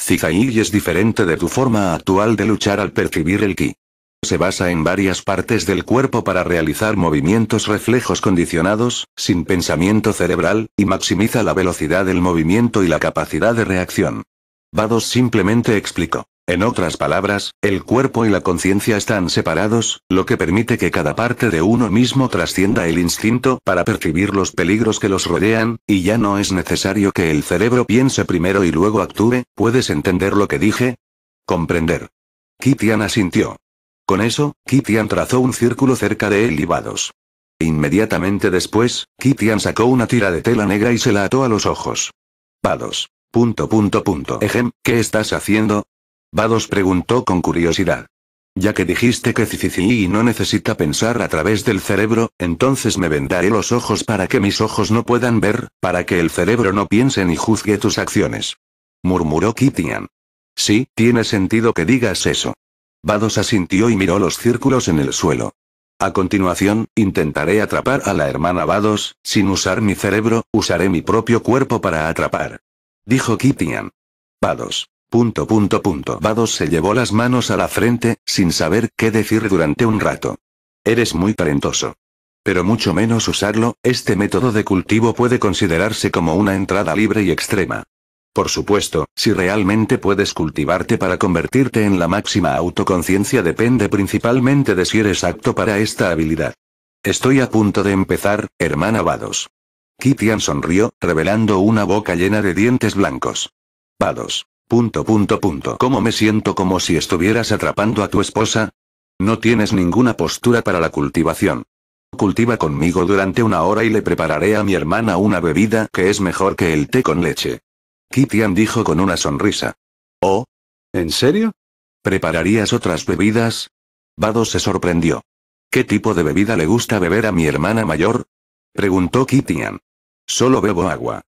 Zizai es diferente de tu forma actual de luchar al percibir el ki. Se basa en varias partes del cuerpo para realizar movimientos reflejos condicionados, sin pensamiento cerebral, y maximiza la velocidad del movimiento y la capacidad de reacción. Vados simplemente explicó. En otras palabras, el cuerpo y la conciencia están separados, lo que permite que cada parte de uno mismo trascienda el instinto para percibir los peligros que los rodean, y ya no es necesario que el cerebro piense primero y luego actúe, ¿puedes entender lo que dije? Comprender. Kitian asintió. Con eso, Kitian trazó un círculo cerca de él y Vados. Inmediatamente después, Kitian sacó una tira de tela negra y se la ató a los ojos. Vados. Punto punto punto. Ejem, ¿qué estás haciendo? Vados preguntó con curiosidad. Ya que dijiste que y no necesita pensar a través del cerebro, entonces me vendaré los ojos para que mis ojos no puedan ver, para que el cerebro no piense ni juzgue tus acciones. Murmuró Kitian. Sí, tiene sentido que digas eso. Vados asintió y miró los círculos en el suelo. A continuación, intentaré atrapar a la hermana Vados, sin usar mi cerebro, usaré mi propio cuerpo para atrapar. Dijo Kitian. Vados. Punto punto punto. Vados se llevó las manos a la frente, sin saber qué decir durante un rato. Eres muy talentoso. Pero mucho menos usarlo, este método de cultivo puede considerarse como una entrada libre y extrema. Por supuesto, si realmente puedes cultivarte para convertirte en la máxima autoconciencia depende principalmente de si eres apto para esta habilidad. Estoy a punto de empezar, hermana Vados. Kitian sonrió, revelando una boca llena de dientes blancos. Vados. Punto punto punto. ¿Cómo me siento como si estuvieras atrapando a tu esposa? No tienes ninguna postura para la cultivación. Cultiva conmigo durante una hora y le prepararé a mi hermana una bebida que es mejor que el té con leche. Kitian dijo con una sonrisa. Oh. ¿En serio? ¿Prepararías otras bebidas? Vados se sorprendió. ¿Qué tipo de bebida le gusta beber a mi hermana mayor? Preguntó Kitian. Solo bebo agua.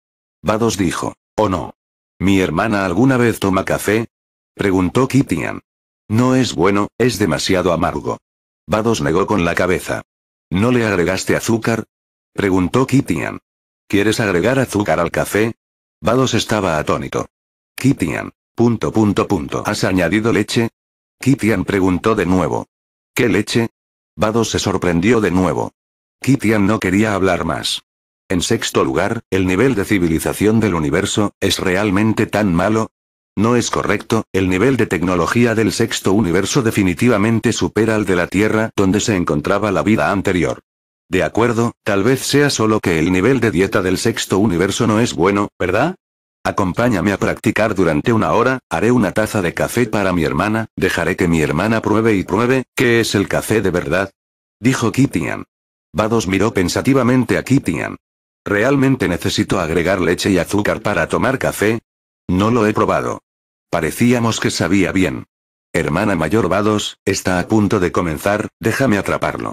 Vados dijo. ¿O no? ¿Mi hermana alguna vez toma café? preguntó Kitian. No es bueno, es demasiado amargo. Vados negó con la cabeza. ¿No le agregaste azúcar? preguntó Kitian. ¿Quieres agregar azúcar al café? Vados estaba atónito. Kitian, punto punto punto. ¿Has añadido leche? Kitian preguntó de nuevo. ¿Qué leche? Bados se sorprendió de nuevo. Kitian no quería hablar más. En sexto lugar, el nivel de civilización del universo, ¿es realmente tan malo? No es correcto, el nivel de tecnología del sexto universo definitivamente supera al de la Tierra, donde se encontraba la vida anterior. De acuerdo, tal vez sea solo que el nivel de dieta del sexto universo no es bueno, ¿verdad? Acompáñame a practicar durante una hora, haré una taza de café para mi hermana, dejaré que mi hermana pruebe y pruebe, ¿qué es el café de verdad? Dijo Kitian. Vados miró pensativamente a Kitian. ¿Realmente necesito agregar leche y azúcar para tomar café? No lo he probado. Parecíamos que sabía bien. Hermana mayor Vados, está a punto de comenzar, déjame atraparlo.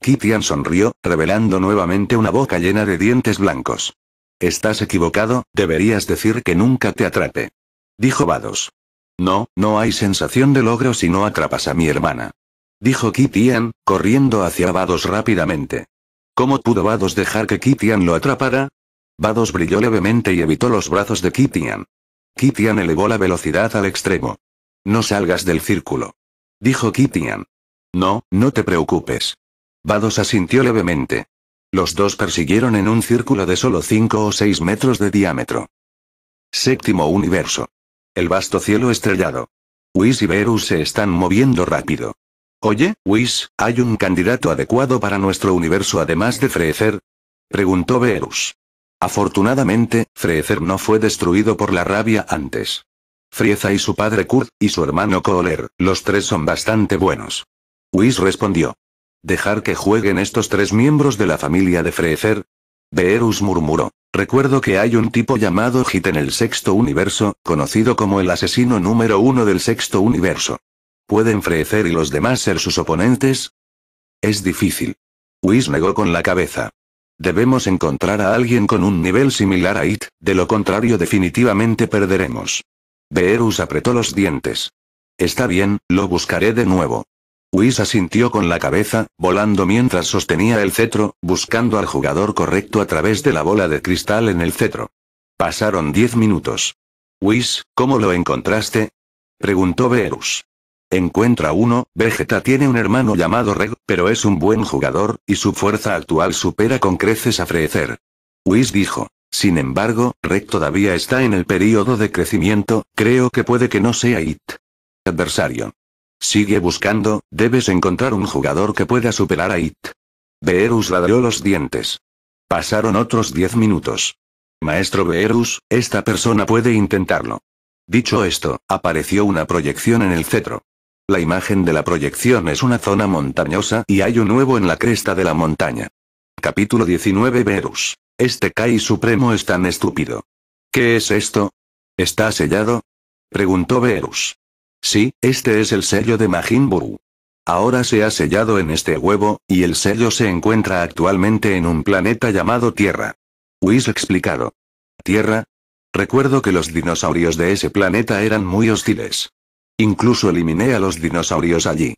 Kitian sonrió, revelando nuevamente una boca llena de dientes blancos. Estás equivocado, deberías decir que nunca te atrape. Dijo Vados. No, no hay sensación de logro si no atrapas a mi hermana. Dijo Kitian, corriendo hacia Vados rápidamente. ¿Cómo pudo Vados dejar que Kitian lo atrapara? Vados brilló levemente y evitó los brazos de Kitian. Kitian elevó la velocidad al extremo. No salgas del círculo. Dijo Kitian. No, no te preocupes. Vados asintió levemente. Los dos persiguieron en un círculo de solo 5 o 6 metros de diámetro. Séptimo universo. El vasto cielo estrellado. Whis y Verus se están moviendo rápido. Oye, Whis, ¿hay un candidato adecuado para nuestro universo además de Freezer? Preguntó Beerus. Afortunadamente, Freezer no fue destruido por la rabia antes. Frieza y su padre Kurt, y su hermano Kohler, los tres son bastante buenos. Whis respondió. ¿Dejar que jueguen estos tres miembros de la familia de Freezer? Beerus murmuró. Recuerdo que hay un tipo llamado Hit en el sexto universo, conocido como el asesino número uno del sexto universo. ¿Puede Freezer y los demás ser sus oponentes? Es difícil. Whis negó con la cabeza. Debemos encontrar a alguien con un nivel similar a It, de lo contrario definitivamente perderemos. Beerus apretó los dientes. Está bien, lo buscaré de nuevo. Whis asintió con la cabeza, volando mientras sostenía el cetro, buscando al jugador correcto a través de la bola de cristal en el cetro. Pasaron diez minutos. Whis, ¿cómo lo encontraste? preguntó Beerus. Encuentra uno, Vegeta tiene un hermano llamado Reg, pero es un buen jugador, y su fuerza actual supera con creces a frecer. Whis dijo. Sin embargo, Reg todavía está en el periodo de crecimiento, creo que puede que no sea IT. Adversario. Sigue buscando, debes encontrar un jugador que pueda superar a IT. Beerus ladrió los dientes. Pasaron otros diez minutos. Maestro Beerus, esta persona puede intentarlo. Dicho esto, apareció una proyección en el cetro. La imagen de la proyección es una zona montañosa y hay un huevo en la cresta de la montaña. Capítulo 19 Verus. Este Kai Supremo es tan estúpido. ¿Qué es esto? ¿Está sellado? Preguntó Verus. Sí, este es el sello de Majin Buu. Ahora se ha sellado en este huevo, y el sello se encuentra actualmente en un planeta llamado Tierra. Whis explicado. ¿Tierra? Recuerdo que los dinosaurios de ese planeta eran muy hostiles. Incluso eliminé a los dinosaurios allí.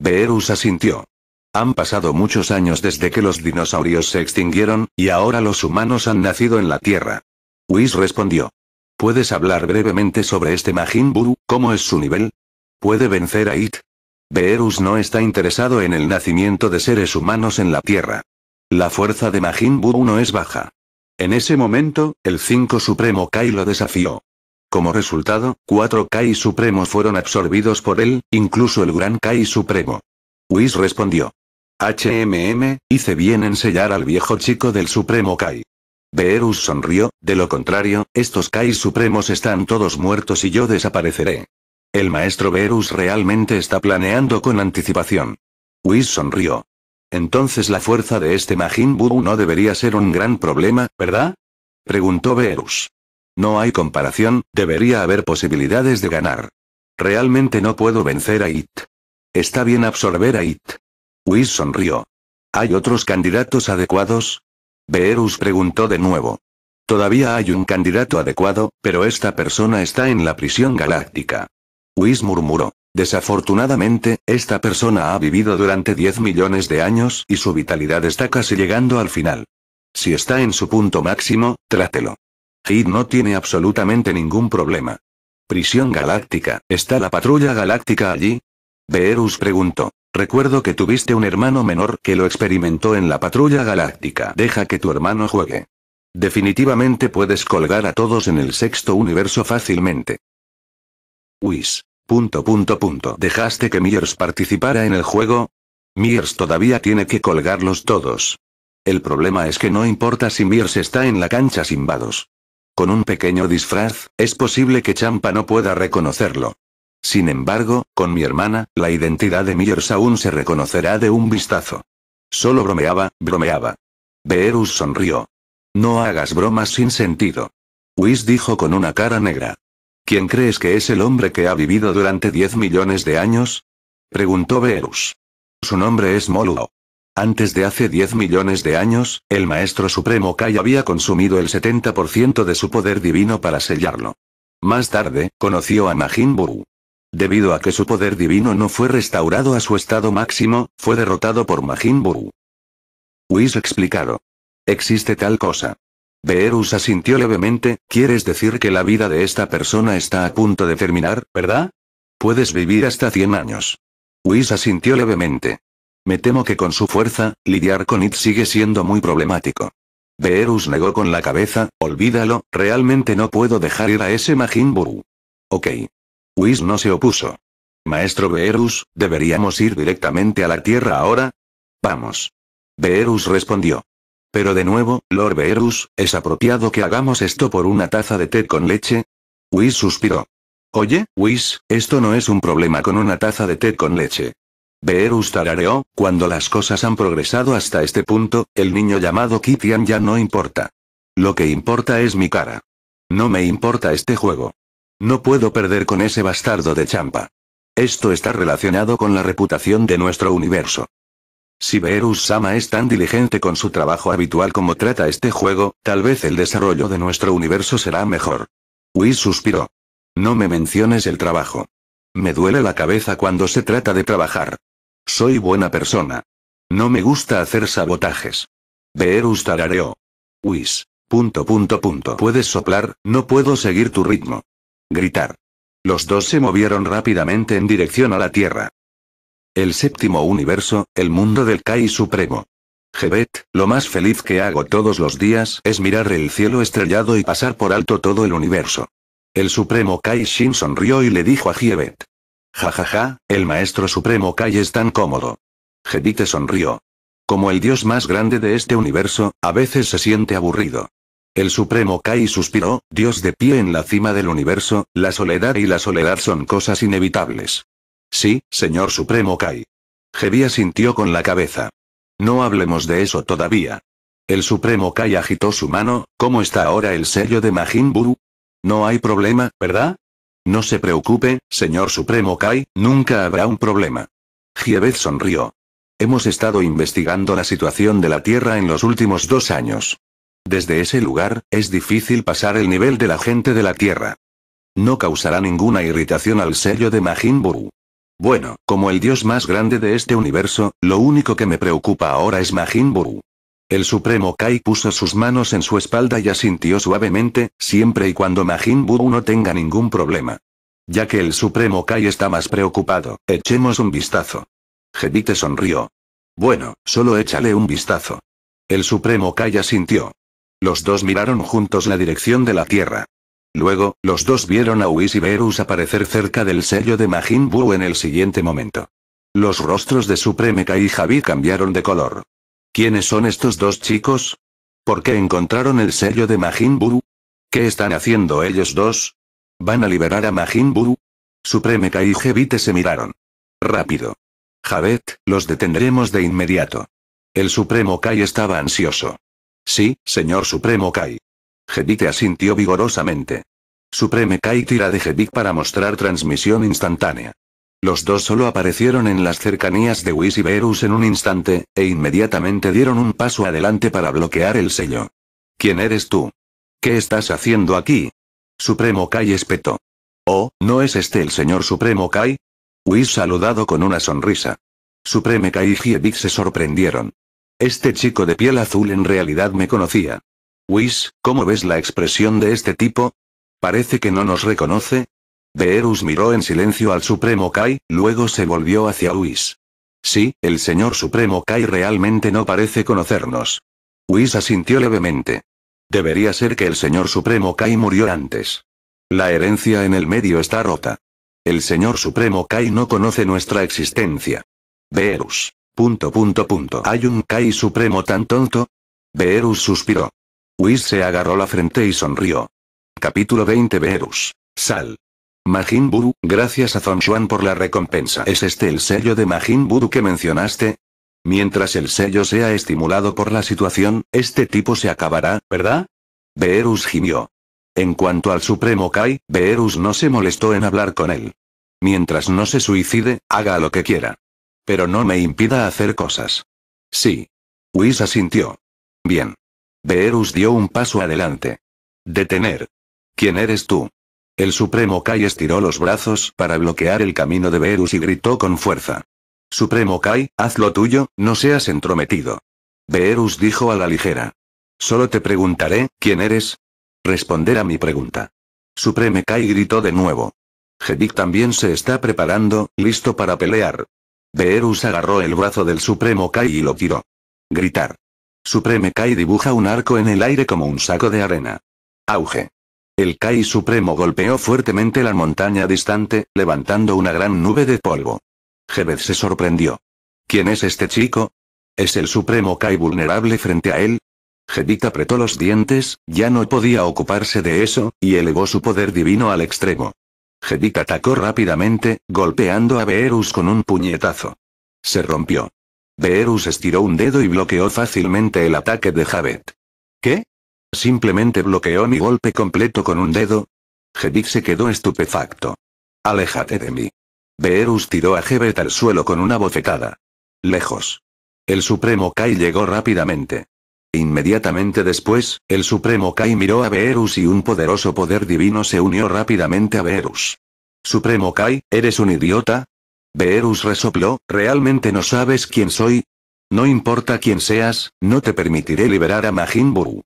Beerus asintió. Han pasado muchos años desde que los dinosaurios se extinguieron, y ahora los humanos han nacido en la Tierra. Whis respondió. ¿Puedes hablar brevemente sobre este Majin Buu? ¿Cómo es su nivel? ¿Puede vencer a It? Beerus no está interesado en el nacimiento de seres humanos en la Tierra. La fuerza de Majin Buu no es baja. En ese momento, el Cinco Supremo Kai lo desafió. Como resultado, cuatro Kai Supremos fueron absorbidos por él, incluso el Gran Kai Supremo. Whis respondió. HMM, hice bien en sellar al viejo chico del Supremo Kai. Beerus sonrió, de lo contrario, estos Kai Supremos están todos muertos y yo desapareceré. El maestro Beerus realmente está planeando con anticipación. Whis sonrió. Entonces la fuerza de este Majin Buu no debería ser un gran problema, ¿verdad? Preguntó Beerus. No hay comparación, debería haber posibilidades de ganar. Realmente no puedo vencer a It. Está bien absorber a It. Whis sonrió. ¿Hay otros candidatos adecuados? Beerus preguntó de nuevo. Todavía hay un candidato adecuado, pero esta persona está en la prisión galáctica. Whis murmuró. Desafortunadamente, esta persona ha vivido durante 10 millones de años y su vitalidad está casi llegando al final. Si está en su punto máximo, trátelo. Hid no tiene absolutamente ningún problema. Prisión galáctica, ¿está la patrulla galáctica allí? Beerus preguntó. Recuerdo que tuviste un hermano menor que lo experimentó en la patrulla galáctica. Deja que tu hermano juegue. Definitivamente puedes colgar a todos en el sexto universo fácilmente. Whis. Punto punto punto. ¿Dejaste que Myers participara en el juego? Myers todavía tiene que colgarlos todos. El problema es que no importa si Myers está en la cancha sin vados. Con un pequeño disfraz, es posible que Champa no pueda reconocerlo. Sin embargo, con mi hermana, la identidad de Myers aún se reconocerá de un vistazo. Solo bromeaba, bromeaba. Beerus sonrió. No hagas bromas sin sentido. Whis dijo con una cara negra. ¿Quién crees que es el hombre que ha vivido durante 10 millones de años? Preguntó Beerus. Su nombre es Moluo. Antes de hace 10 millones de años, el Maestro Supremo Kai había consumido el 70% de su poder divino para sellarlo. Más tarde, conoció a Majin Buu. Debido a que su poder divino no fue restaurado a su estado máximo, fue derrotado por Majin Buu. Whis explicado. Existe tal cosa. Beerus asintió levemente, ¿quieres decir que la vida de esta persona está a punto de terminar, verdad? Puedes vivir hasta 100 años. Whis asintió levemente. Me temo que con su fuerza, lidiar con It sigue siendo muy problemático. Beerus negó con la cabeza, olvídalo, realmente no puedo dejar ir a ese Majin Buu. Ok. Whis no se opuso. Maestro Beerus, ¿deberíamos ir directamente a la Tierra ahora? Vamos. Beerus respondió. Pero de nuevo, Lord Beerus, ¿es apropiado que hagamos esto por una taza de té con leche? Whis suspiró. Oye, Whis, esto no es un problema con una taza de té con leche. Beerus tarareó, cuando las cosas han progresado hasta este punto, el niño llamado Kitian ya no importa. Lo que importa es mi cara. No me importa este juego. No puedo perder con ese bastardo de champa. Esto está relacionado con la reputación de nuestro universo. Si Beerus Sama es tan diligente con su trabajo habitual como trata este juego, tal vez el desarrollo de nuestro universo será mejor. Whis suspiró. No me menciones el trabajo. Me duele la cabeza cuando se trata de trabajar. Soy buena persona. No me gusta hacer sabotajes. Beerus tarareó. Whis. Punto punto punto. Puedes soplar, no puedo seguir tu ritmo. Gritar. Los dos se movieron rápidamente en dirección a la Tierra. El séptimo universo, el mundo del Kai Supremo. Jebet, lo más feliz que hago todos los días es mirar el cielo estrellado y pasar por alto todo el universo. El Supremo Kai Shin sonrió y le dijo a Jebet. Jajaja, ja, ja, el maestro supremo Kai es tan cómodo. te sonrió. Como el dios más grande de este universo, a veces se siente aburrido. El supremo Kai suspiró, dios de pie en la cima del universo, la soledad y la soledad son cosas inevitables. Sí, señor supremo Kai. Jedi sintió con la cabeza. No hablemos de eso todavía. El supremo Kai agitó su mano, ¿cómo está ahora el sello de Majin Buu? No hay problema, ¿verdad? No se preocupe, señor Supremo Kai, nunca habrá un problema. Gievez sonrió. Hemos estado investigando la situación de la Tierra en los últimos dos años. Desde ese lugar, es difícil pasar el nivel de la gente de la Tierra. No causará ninguna irritación al sello de Majin Buu. Bueno, como el dios más grande de este universo, lo único que me preocupa ahora es Majin Buu. El Supremo Kai puso sus manos en su espalda y asintió suavemente, siempre y cuando Majin Buu no tenga ningún problema. Ya que el Supremo Kai está más preocupado, echemos un vistazo. Jebite sonrió. Bueno, solo échale un vistazo. El Supremo Kai asintió. Los dos miraron juntos la dirección de la Tierra. Luego, los dos vieron a Whis y Verus aparecer cerca del sello de Majin Buu en el siguiente momento. Los rostros de Supreme Kai y Javi cambiaron de color. ¿Quiénes son estos dos chicos? ¿Por qué encontraron el sello de Majin Buu? ¿Qué están haciendo ellos dos? ¿Van a liberar a Majin Buu? Kai y Jevite se miraron. Rápido. Javet, los detendremos de inmediato. El Supremo Kai estaba ansioso. Sí, señor Supremo Kai. Jevite asintió vigorosamente. Supreme Kai tira de Jevik para mostrar transmisión instantánea. Los dos solo aparecieron en las cercanías de y Whis Verus en un instante, e inmediatamente dieron un paso adelante para bloquear el sello. ¿Quién eres tú? ¿Qué estás haciendo aquí? Supremo Kai espeto. Oh, ¿no es este el señor Supremo Kai? Whis saludado con una sonrisa. Supremo Kai y Giebig se sorprendieron. Este chico de piel azul en realidad me conocía. Whis, ¿cómo ves la expresión de este tipo? Parece que no nos reconoce, Beerus miró en silencio al Supremo Kai, luego se volvió hacia Luis. Sí, el señor Supremo Kai realmente no parece conocernos. Luis asintió levemente. Debería ser que el señor Supremo Kai murió antes. La herencia en el medio está rota. El señor Supremo Kai no conoce nuestra existencia. Beerus. Punto punto punto. ¿Hay un Kai Supremo tan tonto? Beerus suspiró. Whis se agarró la frente y sonrió. Capítulo 20 Beerus. Sal. Majin Buu, gracias a Zongshuan Shuan por la recompensa. ¿Es este el sello de Majin Buu que mencionaste? Mientras el sello sea estimulado por la situación, este tipo se acabará, ¿verdad? Beerus gimió. En cuanto al Supremo Kai, Beerus no se molestó en hablar con él. Mientras no se suicide, haga lo que quiera. Pero no me impida hacer cosas. Sí. Whis asintió. Bien. Beerus dio un paso adelante. Detener. ¿Quién eres tú? El Supremo Kai estiró los brazos para bloquear el camino de Beerus y gritó con fuerza. Supremo Kai, haz lo tuyo, no seas entrometido. Beerus dijo a la ligera. Solo te preguntaré, ¿quién eres? Responder a mi pregunta. Supremo Kai gritó de nuevo. Gedik también se está preparando, listo para pelear. Beerus agarró el brazo del Supremo Kai y lo tiró. Gritar. Supremo Kai dibuja un arco en el aire como un saco de arena. Auge. El Kai Supremo golpeó fuertemente la montaña distante, levantando una gran nube de polvo. Jebed se sorprendió. ¿Quién es este chico? ¿Es el Supremo Kai vulnerable frente a él? Jebed apretó los dientes, ya no podía ocuparse de eso, y elevó su poder divino al extremo. Jebed atacó rápidamente, golpeando a Beerus con un puñetazo. Se rompió. Beerus estiró un dedo y bloqueó fácilmente el ataque de Jabet. ¿Qué? Simplemente bloqueó mi golpe completo con un dedo. Jedid se quedó estupefacto. Aléjate de mí. Beerus tiró a Jebet al suelo con una bofetada. Lejos. El Supremo Kai llegó rápidamente. Inmediatamente después, el Supremo Kai miró a Beerus y un poderoso poder divino se unió rápidamente a Beerus. Supremo Kai, ¿eres un idiota? Beerus resopló, ¿realmente no sabes quién soy? No importa quién seas, no te permitiré liberar a Majin Buu.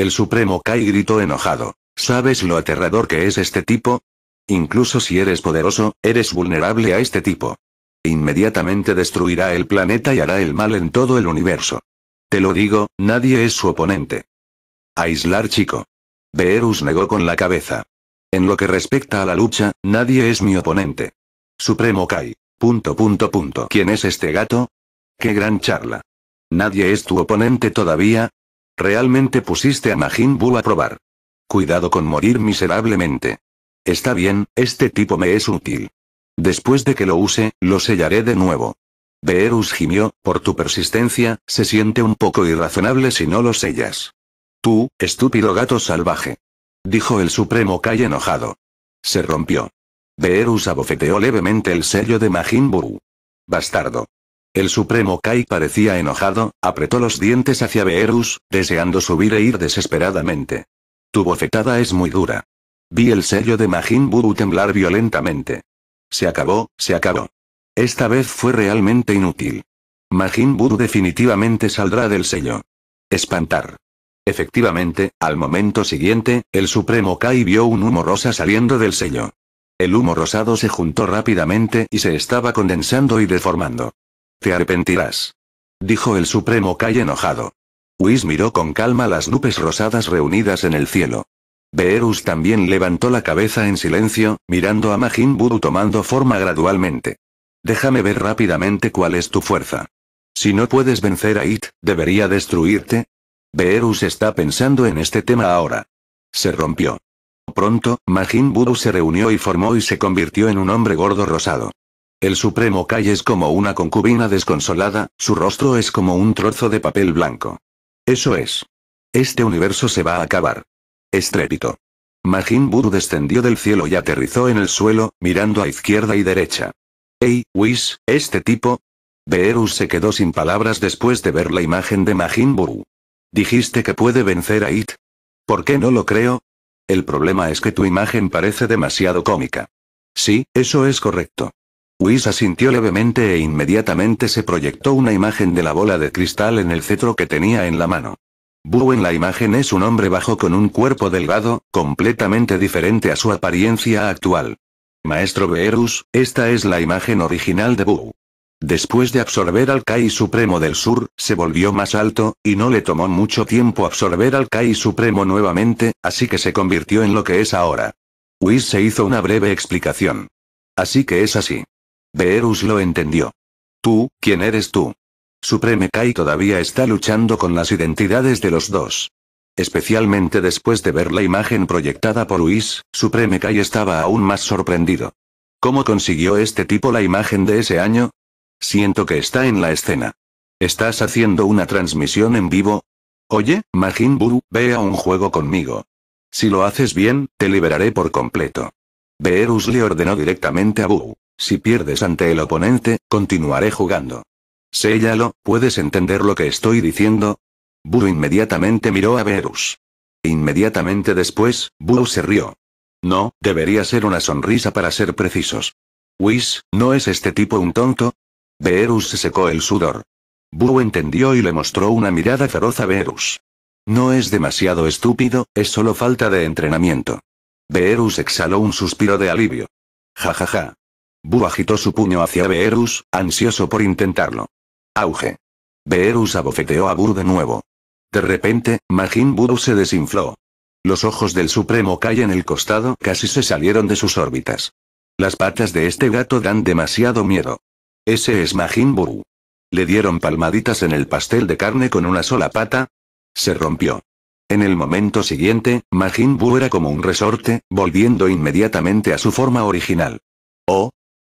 El Supremo Kai gritó enojado. ¿Sabes lo aterrador que es este tipo? Incluso si eres poderoso, eres vulnerable a este tipo. Inmediatamente destruirá el planeta y hará el mal en todo el universo. Te lo digo, nadie es su oponente. Aislar chico. Beerus negó con la cabeza. En lo que respecta a la lucha, nadie es mi oponente. Supremo Kai. Punto punto punto. ¿Quién es este gato? Qué gran charla. Nadie es tu oponente todavía, Realmente pusiste a Majin Buu a probar. Cuidado con morir miserablemente. Está bien, este tipo me es útil. Después de que lo use, lo sellaré de nuevo. Beerus gimió, por tu persistencia, se siente un poco irrazonable si no lo sellas. Tú, estúpido gato salvaje. Dijo el Supremo Kai enojado. Se rompió. Beerus abofeteó levemente el sello de Majin Buu. Bastardo. El Supremo Kai parecía enojado, apretó los dientes hacia Beerus, deseando subir e ir desesperadamente. Tu bofetada es muy dura. Vi el sello de Majin Buu temblar violentamente. Se acabó, se acabó. Esta vez fue realmente inútil. Majin Buu definitivamente saldrá del sello. Espantar. Efectivamente, al momento siguiente, el Supremo Kai vio un humo rosa saliendo del sello. El humo rosado se juntó rápidamente y se estaba condensando y deformando. Te arrepentirás. Dijo el Supremo Kai enojado. Whis miró con calma las nubes rosadas reunidas en el cielo. Beerus también levantó la cabeza en silencio, mirando a Majin Buu tomando forma gradualmente. Déjame ver rápidamente cuál es tu fuerza. Si no puedes vencer a It, ¿debería destruirte? Beerus está pensando en este tema ahora. Se rompió. Pronto, Majin Buu se reunió y formó y se convirtió en un hombre gordo rosado. El Supremo Kai es como una concubina desconsolada, su rostro es como un trozo de papel blanco. Eso es. Este universo se va a acabar. Estrépito. Majin Buu descendió del cielo y aterrizó en el suelo, mirando a izquierda y derecha. Ey, Whis, este tipo. Beerus se quedó sin palabras después de ver la imagen de Majin Buu. ¿Dijiste que puede vencer a It? ¿Por qué no lo creo? El problema es que tu imagen parece demasiado cómica. Sí, eso es correcto. Whis asintió levemente e inmediatamente se proyectó una imagen de la bola de cristal en el cetro que tenía en la mano. Bu en la imagen es un hombre bajo con un cuerpo delgado, completamente diferente a su apariencia actual. Maestro Beerus, esta es la imagen original de Bu. Después de absorber al Kai Supremo del Sur, se volvió más alto, y no le tomó mucho tiempo absorber al Kai Supremo nuevamente, así que se convirtió en lo que es ahora. Whis se hizo una breve explicación. Así que es así. Beerus lo entendió. Tú, ¿quién eres tú? Supreme Kai todavía está luchando con las identidades de los dos. Especialmente después de ver la imagen proyectada por Whis, Supreme Kai estaba aún más sorprendido. ¿Cómo consiguió este tipo la imagen de ese año? Siento que está en la escena. ¿Estás haciendo una transmisión en vivo? Oye, Majin Buu, ve a un juego conmigo. Si lo haces bien, te liberaré por completo. Beerus le ordenó directamente a Buu. Si pierdes ante el oponente, continuaré jugando. lo, ¿puedes entender lo que estoy diciendo? Buru inmediatamente miró a Verus. Inmediatamente después, Buru se rió. No, debería ser una sonrisa para ser precisos. Whis, ¿no es este tipo un tonto? Verus secó el sudor. Buru entendió y le mostró una mirada feroz a Verus. No es demasiado estúpido, es solo falta de entrenamiento. Verus exhaló un suspiro de alivio. Ja ja ja. Bu agitó su puño hacia Beerus, ansioso por intentarlo. Auge. Beerus abofeteó a bur de nuevo. De repente, Majin Buu se desinfló. Los ojos del Supremo Kai en el costado casi se salieron de sus órbitas. Las patas de este gato dan demasiado miedo. Ese es Majin Buu. Le dieron palmaditas en el pastel de carne con una sola pata. Se rompió. En el momento siguiente, Majin Buu era como un resorte, volviendo inmediatamente a su forma original. Oh,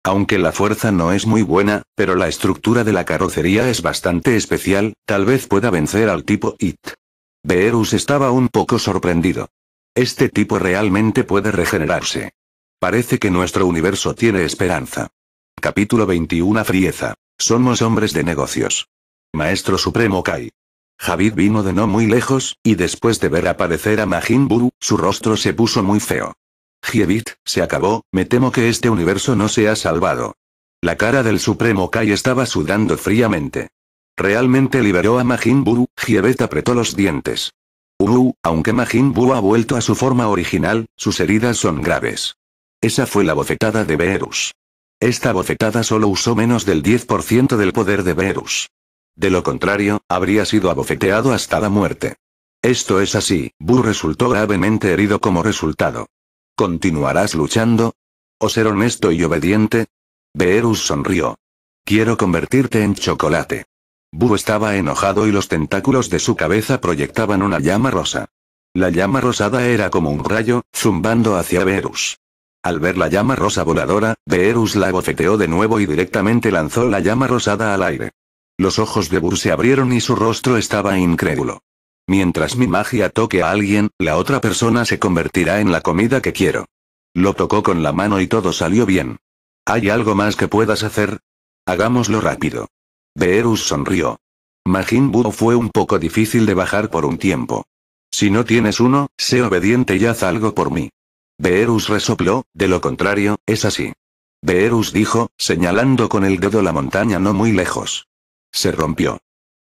aunque la fuerza no es muy buena, pero la estructura de la carrocería es bastante especial, tal vez pueda vencer al tipo IT. Beerus estaba un poco sorprendido. Este tipo realmente puede regenerarse. Parece que nuestro universo tiene esperanza. Capítulo 21 Frieza. Somos hombres de negocios. Maestro Supremo Kai. Javid vino de no muy lejos, y después de ver aparecer a Majin Buu, su rostro se puso muy feo. Gievit, se acabó, me temo que este universo no se ha salvado. La cara del Supremo Kai estaba sudando fríamente. Realmente liberó a Majin Buu, Gievit apretó los dientes. Buu, aunque Majin Buu ha vuelto a su forma original, sus heridas son graves. Esa fue la bofetada de Beerus. Esta bofetada solo usó menos del 10% del poder de Beerus. De lo contrario, habría sido abofeteado hasta la muerte. Esto es así, Buu resultó gravemente herido como resultado. ¿Continuarás luchando? ¿O ser honesto y obediente? Beerus sonrió. Quiero convertirte en chocolate. Bu estaba enojado y los tentáculos de su cabeza proyectaban una llama rosa. La llama rosada era como un rayo, zumbando hacia Beerus. Al ver la llama rosa voladora, Beerus la bofeteó de nuevo y directamente lanzó la llama rosada al aire. Los ojos de Bur se abrieron y su rostro estaba incrédulo. Mientras mi magia toque a alguien, la otra persona se convertirá en la comida que quiero. Lo tocó con la mano y todo salió bien. ¿Hay algo más que puedas hacer? Hagámoslo rápido. Beerus sonrió. Majin Buu fue un poco difícil de bajar por un tiempo. Si no tienes uno, sé obediente y haz algo por mí. Beerus resopló, de lo contrario, es así. Beerus dijo, señalando con el dedo la montaña no muy lejos. Se rompió.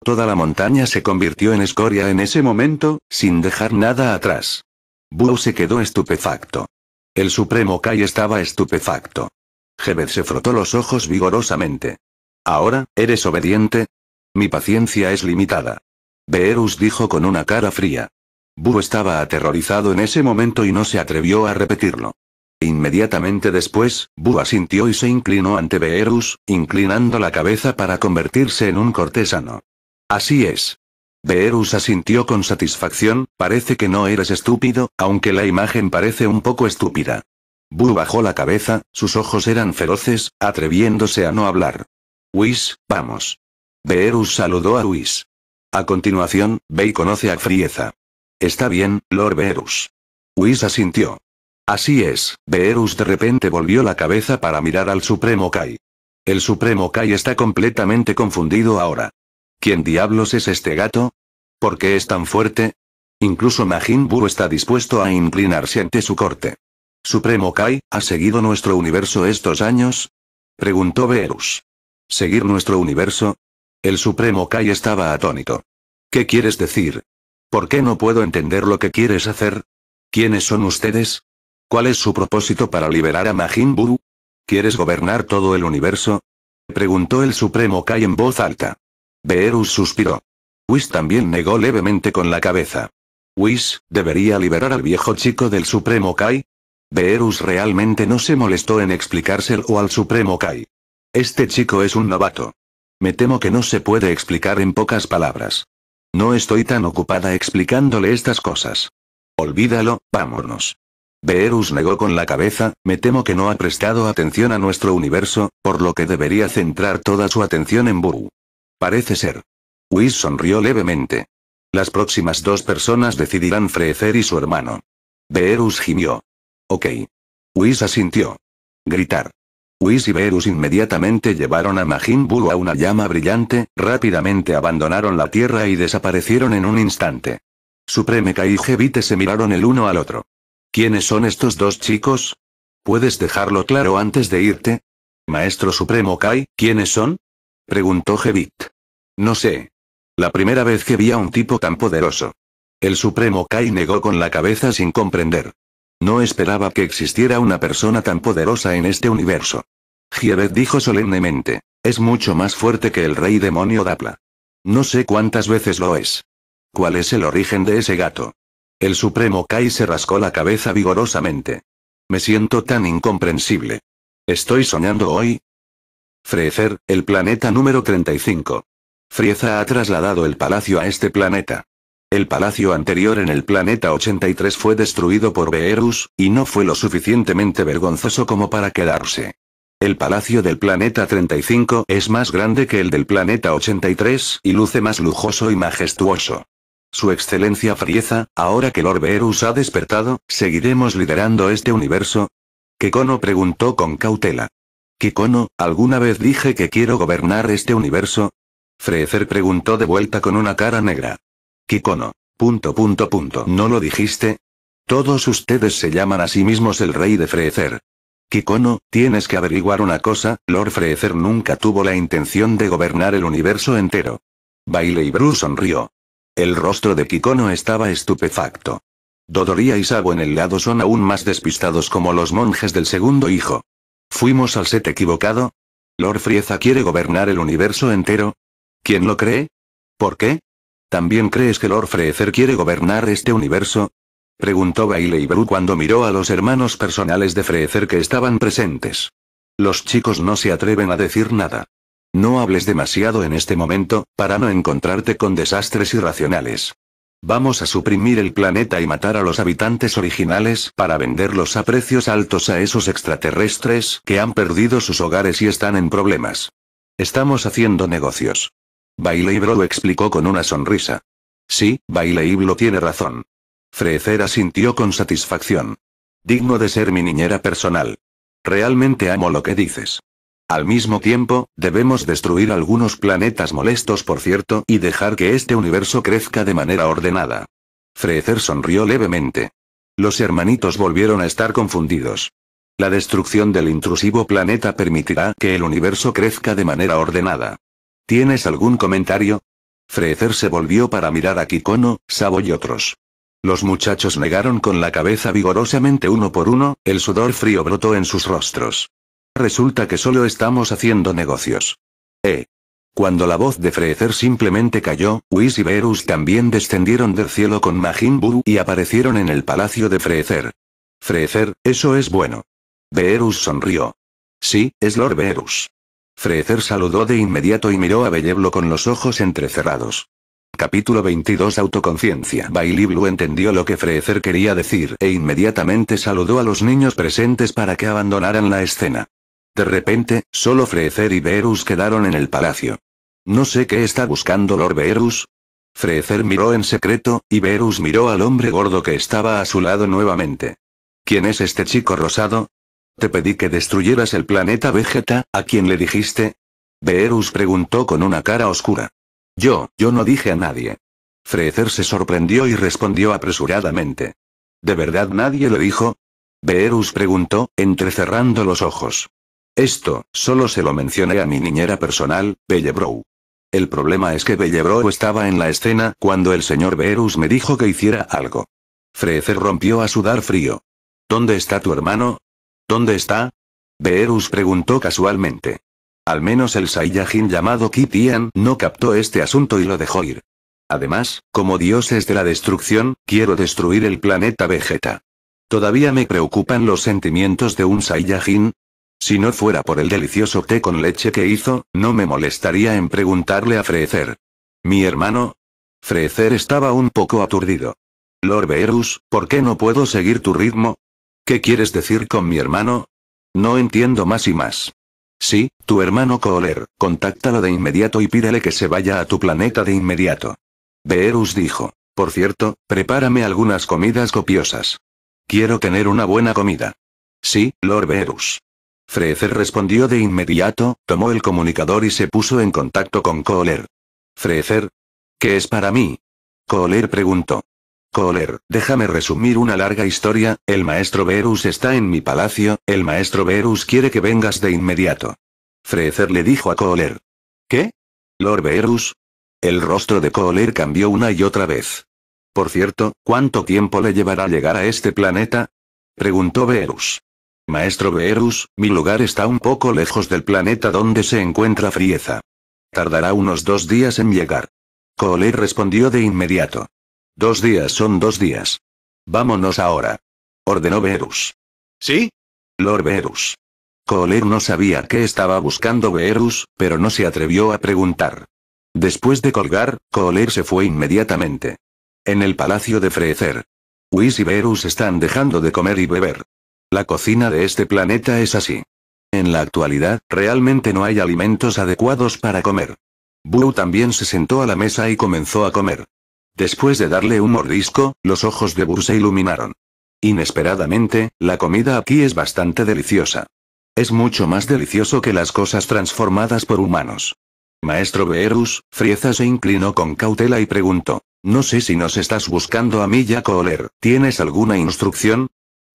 Toda la montaña se convirtió en escoria en ese momento, sin dejar nada atrás. Buu se quedó estupefacto. El Supremo Kai estaba estupefacto. Jebed se frotó los ojos vigorosamente. Ahora, ¿eres obediente? Mi paciencia es limitada. Beerus dijo con una cara fría. Bu estaba aterrorizado en ese momento y no se atrevió a repetirlo. Inmediatamente después, Bu asintió y se inclinó ante Beerus, inclinando la cabeza para convertirse en un cortesano. Así es. Beerus asintió con satisfacción, parece que no eres estúpido, aunque la imagen parece un poco estúpida. Bu bajó la cabeza, sus ojos eran feroces, atreviéndose a no hablar. Whis, vamos. Beerus saludó a Whis. A continuación, Bey conoce a Frieza. Está bien, Lord Beerus. Whis asintió. Así es, Beerus de repente volvió la cabeza para mirar al Supremo Kai. El Supremo Kai está completamente confundido ahora. ¿Quién diablos es este gato? ¿Por qué es tan fuerte? Incluso Majin Buu está dispuesto a inclinarse ante su corte. ¿Supremo Kai, ha seguido nuestro universo estos años? Preguntó Beerus. ¿Seguir nuestro universo? El Supremo Kai estaba atónito. ¿Qué quieres decir? ¿Por qué no puedo entender lo que quieres hacer? ¿Quiénes son ustedes? ¿Cuál es su propósito para liberar a Majin Buu? ¿Quieres gobernar todo el universo? Preguntó el Supremo Kai en voz alta. Beerus suspiró. Whis también negó levemente con la cabeza. Whis, ¿debería liberar al viejo chico del Supremo Kai? Beerus realmente no se molestó en explicárselo al Supremo Kai. Este chico es un novato. Me temo que no se puede explicar en pocas palabras. No estoy tan ocupada explicándole estas cosas. Olvídalo, vámonos. Beerus negó con la cabeza, me temo que no ha prestado atención a nuestro universo, por lo que debería centrar toda su atención en Buru. Parece ser. Whis sonrió levemente. Las próximas dos personas decidirán frecer y su hermano. Beerus gimió. Ok. Whis asintió. Gritar. Whis y Beerus inmediatamente llevaron a Majin Buu a una llama brillante, rápidamente abandonaron la tierra y desaparecieron en un instante. Supreme Kai y Jevite se miraron el uno al otro. ¿Quiénes son estos dos chicos? ¿Puedes dejarlo claro antes de irte? Maestro Supremo Kai, ¿quiénes son? Preguntó Jevit. No sé. La primera vez que vi a un tipo tan poderoso. El Supremo Kai negó con la cabeza sin comprender. No esperaba que existiera una persona tan poderosa en este universo. Jievet dijo solemnemente. Es mucho más fuerte que el rey demonio Dapla. No sé cuántas veces lo es. ¿Cuál es el origen de ese gato? El Supremo Kai se rascó la cabeza vigorosamente. Me siento tan incomprensible. ¿Estoy soñando hoy? Frecer, el planeta número 35. Frieza ha trasladado el palacio a este planeta. El palacio anterior en el planeta 83 fue destruido por Beerus, y no fue lo suficientemente vergonzoso como para quedarse. El palacio del planeta 35 es más grande que el del planeta 83 y luce más lujoso y majestuoso. Su excelencia Frieza, ahora que Lord Beerus ha despertado, ¿seguiremos liderando este universo? Kekono preguntó con cautela. Kikono, ¿alguna vez dije que quiero gobernar este universo? Freezer preguntó de vuelta con una cara negra. Kikono. Punto punto punto. ¿No lo dijiste? Todos ustedes se llaman a sí mismos el rey de Freezer. Kikono, tienes que averiguar una cosa, Lord Freezer nunca tuvo la intención de gobernar el universo entero. Baile y sonrió. El rostro de Kikono estaba estupefacto. Dodoria y Sabo en el lado son aún más despistados como los monjes del segundo hijo. ¿Fuimos al set equivocado? ¿Lord Frieza quiere gobernar el universo entero? ¿Quién lo cree? ¿Por qué? ¿También crees que Lord Freezer quiere gobernar este universo? Preguntó Bailey Bru cuando miró a los hermanos personales de Freezer que estaban presentes. Los chicos no se atreven a decir nada. No hables demasiado en este momento, para no encontrarte con desastres irracionales. Vamos a suprimir el planeta y matar a los habitantes originales para venderlos a precios altos a esos extraterrestres que han perdido sus hogares y están en problemas. Estamos haciendo negocios. Bailey Bro explicó con una sonrisa. Sí, Bailey tiene razón. Frecera asintió con satisfacción. Digno de ser mi niñera personal. Realmente amo lo que dices. Al mismo tiempo, debemos destruir algunos planetas molestos por cierto y dejar que este universo crezca de manera ordenada. Freecer sonrió levemente. Los hermanitos volvieron a estar confundidos. La destrucción del intrusivo planeta permitirá que el universo crezca de manera ordenada. ¿Tienes algún comentario? Frecer se volvió para mirar a Kikono, Sabo y otros. Los muchachos negaron con la cabeza vigorosamente uno por uno, el sudor frío brotó en sus rostros. Resulta que solo estamos haciendo negocios. Eh. Cuando la voz de Freezer simplemente cayó, Whis y Verus también descendieron del cielo con Majin Buu y aparecieron en el palacio de Frecer. Freezer, eso es bueno. Verus sonrió. Sí, es Lord Verus. Freezer saludó de inmediato y miró a Belleblo con los ojos entrecerrados. Capítulo 22 Autoconciencia Bailey Blue entendió lo que Freezer quería decir e inmediatamente saludó a los niños presentes para que abandonaran la escena. De repente, solo Freezer y Beerus quedaron en el palacio. No sé qué está buscando Lord Beerus. Freezer miró en secreto, y Beerus miró al hombre gordo que estaba a su lado nuevamente. ¿Quién es este chico rosado? Te pedí que destruyeras el planeta Vegeta, ¿a quién le dijiste? Beerus preguntó con una cara oscura. Yo, yo no dije a nadie. Freezer se sorprendió y respondió apresuradamente. ¿De verdad nadie lo dijo? Beerus preguntó, entrecerrando los ojos. Esto, solo se lo mencioné a mi niñera personal, Bellebrow. El problema es que Bellebrow estaba en la escena cuando el señor Verus me dijo que hiciera algo. Frezer rompió a sudar frío. ¿Dónde está tu hermano? ¿Dónde está? Verus preguntó casualmente. Al menos el Saiyajin llamado Kitian no captó este asunto y lo dejó ir. Además, como dioses de la destrucción, quiero destruir el planeta Vegeta. Todavía me preocupan los sentimientos de un Saiyajin, si no fuera por el delicioso té con leche que hizo, no me molestaría en preguntarle a Frecer. ¿Mi hermano? Frecer estaba un poco aturdido. Lord Beerus, ¿por qué no puedo seguir tu ritmo? ¿Qué quieres decir con mi hermano? No entiendo más y más. Sí, tu hermano Kohler, contáctalo de inmediato y pídele que se vaya a tu planeta de inmediato. Beerus dijo. Por cierto, prepárame algunas comidas copiosas. Quiero tener una buena comida. Sí, Lord Beerus. Frezer respondió de inmediato, tomó el comunicador y se puso en contacto con Kohler. Frezer. ¿Qué es para mí? Kohler preguntó. Kohler, déjame resumir una larga historia, el maestro Verus está en mi palacio, el maestro Verus quiere que vengas de inmediato. Frezer le dijo a Kohler. ¿Qué? Lord Verus. El rostro de Kohler cambió una y otra vez. Por cierto, ¿cuánto tiempo le llevará llegar a este planeta? Preguntó Verus. Maestro Beerus, mi lugar está un poco lejos del planeta donde se encuentra Frieza. Tardará unos dos días en llegar. Cole respondió de inmediato. Dos días son dos días. Vámonos ahora. Ordenó Beerus. ¿Sí? Lord Beerus. Cooler no sabía qué estaba buscando Beerus, pero no se atrevió a preguntar. Después de colgar, Cooler se fue inmediatamente. En el palacio de Frecer. Whis y Beerus están dejando de comer y beber. La cocina de este planeta es así. En la actualidad, realmente no hay alimentos adecuados para comer. Blue también se sentó a la mesa y comenzó a comer. Después de darle un mordisco, los ojos de Buu se iluminaron. Inesperadamente, la comida aquí es bastante deliciosa. Es mucho más delicioso que las cosas transformadas por humanos. Maestro Beerus, Frieza se inclinó con cautela y preguntó. No sé si nos estás buscando a mí, ya Oler. ¿Tienes alguna instrucción?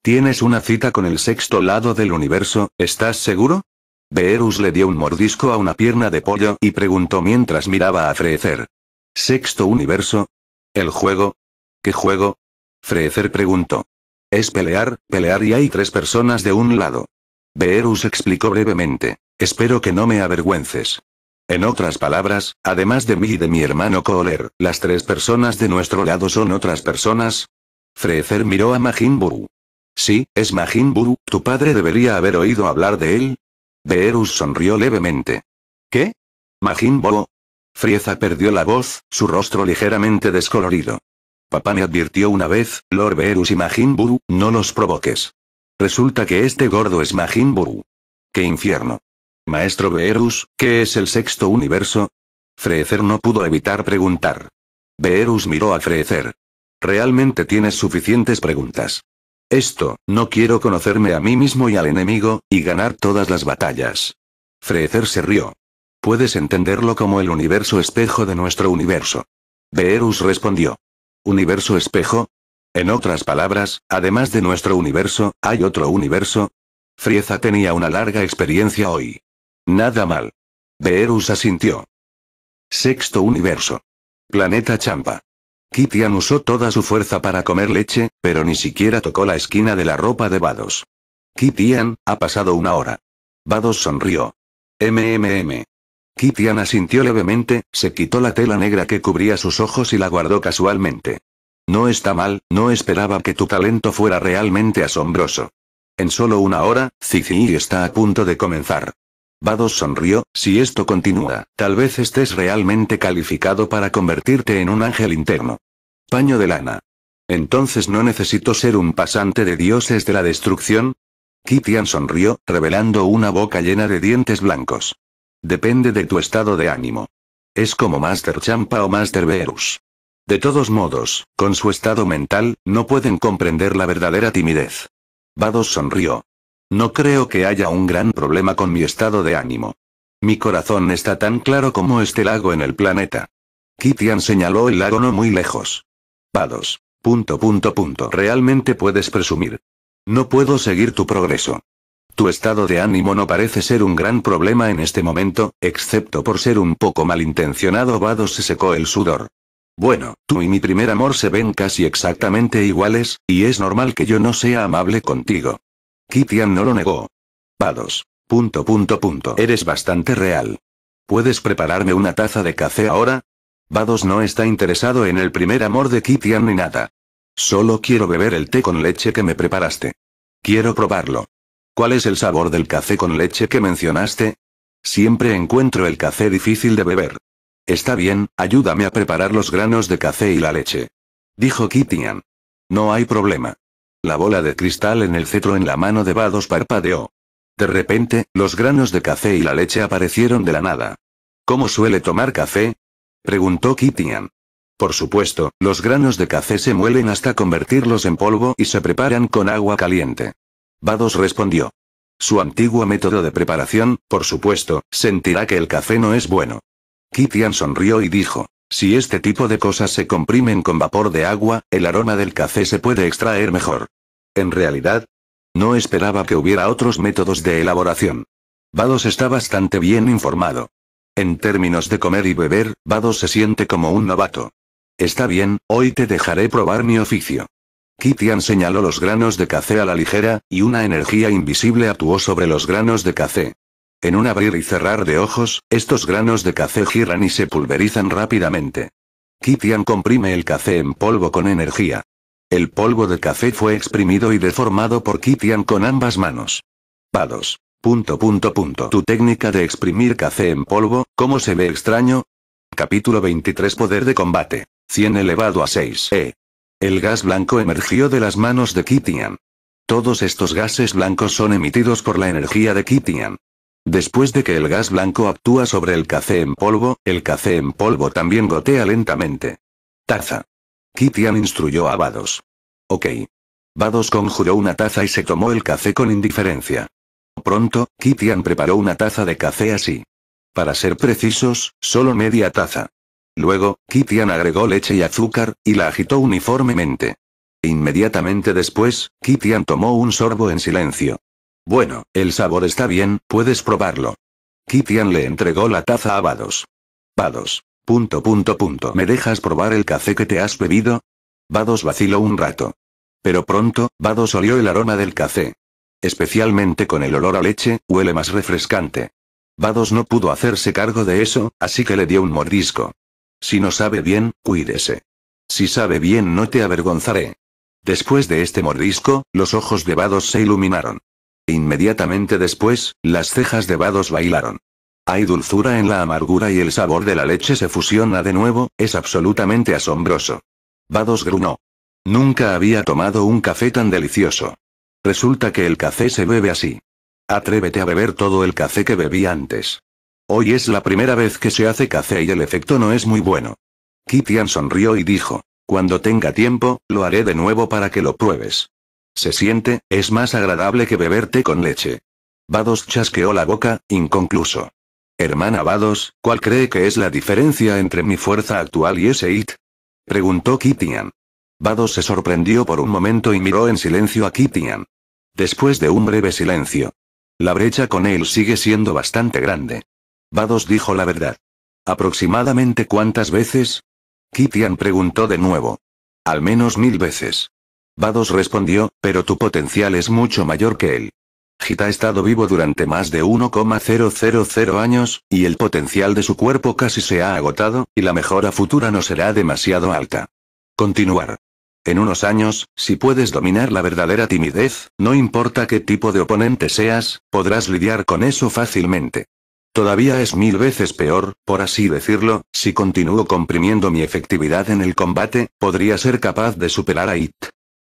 Tienes una cita con el sexto lado del universo, ¿estás seguro? Beerus le dio un mordisco a una pierna de pollo y preguntó mientras miraba a Freezer. ¿Sexto universo? ¿El juego? ¿Qué juego? Freezer preguntó. Es pelear, pelear y hay tres personas de un lado. Beerus explicó brevemente. Espero que no me avergüences. En otras palabras, además de mí y de mi hermano Kohler, las tres personas de nuestro lado son otras personas. Freezer miró a Majin Buu. Sí, es Majin Buu, tu padre debería haber oído hablar de él. Beerus sonrió levemente. ¿Qué? Majin Buu. Frieza perdió la voz, su rostro ligeramente descolorido. Papá me advirtió una vez, Lord Beerus y Majin Buu, no los provoques. Resulta que este gordo es Majin Buu. ¡Qué infierno! Maestro Beerus, ¿qué es el sexto universo? Freezer no pudo evitar preguntar. Beerus miró a Freezer. Realmente tienes suficientes preguntas. Esto, no quiero conocerme a mí mismo y al enemigo, y ganar todas las batallas. Freezer se rió. Puedes entenderlo como el universo espejo de nuestro universo. Beerus respondió. ¿Universo espejo? En otras palabras, además de nuestro universo, ¿hay otro universo? Frieza tenía una larga experiencia hoy. Nada mal. Beerus asintió. Sexto universo. Planeta Champa. Kitian usó toda su fuerza para comer leche, pero ni siquiera tocó la esquina de la ropa de Vados. Kitian, ha pasado una hora. Vados sonrió. MMM. Kitian asintió levemente, se quitó la tela negra que cubría sus ojos y la guardó casualmente. No está mal, no esperaba que tu talento fuera realmente asombroso. En solo una hora, Cici está a punto de comenzar. Vados sonrió, si esto continúa, tal vez estés realmente calificado para convertirte en un ángel interno. Paño de lana. Entonces no necesito ser un pasante de dioses de la destrucción. Kitian sonrió, revelando una boca llena de dientes blancos. Depende de tu estado de ánimo. Es como Master Champa o Master Verus. De todos modos, con su estado mental, no pueden comprender la verdadera timidez. Vados sonrió. No creo que haya un gran problema con mi estado de ánimo. Mi corazón está tan claro como este lago en el planeta. Kitian señaló el lago no muy lejos. Vados, Punto punto punto. Realmente puedes presumir. No puedo seguir tu progreso. Tu estado de ánimo no parece ser un gran problema en este momento, excepto por ser un poco malintencionado. Vados se secó el sudor. Bueno, tú y mi primer amor se ven casi exactamente iguales, y es normal que yo no sea amable contigo. Kitian no lo negó. Vados, Punto punto punto. Eres bastante real. ¿Puedes prepararme una taza de café ahora? Vados no está interesado en el primer amor de Kitian ni nada. Solo quiero beber el té con leche que me preparaste. Quiero probarlo. ¿Cuál es el sabor del café con leche que mencionaste? Siempre encuentro el café difícil de beber. Está bien, ayúdame a preparar los granos de café y la leche. Dijo Kitian. No hay problema. La bola de cristal en el cetro en la mano de Vados parpadeó. De repente, los granos de café y la leche aparecieron de la nada. ¿Cómo suele tomar café, Preguntó Kitian. Por supuesto, los granos de café se muelen hasta convertirlos en polvo y se preparan con agua caliente. Vados respondió. Su antiguo método de preparación, por supuesto, sentirá que el café no es bueno. Kitian sonrió y dijo. Si este tipo de cosas se comprimen con vapor de agua, el aroma del café se puede extraer mejor. En realidad, no esperaba que hubiera otros métodos de elaboración. Vados está bastante bien informado. En términos de comer y beber, Vado se siente como un novato. Está bien, hoy te dejaré probar mi oficio. Kitian señaló los granos de café a la ligera, y una energía invisible actuó sobre los granos de café. En un abrir y cerrar de ojos, estos granos de café giran y se pulverizan rápidamente. Kitian comprime el café en polvo con energía. El polvo de café fue exprimido y deformado por Kitian con ambas manos. Vados. Punto punto punto. Tu técnica de exprimir café en polvo, ¿cómo se ve extraño? Capítulo 23 Poder de combate. 100 elevado a 6 E. El gas blanco emergió de las manos de Kitian. Todos estos gases blancos son emitidos por la energía de Kitian. Después de que el gas blanco actúa sobre el café en polvo, el café en polvo también gotea lentamente. Taza. Kitian instruyó a Vados. Ok. Vados conjuró una taza y se tomó el café con indiferencia. Pronto, Kitian preparó una taza de café así. Para ser precisos, solo media taza. Luego, Kitian agregó leche y azúcar, y la agitó uniformemente. Inmediatamente después, Kitian tomó un sorbo en silencio. Bueno, el sabor está bien, puedes probarlo. Kitian le entregó la taza a Vados. Vados. Punto punto punto. ¿Me dejas probar el café que te has bebido? Vados vaciló un rato. Pero pronto, Vados olió el aroma del café especialmente con el olor a leche, huele más refrescante. Vados no pudo hacerse cargo de eso, así que le dio un mordisco. Si no sabe bien, cuídese. Si sabe bien no te avergonzaré. Después de este mordisco, los ojos de Vados se iluminaron. Inmediatamente después, las cejas de Vados bailaron. Hay dulzura en la amargura y el sabor de la leche se fusiona de nuevo, es absolutamente asombroso. Vados grunó. Nunca había tomado un café tan delicioso. Resulta que el café se bebe así. Atrévete a beber todo el café que bebí antes. Hoy es la primera vez que se hace café y el efecto no es muy bueno. Kitian sonrió y dijo, cuando tenga tiempo, lo haré de nuevo para que lo pruebes. Se siente, es más agradable que beberte con leche. Vados chasqueó la boca, inconcluso. Hermana Vados, ¿cuál cree que es la diferencia entre mi fuerza actual y ese hit? Preguntó Kitian. Vados se sorprendió por un momento y miró en silencio a Kitian. Después de un breve silencio. La brecha con él sigue siendo bastante grande. Vados dijo la verdad. ¿Aproximadamente cuántas veces? Kitian preguntó de nuevo. Al menos mil veces. Vados respondió, pero tu potencial es mucho mayor que él. Hit ha estado vivo durante más de 1,000 años, y el potencial de su cuerpo casi se ha agotado, y la mejora futura no será demasiado alta. Continuar. En unos años, si puedes dominar la verdadera timidez, no importa qué tipo de oponente seas, podrás lidiar con eso fácilmente. Todavía es mil veces peor, por así decirlo, si continúo comprimiendo mi efectividad en el combate, podría ser capaz de superar a It.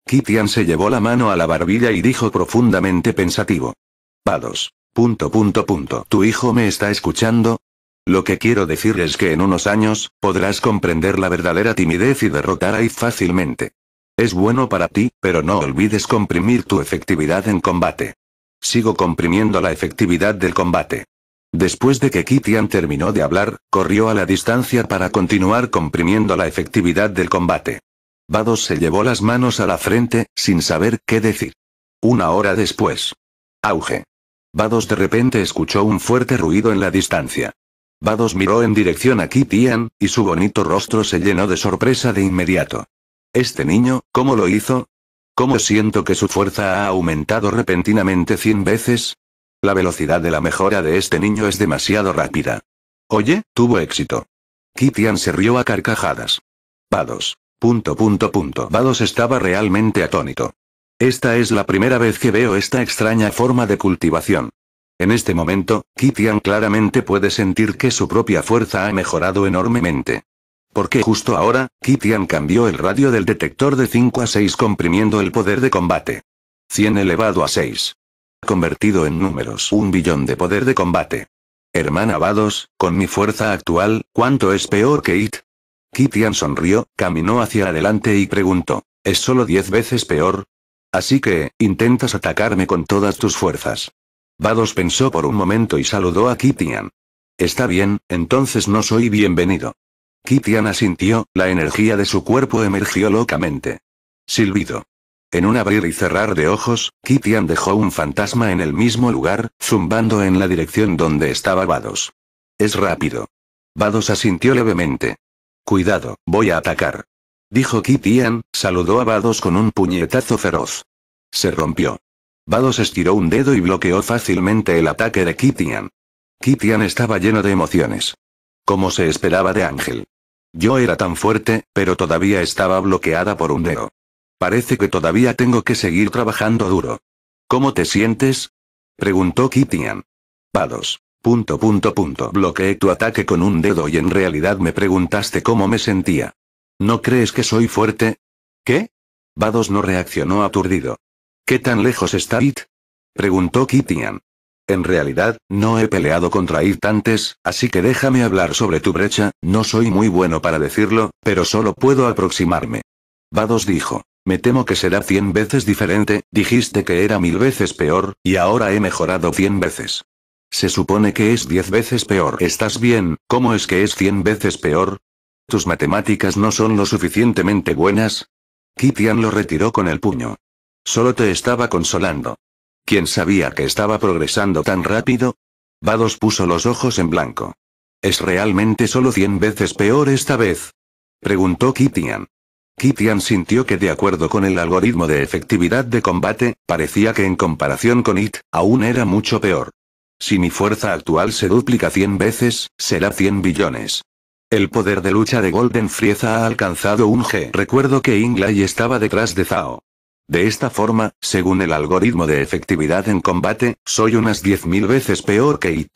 Kitian se llevó la mano a la barbilla y dijo profundamente pensativo. Vados. Punto punto punto. ¿Tu hijo me está escuchando? Lo que quiero decir es que en unos años, podrás comprender la verdadera timidez y derrotar a It fácilmente. Es bueno para ti, pero no olvides comprimir tu efectividad en combate. Sigo comprimiendo la efectividad del combate. Después de que Kitian terminó de hablar, corrió a la distancia para continuar comprimiendo la efectividad del combate. Vados se llevó las manos a la frente, sin saber qué decir. Una hora después. Auge. Vados de repente escuchó un fuerte ruido en la distancia. Vados miró en dirección a Kitian, y su bonito rostro se llenó de sorpresa de inmediato. Este niño, ¿cómo lo hizo? ¿Cómo siento que su fuerza ha aumentado repentinamente 100 veces? La velocidad de la mejora de este niño es demasiado rápida. Oye, tuvo éxito. Kitian se rió a carcajadas. Vados. Punto punto punto. Vados estaba realmente atónito. Esta es la primera vez que veo esta extraña forma de cultivación. En este momento, Kitian claramente puede sentir que su propia fuerza ha mejorado enormemente. Porque justo ahora, Kitian cambió el radio del detector de 5 a 6 comprimiendo el poder de combate. 100 elevado a 6. Convertido en números. Un billón de poder de combate. Hermana Vados, con mi fuerza actual, ¿cuánto es peor que It? Kitian sonrió, caminó hacia adelante y preguntó. ¿Es solo 10 veces peor? Así que, intentas atacarme con todas tus fuerzas. Vados pensó por un momento y saludó a Kitian. Está bien, entonces no soy bienvenido. Kitian asintió, la energía de su cuerpo emergió locamente. Silbido. En un abrir y cerrar de ojos, Kitian dejó un fantasma en el mismo lugar, zumbando en la dirección donde estaba Vados. Es rápido. Vados asintió levemente. Cuidado, voy a atacar. Dijo Kitian, saludó a Vados con un puñetazo feroz. Se rompió. Vados estiró un dedo y bloqueó fácilmente el ataque de Kitian. Kitian estaba lleno de emociones. Como se esperaba de Ángel. Yo era tan fuerte, pero todavía estaba bloqueada por un dedo. Parece que todavía tengo que seguir trabajando duro. ¿Cómo te sientes? preguntó Kitian. «Vados, Punto punto punto. Bloqueé tu ataque con un dedo y en realidad me preguntaste cómo me sentía. ¿No crees que soy fuerte? ¿Qué? Vados no reaccionó aturdido. ¿Qué tan lejos está It? preguntó Kitian. En realidad, no he peleado contra Id antes, así que déjame hablar sobre tu brecha, no soy muy bueno para decirlo, pero solo puedo aproximarme. Vados dijo. Me temo que será cien veces diferente, dijiste que era mil veces peor, y ahora he mejorado cien veces. Se supone que es diez veces peor. ¿Estás bien? ¿Cómo es que es cien veces peor? ¿Tus matemáticas no son lo suficientemente buenas? Kitian lo retiró con el puño. Solo te estaba consolando. ¿Quién sabía que estaba progresando tan rápido? Vados puso los ojos en blanco. ¿Es realmente solo 100 veces peor esta vez? Preguntó Kitian. Kitian sintió que de acuerdo con el algoritmo de efectividad de combate, parecía que en comparación con IT, aún era mucho peor. Si mi fuerza actual se duplica 100 veces, será 100 billones. El poder de lucha de Golden Frieza ha alcanzado un G. Recuerdo que Inglay estaba detrás de Zao. De esta forma, según el algoritmo de efectividad en combate, soy unas 10.000 veces peor que It.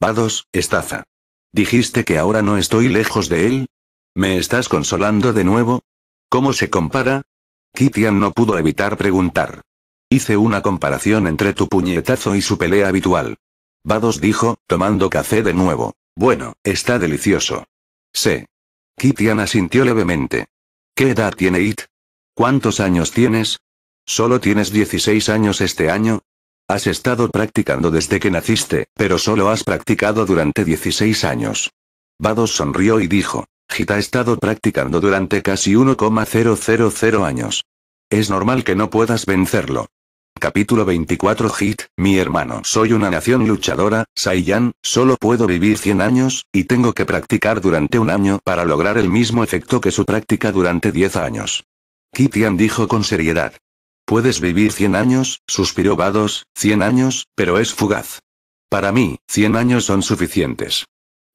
Vados, estaza. ¿Dijiste que ahora no estoy lejos de él? ¿Me estás consolando de nuevo? ¿Cómo se compara? Kitian no pudo evitar preguntar. Hice una comparación entre tu puñetazo y su pelea habitual. Vados dijo, tomando café de nuevo. Bueno, está delicioso. Sé. Kitian asintió levemente. ¿Qué edad tiene It? ¿Cuántos años tienes? Solo tienes 16 años este año. Has estado practicando desde que naciste, pero solo has practicado durante 16 años. Bados sonrió y dijo, Hit ha estado practicando durante casi 1,000 años. Es normal que no puedas vencerlo. Capítulo 24 Hit, mi hermano. Soy una nación luchadora, Saiyan, solo puedo vivir 100 años, y tengo que practicar durante un año para lograr el mismo efecto que su práctica durante 10 años. Kitian dijo con seriedad. Puedes vivir 100 años, suspiró Vados, 100 años, pero es fugaz. Para mí, 100 años son suficientes.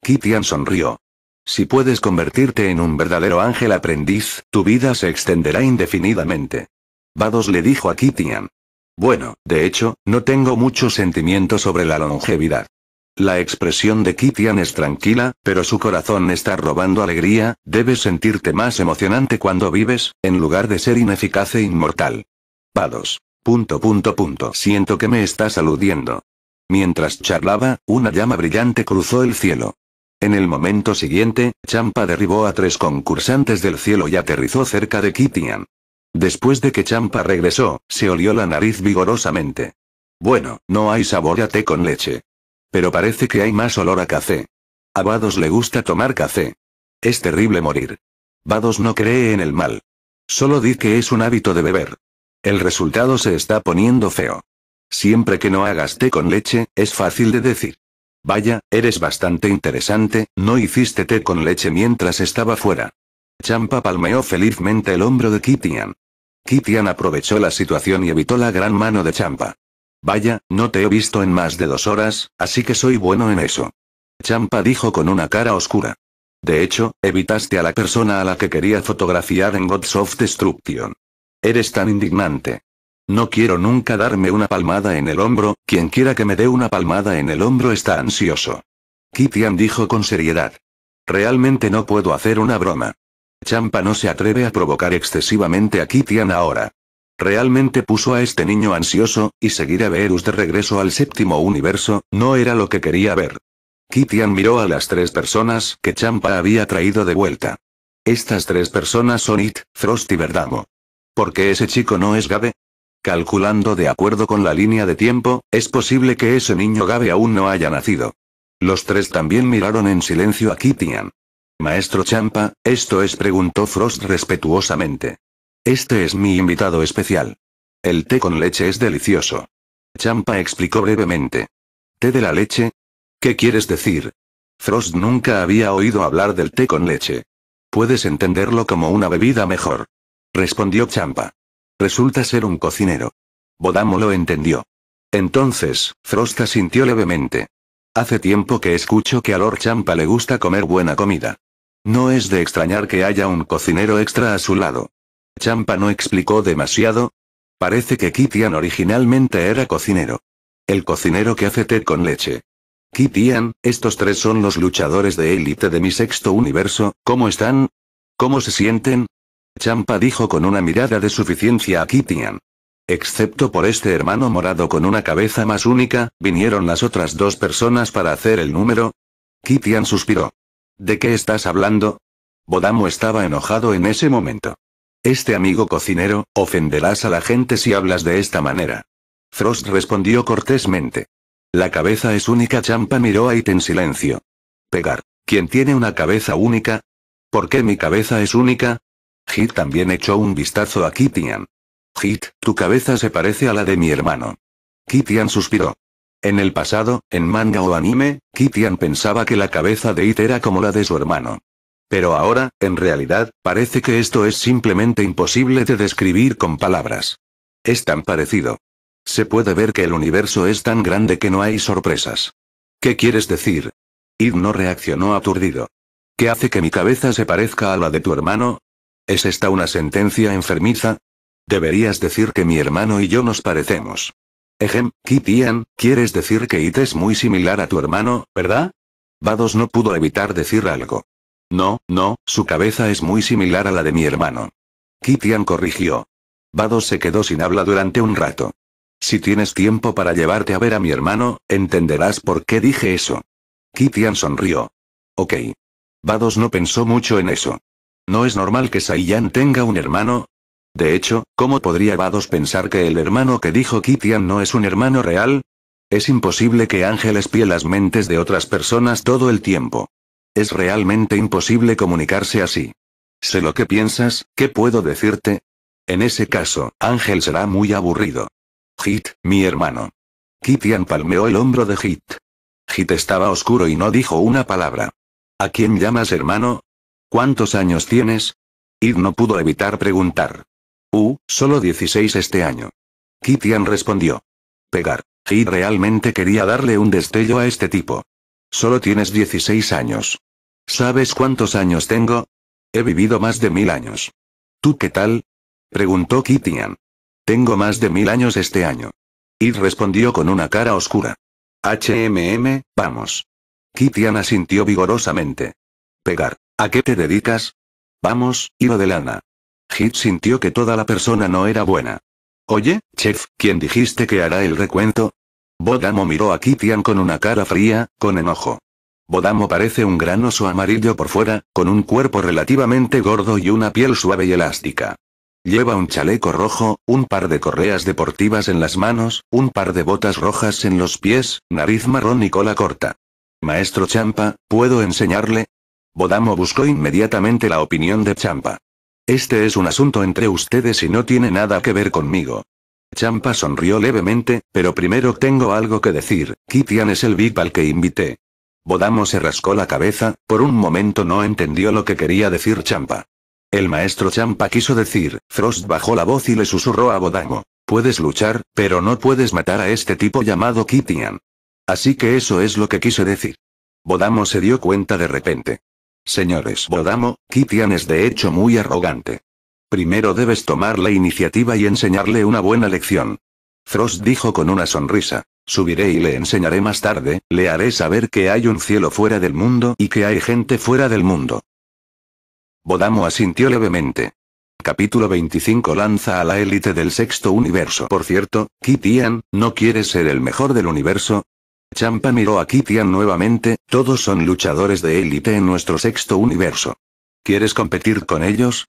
Kitian sonrió. Si puedes convertirte en un verdadero ángel aprendiz, tu vida se extenderá indefinidamente. Vados le dijo a Kitian. Bueno, de hecho, no tengo mucho sentimiento sobre la longevidad. La expresión de Kitian es tranquila, pero su corazón está robando alegría, debes sentirte más emocionante cuando vives, en lugar de ser ineficaz e inmortal. Pados. Punto punto punto. Siento que me estás aludiendo. Mientras charlaba, una llama brillante cruzó el cielo. En el momento siguiente, Champa derribó a tres concursantes del cielo y aterrizó cerca de Kitian. Después de que Champa regresó, se olió la nariz vigorosamente. Bueno, no hay sabor a té con leche. Pero parece que hay más olor a café. A Vados le gusta tomar café. Es terrible morir. Vados no cree en el mal. Solo dice que es un hábito de beber. El resultado se está poniendo feo. Siempre que no hagas té con leche, es fácil de decir. Vaya, eres bastante interesante, no hiciste té con leche mientras estaba fuera. Champa palmeó felizmente el hombro de Kitian. Kitian aprovechó la situación y evitó la gran mano de Champa. Vaya, no te he visto en más de dos horas, así que soy bueno en eso. Champa dijo con una cara oscura. De hecho, evitaste a la persona a la que quería fotografiar en Gods of Destruction. Eres tan indignante. No quiero nunca darme una palmada en el hombro, quien quiera que me dé una palmada en el hombro está ansioso. Kitian dijo con seriedad. Realmente no puedo hacer una broma. Champa no se atreve a provocar excesivamente a Kitian ahora. Realmente puso a este niño ansioso, y seguir a Verus de regreso al séptimo universo, no era lo que quería ver. Kitian miró a las tres personas que Champa había traído de vuelta. Estas tres personas son It, Frost y Verdamo. ¿Por qué ese chico no es Gabe? Calculando de acuerdo con la línea de tiempo, es posible que ese niño Gabe aún no haya nacido. Los tres también miraron en silencio a Kitian. Maestro Champa, ¿esto es? preguntó Frost respetuosamente. Este es mi invitado especial. El té con leche es delicioso. Champa explicó brevemente. ¿Té de la leche? ¿Qué quieres decir? Frost nunca había oído hablar del té con leche. Puedes entenderlo como una bebida mejor. Respondió Champa. Resulta ser un cocinero. Bodamo lo entendió. Entonces, Frost asintió levemente. Hace tiempo que escucho que a Lord Champa le gusta comer buena comida. No es de extrañar que haya un cocinero extra a su lado. Champa no explicó demasiado. Parece que Kitian originalmente era cocinero. El cocinero que hace té con leche. Kitian, estos tres son los luchadores de élite de mi sexto universo, ¿cómo están? ¿Cómo se sienten? Champa dijo con una mirada de suficiencia a Kitian. Excepto por este hermano morado con una cabeza más única, vinieron las otras dos personas para hacer el número. Kitian suspiró. ¿De qué estás hablando? Bodamo estaba enojado en ese momento. Este amigo cocinero, ofenderás a la gente si hablas de esta manera. Frost respondió cortésmente. La cabeza es única. Champa miró a It en silencio. Pegar. ¿Quién tiene una cabeza única? ¿Por qué mi cabeza es única? Hit también echó un vistazo a Kitian. Hit, tu cabeza se parece a la de mi hermano. Kitian suspiró. En el pasado, en manga o anime, Kitian pensaba que la cabeza de It era como la de su hermano. Pero ahora, en realidad, parece que esto es simplemente imposible de describir con palabras. Es tan parecido. Se puede ver que el universo es tan grande que no hay sorpresas. ¿Qué quieres decir? Id no reaccionó aturdido. ¿Qué hace que mi cabeza se parezca a la de tu hermano? ¿Es esta una sentencia enfermiza? Deberías decir que mi hermano y yo nos parecemos. Ejem, Kitian, quieres decir que It es muy similar a tu hermano, ¿verdad? Vados no pudo evitar decir algo. No, no, su cabeza es muy similar a la de mi hermano. Kitian corrigió. Vados se quedó sin habla durante un rato. Si tienes tiempo para llevarte a ver a mi hermano, entenderás por qué dije eso. Kitian sonrió. Ok. Vados no pensó mucho en eso. ¿No es normal que Saiyan tenga un hermano? De hecho, ¿cómo podría Vados pensar que el hermano que dijo Kitian no es un hermano real? Es imposible que Ángel espie las mentes de otras personas todo el tiempo. Es realmente imposible comunicarse así. Sé lo que piensas, ¿qué puedo decirte? En ese caso, Ángel será muy aburrido. Hit, mi hermano. Kitian palmeó el hombro de Hit. Hit estaba oscuro y no dijo una palabra. ¿A quién llamas hermano? ¿Cuántos años tienes? Hit no pudo evitar preguntar. Uh, solo 16 este año. Kitian respondió. Pegar. Hit realmente quería darle un destello a este tipo. Solo tienes 16 años. ¿Sabes cuántos años tengo? He vivido más de mil años. ¿Tú qué tal? preguntó Kitian. Tengo más de mil años este año. y respondió con una cara oscura. HMM, vamos. Kitian asintió vigorosamente. Pegar. ¿A qué te dedicas? Vamos, hilo de lana. Hit sintió que toda la persona no era buena. Oye, chef, ¿quién dijiste que hará el recuento? Bodamo miró a Kitian con una cara fría, con enojo. Bodamo parece un gran oso amarillo por fuera, con un cuerpo relativamente gordo y una piel suave y elástica. Lleva un chaleco rojo, un par de correas deportivas en las manos, un par de botas rojas en los pies, nariz marrón y cola corta. Maestro Champa, ¿puedo enseñarle? Bodamo buscó inmediatamente la opinión de Champa. Este es un asunto entre ustedes y no tiene nada que ver conmigo. Champa sonrió levemente, pero primero tengo algo que decir. Kitian es el VIP al que invité. Bodamo se rascó la cabeza, por un momento no entendió lo que quería decir Champa. El maestro Champa quiso decir, Frost bajó la voz y le susurró a Bodamo. Puedes luchar, pero no puedes matar a este tipo llamado Kitian. Así que eso es lo que quiso decir. Bodamo se dio cuenta de repente. Señores Bodamo, Kitian es de hecho muy arrogante. Primero debes tomar la iniciativa y enseñarle una buena lección. Frost dijo con una sonrisa. Subiré y le enseñaré más tarde, le haré saber que hay un cielo fuera del mundo y que hay gente fuera del mundo. Bodamo asintió levemente. Capítulo 25 Lanza a la élite del sexto universo. Por cierto, Kitian, ¿no quieres ser el mejor del universo? Champa miró a Kitian nuevamente, todos son luchadores de élite en nuestro sexto universo. ¿Quieres competir con ellos?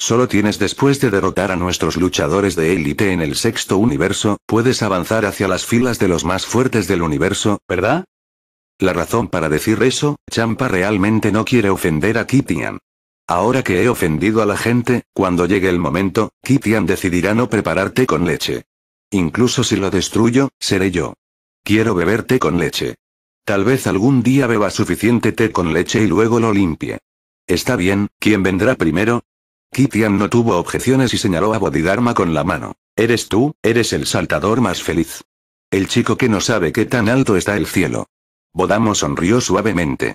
Solo tienes después de derrotar a nuestros luchadores de élite en el sexto universo, puedes avanzar hacia las filas de los más fuertes del universo, ¿verdad? La razón para decir eso, Champa realmente no quiere ofender a Kitian. Ahora que he ofendido a la gente, cuando llegue el momento, Kitian decidirá no prepararte con leche. Incluso si lo destruyo, seré yo. Quiero beberte con leche. Tal vez algún día beba suficiente té con leche y luego lo limpie. Está bien, ¿quién vendrá primero? Kitian no tuvo objeciones y señaló a Bodhidharma con la mano. Eres tú, eres el saltador más feliz. El chico que no sabe qué tan alto está el cielo. Bodamo sonrió suavemente.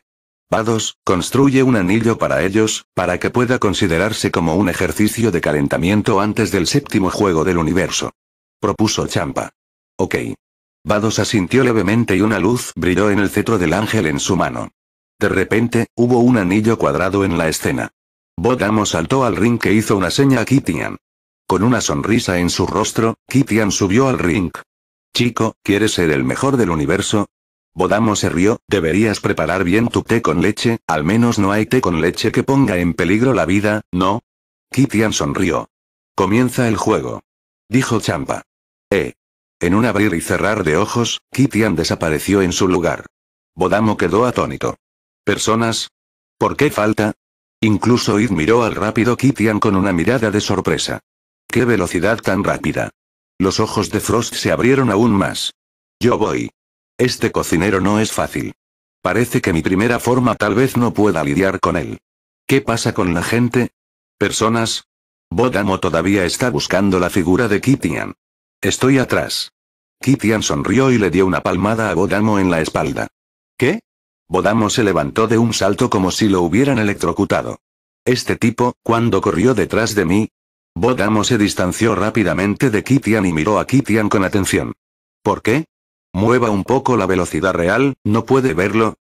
Vados, construye un anillo para ellos, para que pueda considerarse como un ejercicio de calentamiento antes del séptimo juego del universo. Propuso Champa. Ok. Vados asintió levemente y una luz brilló en el cetro del ángel en su mano. De repente, hubo un anillo cuadrado en la escena. Bodamo saltó al ring que hizo una seña a Kitian. Con una sonrisa en su rostro, Kitian subió al ring. Chico, ¿quieres ser el mejor del universo? Bodamo se rió, deberías preparar bien tu té con leche, al menos no hay té con leche que ponga en peligro la vida, ¿no? Kitian sonrió. Comienza el juego. Dijo Champa. Eh. En un abrir y cerrar de ojos, Kitian desapareció en su lugar. Bodamo quedó atónito. ¿Personas? ¿Por qué falta? Incluso Id miró al rápido Kitian con una mirada de sorpresa. ¡Qué velocidad tan rápida! Los ojos de Frost se abrieron aún más. Yo voy. Este cocinero no es fácil. Parece que mi primera forma tal vez no pueda lidiar con él. ¿Qué pasa con la gente? ¿Personas? Bodamo todavía está buscando la figura de Kitian. Estoy atrás. Kitian sonrió y le dio una palmada a Bodamo en la espalda. ¿Qué? Bodamo se levantó de un salto como si lo hubieran electrocutado. Este tipo, cuando corrió detrás de mí. Bodamo se distanció rápidamente de Kitian y miró a Kitian con atención. ¿Por qué? Mueva un poco la velocidad real, no puede verlo.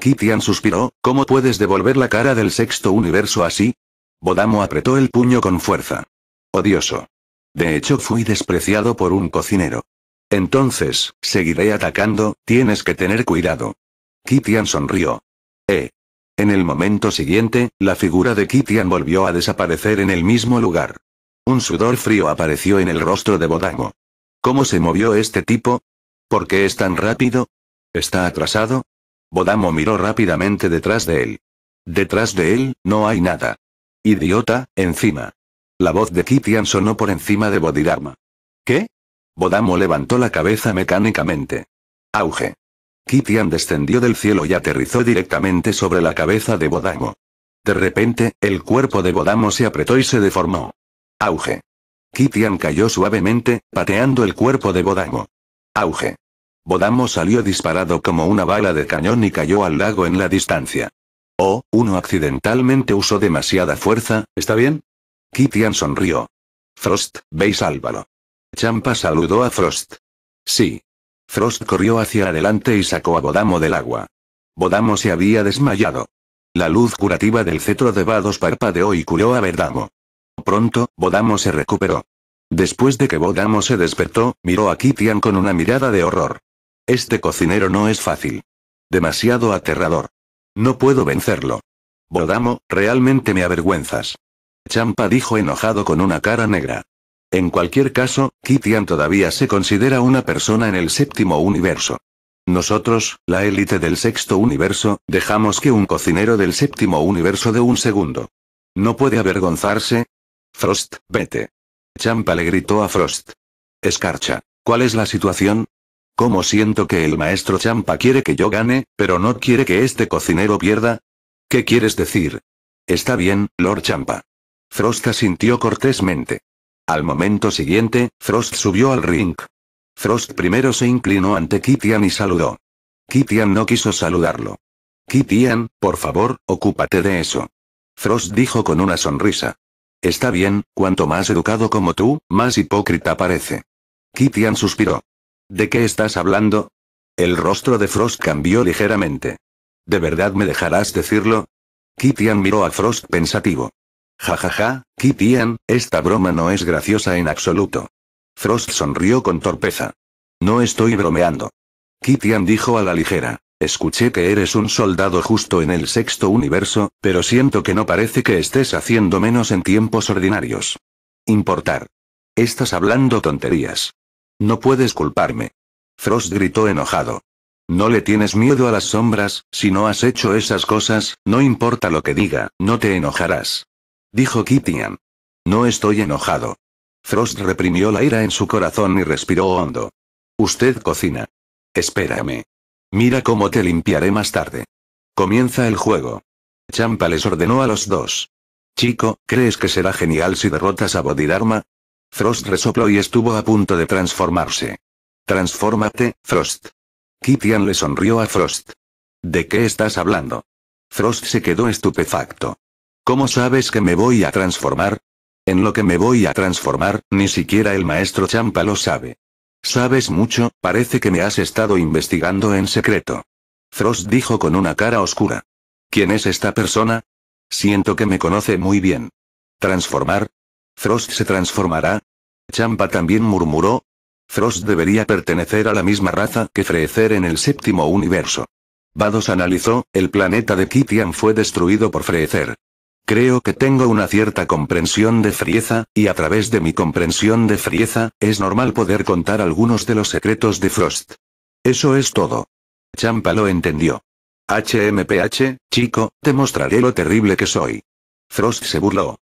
Kitian suspiró, ¿cómo puedes devolver la cara del sexto universo así? Bodamo apretó el puño con fuerza. Odioso. De hecho, fui despreciado por un cocinero. Entonces, seguiré atacando, tienes que tener cuidado. Kitian sonrió. Eh. En el momento siguiente, la figura de Kitian volvió a desaparecer en el mismo lugar. Un sudor frío apareció en el rostro de Bodamo. ¿Cómo se movió este tipo? ¿Por qué es tan rápido? ¿Está atrasado? Bodamo miró rápidamente detrás de él. Detrás de él, no hay nada. Idiota, encima. La voz de Kitian sonó por encima de Bodhidharma. ¿Qué? Bodamo levantó la cabeza mecánicamente. Auge. Kitian descendió del cielo y aterrizó directamente sobre la cabeza de Bodamo. De repente, el cuerpo de Bodamo se apretó y se deformó. Auge. Kitian cayó suavemente, pateando el cuerpo de Bodamo. Auge. Bodamo salió disparado como una bala de cañón y cayó al lago en la distancia. Oh, uno accidentalmente usó demasiada fuerza, ¿está bien? Kitian sonrió. Frost, veis sálvalo. Champa saludó a Frost. Sí. Frost corrió hacia adelante y sacó a Bodamo del agua. Bodamo se había desmayado. La luz curativa del cetro de Vados parpadeó y curó a Verdamo. Pronto, Bodamo se recuperó. Después de que Bodamo se despertó, miró a Kitian con una mirada de horror. Este cocinero no es fácil. Demasiado aterrador. No puedo vencerlo. Bodamo, realmente me avergüenzas. Champa dijo enojado con una cara negra. En cualquier caso, Kitian todavía se considera una persona en el séptimo universo. Nosotros, la élite del sexto universo, dejamos que un cocinero del séptimo universo de un segundo. ¿No puede avergonzarse? Frost, vete. Champa le gritó a Frost. Escarcha, ¿cuál es la situación? ¿Cómo siento que el maestro Champa quiere que yo gane, pero no quiere que este cocinero pierda? ¿Qué quieres decir? Está bien, Lord Champa. Frost asintió cortésmente. Al momento siguiente, Frost subió al ring. Frost primero se inclinó ante Kitian y saludó. Kitian no quiso saludarlo. Kitian, por favor, ocúpate de eso. Frost dijo con una sonrisa. Está bien, cuanto más educado como tú, más hipócrita parece. Kitian suspiró. ¿De qué estás hablando? El rostro de Frost cambió ligeramente. ¿De verdad me dejarás decirlo? Kitian miró a Frost pensativo. Jajaja, Kitian, esta broma no es graciosa en absoluto. Frost sonrió con torpeza. No estoy bromeando. Kitian dijo a la ligera. Escuché que eres un soldado justo en el sexto universo, pero siento que no parece que estés haciendo menos en tiempos ordinarios. Importar. Estás hablando tonterías. No puedes culparme. Frost gritó enojado. No le tienes miedo a las sombras, si no has hecho esas cosas, no importa lo que diga, no te enojarás. Dijo Kitian. No estoy enojado. Frost reprimió la ira en su corazón y respiró hondo. Usted cocina. Espérame. Mira cómo te limpiaré más tarde. Comienza el juego. Champa les ordenó a los dos. Chico, ¿crees que será genial si derrotas a Bodhidharma? Frost resopló y estuvo a punto de transformarse. Transfórmate, Frost. Kitian le sonrió a Frost. ¿De qué estás hablando? Frost se quedó estupefacto. ¿Cómo sabes que me voy a transformar? En lo que me voy a transformar, ni siquiera el maestro Champa lo sabe. Sabes mucho, parece que me has estado investigando en secreto. Frost dijo con una cara oscura. ¿Quién es esta persona? Siento que me conoce muy bien. ¿Transformar? ¿Frost se transformará? Champa también murmuró. Frost debería pertenecer a la misma raza que Frecer en el séptimo universo. Vados analizó, el planeta de Kitian fue destruido por Frecer. Creo que tengo una cierta comprensión de frieza, y a través de mi comprensión de frieza, es normal poder contar algunos de los secretos de Frost. Eso es todo. Champa lo entendió. HMPH, chico, te mostraré lo terrible que soy. Frost se burló.